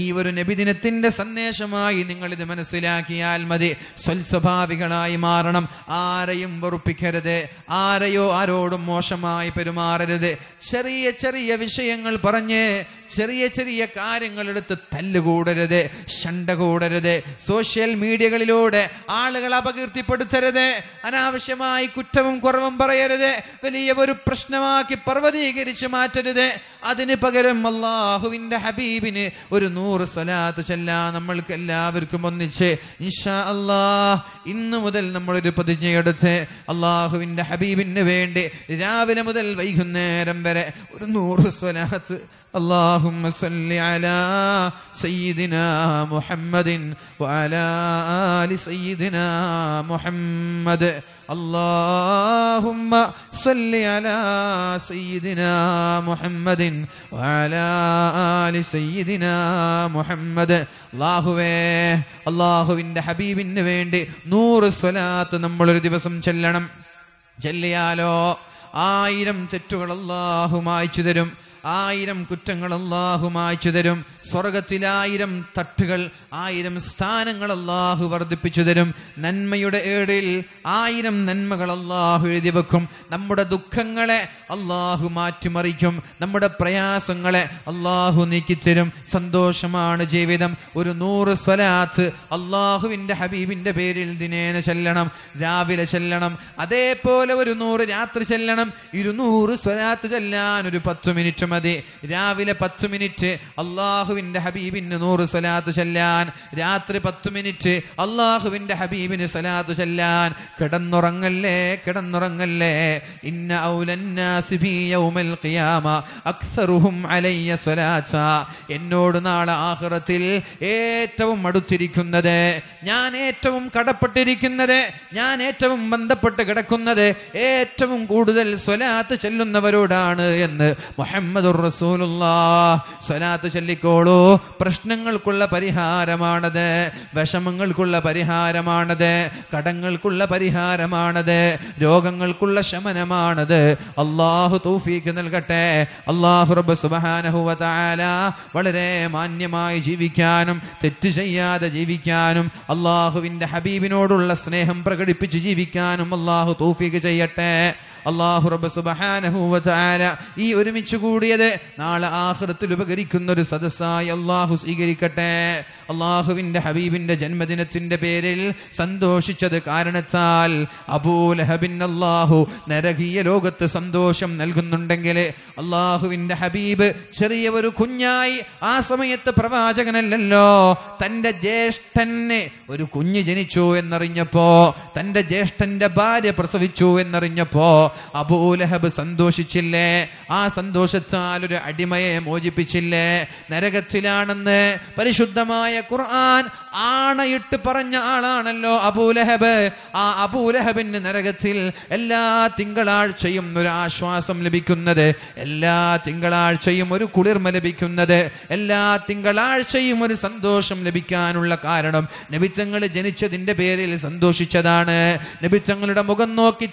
ഈ ഒരു നബിദിനത്തിൻ്റെ സന്ദേശമായി നിങ്ങൾ ഇത് മനസ്സിലാക്കിയാൽ മതി സ്വൽസ്വഭാവികളായി മാറണം ആരെയും വെറുപ്പിക്കരുത് ആരെയോ ആരോടും മോശമായി പെരുമാറരുത് ചെറിയ ചെറിയ വിഷയങ്ങൾ പറഞ്ഞ് ചെറിയ ചെറിയ കാര്യങ്ങളെടുത്ത് തല്ലുകൂടരുത് ശണ്ട കൂടരുത് സോഷ്യൽ മീഡിയകളിലൂടെ ആളുകൾ അപകീർത്തിപ്പെടുത്തരുത് അനാവശ്യമായി കുറ്റവും കുറവും പറയരുത് വലിയ ഒരു പ്രശ്നമാക്കി പർവ്വതീകരിച്ച് മാറ്റരുത് അതിന് പകരം അള്ളാഹുവിൻ്റെ ഹബീബിന് ഒരു നൂറ് സ്വലാത്ത് ചെല്ലാ നമ്മൾക്ക് എല്ലാവർക്കും ഒന്നിച്ച് ഇൻഷാ അള്ളാഹ് ഇന്നു മുതൽ നമ്മളൊരു പ്രതിജ്ഞയെടുത്ത് അള്ളാഹുവിൻ്റെ ഹബീബിന് വേണ്ടി രാവിലെ മുതൽ വൈകുന്നേരം വരെ ഒരു നൂറ് സ്വലാത്ത് اللهم صل على سيدنا محمد وعلى آل سيدنا محمد اللهم صل على سيدنا محمد وعلى آل سيدنا محمد അള്ളാഹുവേ അള്ളാഹുവിൻ്റെ ഹബീബിന് വേണ്ടി നൂറ് സ്വലാത്ത് നമ്മളൊരു ദിവസം ചെല്ലണം ചെല്ലിയാലോ ആയിരം തെറ്റുകൾ അള്ളാഹു മായ്ച്ചു തരും ആയിരം കുറ്റങ്ങൾ അള്ളാഹു മായ്ച്ചു തരും സ്വർഗത്തിലായിരം തട്ടുകൾ ആയിരം സ്ഥാനങ്ങൾ അള്ളാഹു വർദ്ധിപ്പിച്ചു തരും നന്മയുടെ ഏടിൽ ആയിരം നന്മകൾ അള്ളാഹു എഴുതി വെക്കും നമ്മുടെ ദുഃഖങ്ങളെ അള്ളാഹു മാറ്റിമറിക്കും നമ്മുടെ പ്രയാസങ്ങളെ അള്ളാഹു നീക്കിത്തരും സന്തോഷമാണ് ജീവിതം ഒരു നൂറ് സ്വലാത്ത് അള്ളാഹുവിൻ്റെ ഹബീബിൻ്റെ പേരിൽ ദിനേന ചെല്ലണം രാവിലെ ചെല്ലണം അതേപോലെ ഒരു നൂറ് രാത്രി ചെല്ലണം ഇരുന്നൂറ് സ്വലാത്ത് ചെല്ലാൻ ഒരു പത്ത് മിനിറ്റും മതി രാവിലെ പത്ത് മിനിറ്റ് അള്ളാഹുവിൻ്റെ ഹബീബിന് നൂറ് സ്വലാത്ത് ചെല്ലാൻ രാത്രി പത്ത് മിനിറ്റ് അള്ളാഹുവിൻ്റെ ഹബീബിന് സ്വലാത്ത് ചെല്ലാൻ കിടന്നുറങ്ങല്ലേ കിടന്നുറങ്ങല്ലേ ഇന്ന ഖിയാമ അക്സറുഹും എന്നോട് നാളെ ആഹ്റത്തിൽ ഏറ്റവും അടുത്തിരിക്കുന്നത് ഞാൻ ഏറ്റവും കടപ്പെട്ടിരിക്കുന്നത് ഞാൻ ഏറ്റവും ബന്ധപ്പെട്ട് കിടക്കുന്നത് ഏറ്റവും കൂടുതൽ സ്വലാത്ത് ചെല്ലുന്നവരോടാണ് എന്ന് മുഹമ്മദ് മുഹമ്മദുർ റസൂലുള്ള ചൊല്ലിക്കോളൂ പ്രശ്നങ്ങൾക്കുള്ള പരിഹാരമാണത് വിഷമങ്ങൾക്കുള്ള പരിഹാരമാണത് കടങ്ങൾക്കുള്ള പരിഹാരമാണത് രോഗങ്ങൾക്കുള്ള ശമനമാണത് അള്ളാഹു തൂഫീക്ക് നൽകട്ടെ അള്ളാഹു റബ്ബ് സുബഹാനഹുവ വളരെ മാന്യമായി ജീവിക്കാനും തെറ്റ് ചെയ്യാതെ ജീവിക്കാനും അള്ളാഹുവിൻ്റെ ഹബീബിനോടുള്ള സ്നേഹം പ്രകടിപ്പിച്ച് ജീവിക്കാനും അള്ളാഹു തൂഫീക്ക് ചെയ്യട്ടെ അള്ളാഹു റബ്ബ് സുബഹാനഹൂവല ഈ ഒരുമിച്ച് കൂടിയത് നാളെ ആഹൃത്തിൽ ഉപകരിക്കുന്ന ഒരു സദസ്സായി അള്ളാഹു സ്വീകരിക്കട്ടെ അള്ളാഹുവിന്റെ ഹബീബിന്റെ ജന്മദിനത്തിന്റെ പേരിൽ സന്തോഷിച്ചത് കാരണത്താൽ അബൂലഹബിൻ അള്ളാഹു നരകീയ ലോകത്ത് സന്തോഷം നൽകുന്നുണ്ടെങ്കിൽ അള്ളാഹുവിന്റെ ഹബീബ് ചെറിയ ഒരു കുഞ്ഞായി ആ സമയത്ത് പ്രവാചകനല്ലല്ലോ തന്റെ ജ്യേഷ്ഠന് ഒരു കുഞ്ഞ് ജനിച്ചു എന്നറിഞ്ഞപ്പോ തന്റെ ജ്യേഷ്ഠന്റെ ഭാര്യ പ്രസവിച്ചു എന്നറിഞ്ഞപ്പോ അബൂലഹബ് സന്തോഷിച്ചില്ലേ ആ സന്തോഷത്താൽ ഒരു അടിമയെ മോചിപ്പിച്ചില്ലേ നരകത്തിലാണെന്ന് പരിശുദ്ധമായ ഖുർആൻ ആണയിട്ട് പറഞ്ഞ ആളാണല്ലോ അബൂലഹബ് ആ അബൂലഹബിന് നരകത്തിൽ എല്ലാ തിങ്കളാഴ്ചയും ഒരു ആശ്വാസം ലഭിക്കുന്നത് എല്ലാ തിങ്കളാഴ്ചയും ഒരു കുളിർമ ലഭിക്കുന്നത് എല്ലാ തിങ്കളാഴ്ചയും ഒരു സന്തോഷം ലഭിക്കാനുള്ള കാരണം നബിത്തങ്ങൾ ജനിച്ചതിന്റെ പേരിൽ സന്തോഷിച്ചതാണ് നബിത്തങ്ങളുടെ മുഖം നോക്കി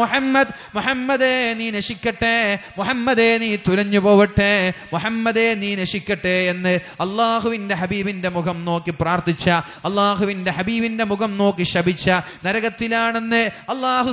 മുഹമ്മദ് മുഹമ്മദേ നീ നശിക്കട്ടെ മുഹമ്മദേ നീ തുരഞ്ഞു പോവട്ടെ മുഹമ്മദേ നീ നശിക്കട്ടെ എന്ന് അള്ളാഹുവിന്റെ ഹബീബിന്റെ മുഖം നോക്കി നോക്കി പ്രാർത്ഥിച്ച അള്ളാഹുവിന്റെ ഹബീബിന്റെ മുഖം നോക്കി ശപിച്ച നരകത്തിലാണെന്ന് അള്ളാഹു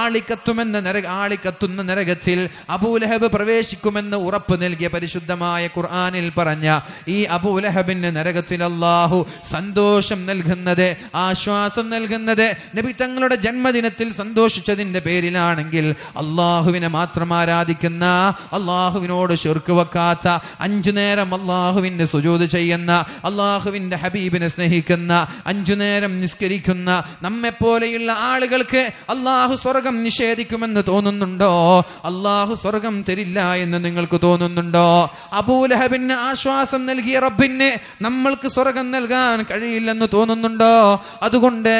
ആളിക്കത്തുമെന്ന നരക ആളിക്കത്തുന്ന നരകത്തിൽ അബൂലഹബ് പ്രവേശിക്കുമെന്ന് ഉറപ്പ് നൽകിയ പരിശുദ്ധമായ ഖുർആാനിൽ പറഞ്ഞ ഈ അബൂലഹബിന് നരകത്തിൽ അള്ളാഹു സന്തോഷം നൽകുന്നത് ആശ്വാസം നൽകുന്നത് നബി തങ്ങളുടെ ജന്മദിനത്തിൽ സന്തോഷിച്ചതിന്റെ പേരിലാണെങ്കിൽ അള്ളാഹുവിനെ മാത്രം ആരാധിക്കുന്ന അള്ളാഹുവിനോട് ശുർക്ക് വെക്കാത്ത അഞ്ചു നേരം അള്ളാഹു അള്ളാഹുവിൻ്റെ സുജോത് ചെയ്യുന്ന അള്ളാഹുവിന്റെ ഹബീബിനെ സ്നേഹിക്കുന്ന അഞ്ചു നേരം നിസ്കരിക്കുന്ന പോലെയുള്ള ആളുകൾക്ക് അള്ളാഹു സ്വർഗം നിഷേധിക്കുമെന്ന് തോന്നുന്നുണ്ടോ അള്ളാഹു സ്വർഗം തരില്ല എന്ന് നിങ്ങൾക്ക് തോന്നുന്നുണ്ടോ അബൂലഹബിന് ആശ്വാസം നൽകിയ റബ്ബിന് നമ്മൾക്ക് സ്വർഗം നൽകാൻ കഴിയില്ലെന്ന് തോന്നുന്നുണ്ടോ അതുകൊണ്ട്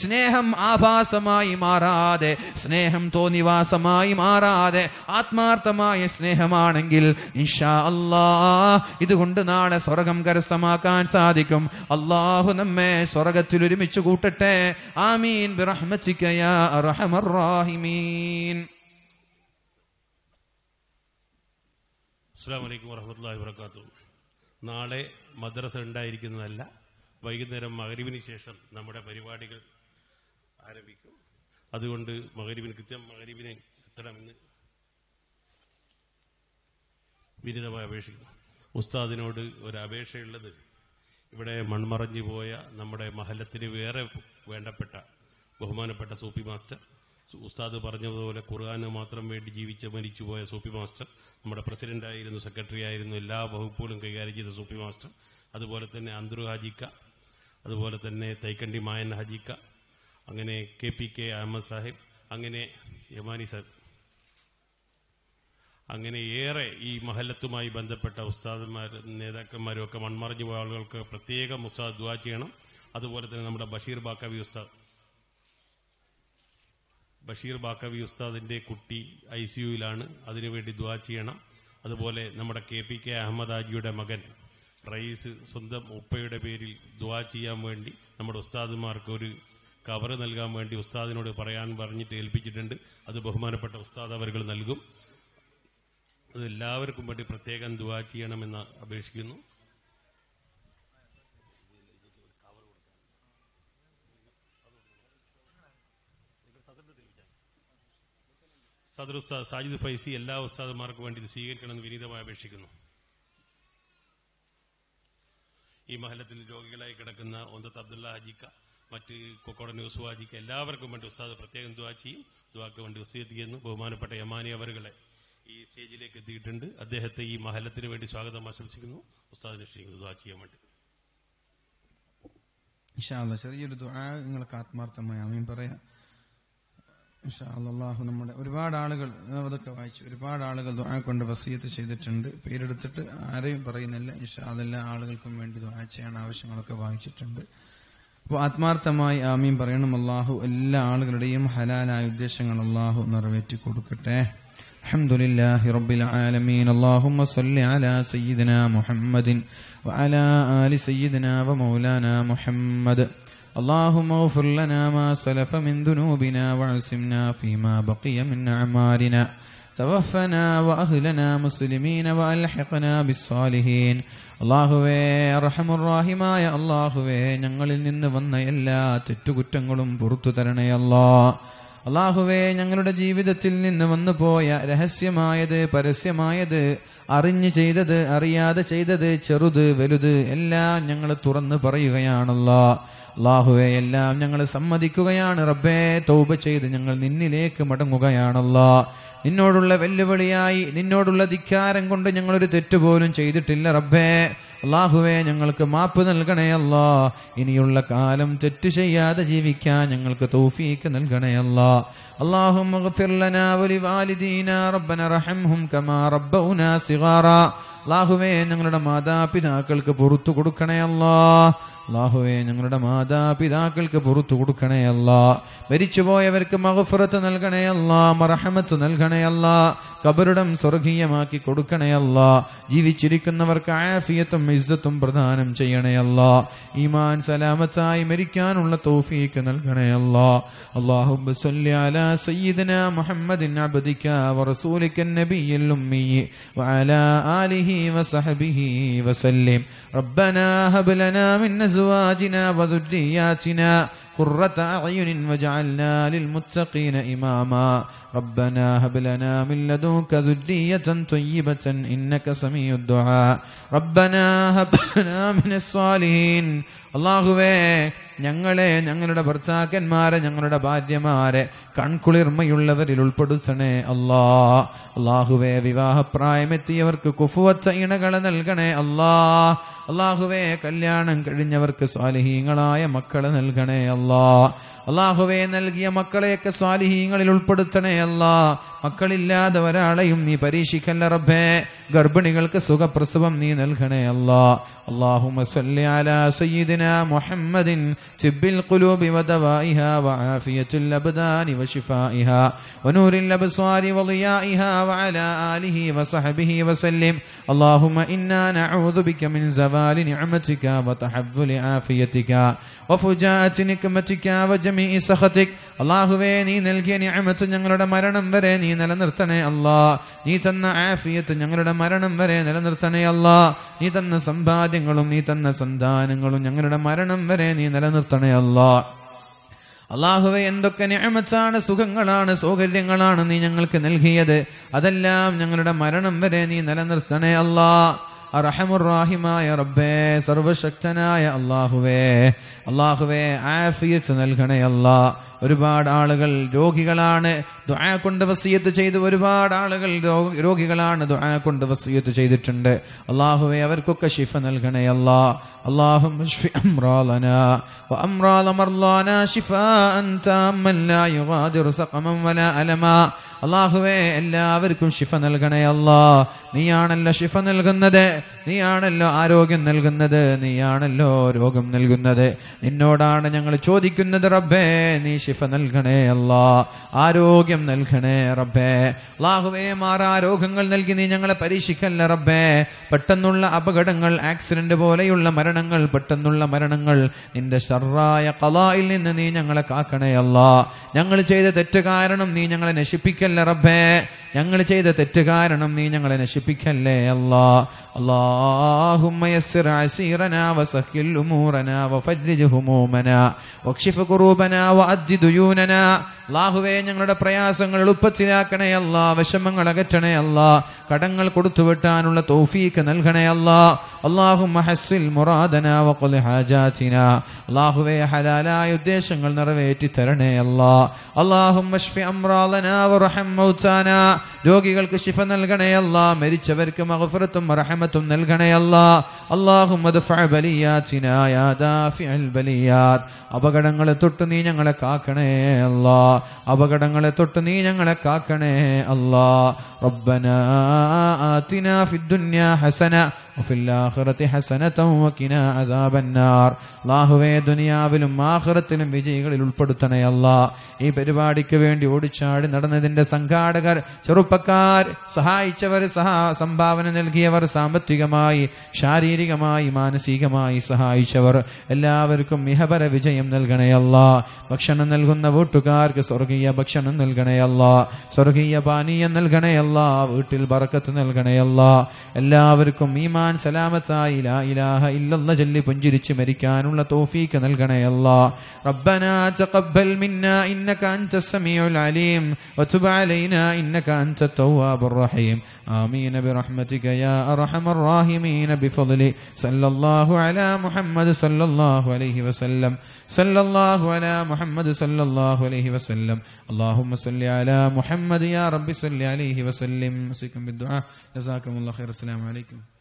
സ്നേഹം ആഭാസമായി മാറാതെ സ്നേഹം തോന്നിവാസമായി മാറാതെ ആത്മാർത്ഥമായ സ്നേഹമാണെങ്കിൽ ഇൻഷാ അല്ലാ ഇതുകൊണ്ട് നാളെ സ്വർഗം കരസ്ഥമാക്കാൻ സാധിക്കും അള്ളാഹു നമ്മെ സ്വർഗത്തിൽ ഒരുമിച്ച് കൂട്ടട്ടെ ആമീൻ ബിറഹ്മത്തിക്കയാ റാഹിമീൻ നാളെ മദ്രസ ഉണ്ടായിരിക്കുന്നതല്ല വൈകുന്നേരം മകരീവിന് ശേഷം നമ്മുടെ പരിപാടികൾ ആരംഭിക്കും അതുകൊണ്ട് മകരീവിന് കൃത്യം മകരീവിനെ എത്തണമെന്ന് വിനീതമായി അപേക്ഷിക്കുന്നു ഉസ്താദിനോട് ഒരു ഇവിടെ മൺമറഞ്ഞു പോയ നമ്മുടെ മഹലത്തിന് വേറെ വേണ്ടപ്പെട്ട ബഹുമാനപ്പെട്ട സൂപ്പി മാസ്റ്റർ ഉസ്താദ് പറഞ്ഞതുപോലെ ഖുർആാന് മാത്രം വേണ്ടി ജീവിച്ച് മരിച്ചുപോയ സൂപ്പി മാസ്റ്റർ നമ്മുടെ പ്രസിഡന്റായിരുന്നു സെക്രട്ടറി ആയിരുന്നു എല്ലാ വകുപ്പുകളും കൈകാര്യം ചെയ്ത സൂപ്പി മാസ്റ്റർ അതുപോലെ തന്നെ അന്ദ്രു ഹാജിക്ക അതുപോലെ തന്നെ തൈക്കണ്ടി മായൻ ഹാജിക്ക അങ്ങനെ K P K Ahammed Sahib അങ്ങനെ യമാനി സാഹിബ് അങ്ങനെ ഏറെ ഈ മഹല്ലത്തുമായി ബന്ധപ്പെട്ട ഉസ്താദന്മാർ നേതാക്കന്മാരും ഒക്കെ മൺമറഞ്ഞു പോയ ആളുകൾക്ക് പ്രത്യേകം ഉസ്താദ് ദുവാ ചെയ്യണം അതുപോലെ തന്നെ നമ്മുടെ ബഷീർ ബാക്കവി ഉസ്താദ് ബഷീർ ബാക്കവി ഉസ്താദിന്റെ കുട്ടി ഐ യുയിലാണ് അതിനുവേണ്ടി ദുവാ ചെയ്യണം അതുപോലെ നമ്മുടെ കെ പി കെ അഹമ്മദ് ആജിയുടെ മകൻ റയീസ് സ്വന്തം ഉപ്പയുടെ പേരിൽ ദുവാ ചെയ്യാൻ വേണ്ടി നമ്മുടെ ഉസ്താദുമാർക്ക് ഒരു കവറ് നൽകാൻ വേണ്ടി ഉസ്താദിനോട് പറയാൻ പറഞ്ഞിട്ട് ഏൽപ്പിച്ചിട്ടുണ്ട് അത് ബഹുമാനപ്പെട്ട ഉസ്താദ് അവർ നൽകും എല്ലാവർക്കും വേണ്ടി പ്രത്യേകം ദുവാ ചെയ്യണമെന്ന് അപേക്ഷിക്കുന്നു സദറുസ്താദ് സാജിദ് ഫൈസി എല്ലാ ഉസ്താദുമാർക്കും വേണ്ടി ഇത് സ്വീകരിക്കണമെന്ന് വിനീതമായി അപേക്ഷിക്കുന്നു ഈ മഹലത്തിൽ രോഗികളായി കിടക്കുന്ന ഒന്നത്ത് അബ്ദുള്ള ഹജിക്ക മറ്റ് കൊക്കോട യൂസുഫ് ഹജിക്ക എല്ലാവർക്കും വേണ്ടി ഉസ്താദ് പ്രത്യേകം ദുവാ ചെയ്യും ദുവാക്ക് വേണ്ടി ഉസ്തീകരിക്കുന്നു ബഹുമാനപ്പെട്ട യമാനി അവരുകളെ ഈ സ്റ്റേജിലേക്ക് എത്തിയിട്ടുണ്ട് അദ്ദേഹത്തെ ഈ മഹലത്തിന് വേണ്ടി സ്വാഗതം ആശംസിക്കുന്നു ഉസ്താദിനെ ക്ഷണിക്കുന്നു ചെയ്യാൻ വേണ്ടി ഇഷാല്ല ചെറിയൊരു ദുആ നിങ്ങൾക്ക് ആത്മാർത്ഥമായി അമ്മയും പറയാം ഇഷാല്ലാഹു നമ്മുടെ ഒരുപാട് ആളുകൾ അതൊക്കെ വായിച്ചു ഒരുപാട് ആളുകൾ ദുആ കൊണ്ട് വസീയത്ത് ചെയ്തിട്ടുണ്ട് പേരെടുത്തിട്ട് ആരെയും പറയുന്നില്ല ഇഷാദെല്ലാ ആളുകൾക്കും വേണ്ടി ദുആ ചെയ്യാൻ ആവശ്യങ്ങളൊക്കെ വായിച്ചിട്ടുണ്ട് അപ്പോൾ ആത്മാർത്ഥമായി ആമീൻ പറയണം അള്ളാഹു എല്ലാ ആളുകളുടെയും ഹലാലായ ഉദ്ദേശങ്ങൾ അള്ളാഹു നിറവേറ്റി കൊടുക്കട്ടെ الحمد لله رب العالمين اللهم صل على سيدنا محمد وعلى آل سيدنا ومولانا محمد اللهم اغفر لنا ما سلف من ذنوبنا وعسمنا فيما بقي من أعمالنا توفنا وأهلنا مسلمين وألحقنا بالصالحين അള്ളാഹുവേ റഹമുറാഹിമായ അള്ളാഹുവേ ഞങ്ങളിൽ നിന്ന് വന്ന എല്ലാ തെറ്റുകുറ്റങ്ങളും പുറത്തു തരണയല്ലോ അള്ളാഹുവെ ഞങ്ങളുടെ ജീവിതത്തിൽ നിന്ന് വന്നുപോയ രഹസ്യമായത് പരസ്യമായത് അറിഞ്ഞു ചെയ്തത് അറിയാതെ ചെയ്തത് ചെറുത് വലുത് എല്ലാം ഞങ്ങൾ തുറന്നു പറയുകയാണല്ലോ അള്ളാഹുവെ എല്ലാം ഞങ്ങൾ സമ്മതിക്കുകയാണ് റബ്ബേ തൗബ ചെയ്ത് ഞങ്ങൾ നിന്നിലേക്ക് മടങ്ങുകയാണല്ലോ നിന്നോടുള്ള വെല്ലുവിളിയായി നിന്നോടുള്ള ധിക്കാരം കൊണ്ട് ഞങ്ങളൊരു തെറ്റുപോലും ചെയ്തിട്ടില്ല റബ്ബേ അള്ളാഹുവെ ഞങ്ങൾക്ക് മാപ്പ് നൽകണേ ഇനിയുള്ള കാലം തെറ്റ് ചെയ്യാതെ ജീവിക്കാൻ ഞങ്ങൾക്ക് തൗഫീക്ക് നൽകണേ അല്ലാ അള്ളാഹുവേ ഞങ്ങളുടെ മാതാപിതാക്കൾക്ക് പുറത്തു കൊടുക്കണേ അള്ളാഹുവെ ഞങ്ങളുടെ മാതാപിതാക്കൾക്ക് പുറത്തു കൊടുക്കണേ അല്ല മരിച്ചുപോയവർക്ക് മഹഫുറത്ത് നൽകണേ അല്ല മറഹമത്ത് നൽകണേ അല്ല കബറിടം സ്വർഗീയമാക്കി കൊടുക്കണേ അല്ല ജീവിച്ചിരിക്കുന്നവർക്ക് ആഫിയത്തും ഇസ്സത്തും പ്രദാനം ചെയ്യണേ അല്ല ഈമാൻ സലാമത്തായി മരിക്കാനുള്ള തോഫീക്ക് നൽകണേ അല്ല അള്ളാഹുബ് അലാ സയ്യിദന മുഹമ്മദിൻ أزواجنا وذرياتنا قرة أعين وجعلنا للمتقين إماما ربنا هب لنا من لدنك ذرية طيبة إنك سميع الدعاء ربنا هب لنا من الصالحين അള്ളാഹുവേ ഞങ്ങളെ ഞങ്ങളുടെ ഭർത്താക്കന്മാരെ ഞങ്ങളുടെ ഭാര്യമാരെ കൺകുളിർമയുള്ളവരിൽ ഉൾപ്പെടുത്തണേ അല്ലാ അള്ളാഹുവേ വിവാഹപ്രായമെത്തിയവർക്ക് കുഫുവച്ച ഇണകളെ നൽകണേ അല്ലാ അള്ളാഹുവേ കല്യാണം കഴിഞ്ഞവർക്ക് സ്വാലിഹീങ്ങളായ മക്കളെ നൽകണേ അല്ലാ അള്ളാഹുവേ നൽകിയ മക്കളെയൊക്കെ സ്വാലിഹീങ്ങളിൽ ഉൾപ്പെടുത്തണേ അല്ലാ മക്കളില്ലാതെ ഒരാളെയും നീ പരീക്ഷിക്കല്ല റബ്ബേ ഗർഭിണികൾക്ക് സുഖപ്രസവം നീ നൽകണേ അല്ലാ اللهم صل على سيدنا محمد تب القلوب ودوائها وعافية الأبدان وشفائها ونور الأبصار وضيائها وعلى آله وصحبه وسلم اللهم إنا نعوذ بك من زوال نعمتك وتحول عافيتك വഫുജാഅത്ത് അല്ലാഹുവേ നീ നൽകിയ നിഅമത്ത് ഞങ്ങളുടെ മരണം വരെ നീ നിലനിർത്തണേ അല്ലാ നീ തന്ന ആഫിയത്ത് ഞങ്ങളുടെ മരണം വരെ നിലനിർത്തണേ അല്ലാ നീ തന്ന സമ്പാദ്യങ്ങളും നീ തന്ന സന്താനങ്ങളും ഞങ്ങളുടെ മരണം വരെ നീ നിലനിർത്തണേ അല്ലാ അള്ളാഹുവെ എന്തൊക്കെ ഞാമച്ചാണ് സുഖങ്ങളാണ് സൗകര്യങ്ങളാണ് നീ ഞങ്ങൾക്ക് നൽകിയത് അതെല്ലാം ഞങ്ങളുടെ മരണം വരെ നീ നിലനിർത്തണേ അല്ലാ അറഹമുറാഹിമായ റബ്ബേ സർവശക്തനായ അള്ളാഹുവേ അള്ളാഹുവേ ആഫിയത്ത് നൽകണേ അല്ലാ ഒരുപാട് ആളുകൾ രോഗികളാണ് ദുആ കൊണ്ട് വസീയത്ത് ചെയ്ത് ഒരുപാട് ആളുകൾ രോഗികളാണ് ദുആ കൊണ്ട് വസീയത്ത് ചെയ്തിട്ടുണ്ട് അള്ളാഹുവെ അവർക്കൊക്കെ ഷിഫ നൽകണേ അല്ലാ അള്ളാഹും ശിഫ അൻ താമല്ല അള്ളാഹുവേ എല്ലാവർക്കും ശിഫ നൽകണേ അല്ലാ നീയാണല്ലോ ശിഫ നൽകുന്നത് നീയാണല്ലോ ആരോഗ്യം നൽകുന്നത് നീയാണല്ലോ രോഗം നൽകുന്നത് നിന്നോടാണ് ഞങ്ങൾ ചോദിക്കുന്നത് റബ്ബേ നീ ശിഫ നൽകണേ അല്ലാ ആരോഗ്യം നൽകണേ റബ്ബേ അള്ളാഹുവേ മാറാ രോഗങ്ങൾ നൽകി നീ ഞങ്ങളെ പരീക്ഷിക്കല്ല റബ്ബേ പെട്ടെന്നുള്ള അപകടങ്ങൾ ആക്സിഡന്റ് പോലെയുള്ള മരണങ്ങൾ പെട്ടെന്നുള്ള മരണങ്ങൾ നിന്റെ ശർറായ കലായിൽ നിന്ന് നീ ഞങ്ങളെ കാക്കണേ അല്ലാ ഞങ്ങൾ ചെയ്ത തെറ്റ് കാരണം നീ ഞങ്ങളെ നശിപ്പിക്കൽ നശിപ്പിക്കല്ലേ റബ്ബേ ഞങ്ങൾ ചെയ്ത തെറ്റ് കാരണം നീ ഞങ്ങളെ നശിപ്പിക്കല്ലേ അല്ലാ اللهم ഞങ്ങളുടെ പ്രയാസങ്ങൾ എളുപ്പത്തിലാക്കണേ അല്ല വിഷമങ്ങൾ അകറ്റണേ അല്ല കടങ്ങൾ കൊടുത്തു വിട്ടാനുള്ള തോഫീക്ക് നൽകണേ അല്ല അള്ളാഹു മഹസിൽ ഹലാലായ ഉദ്ദേശങ്ങൾ നിറവേറ്റി തരണേ അല്ല അള്ളാഹു മൗത്താന രോഗികൾക്ക് ശിഫ നൽകണയല്ല മരിച്ചവർക്ക് മഹഫറത്തും റഹമത്തും നൽകണയല്ല അള്ളാഹും അപകടങ്ങളെ തൊട്ട് നീ ഞങ്ങളെ കാക്കണേ അല്ല അപകടങ്ങളെ തൊട്ട് നീ ഞങ്ങളെ കാക്കണേ അല്ല ربنا ദുനിയാവിലും ആഖിറത്തിലും വിജയികളിൽ ഉൾപ്പെടുത്തണേ അല്ല ഈ പരിപാടിക്ക് വേണ്ടി ഓടിച്ചാടി നടന്നതിന്റെ സംഘാടകർ ചെറുപ്പക്കാർ സഹായിച്ചവർ സഹാ സംഭാവന നൽകിയവർ സാമ്പത്തികമായി ശാരീരികമായി മാനസികമായി സഹായിച്ചവർ എല്ലാവർക്കും മിഹപര വിജയം നൽകണയല്ല ഭക്ഷണം നൽകുന്ന വീട്ടുകാർക്ക് സ്വർഗീയ ഭക്ഷണം നൽകണയല്ല സ്വർഗീയ പാനീയം നൽകണയല്ല വീട്ടിൽ ബറക്കത്ത് നൽകണയല്ല എല്ലാവർക്കും ഈമാൻ സലാമത്തായി ലാ ഇലാഹ ഇല്ലല്ല ചൊല്ലി പുഞ്ചിരിച്ച് മരിക്കാനുള്ള തോഫീക്ക് നൽകണയല്ല റബ്ബനാ തഖബ്ബൽ മിന്ന ഇന്നക അൻത സമീഉൽ അലീം وتب علينا إنك أنت التواب الرحيم آمين برحمتك يا أرحم الراحمين بفضل صلى الله على محمد صلى الله عليه وسلم صلى الله على محمد صلى الله عليه وسلم اللهم صل على محمد يا رب صل عليه وسلم مسيكم بالدعاء جزاكم الله خير السلام عليكم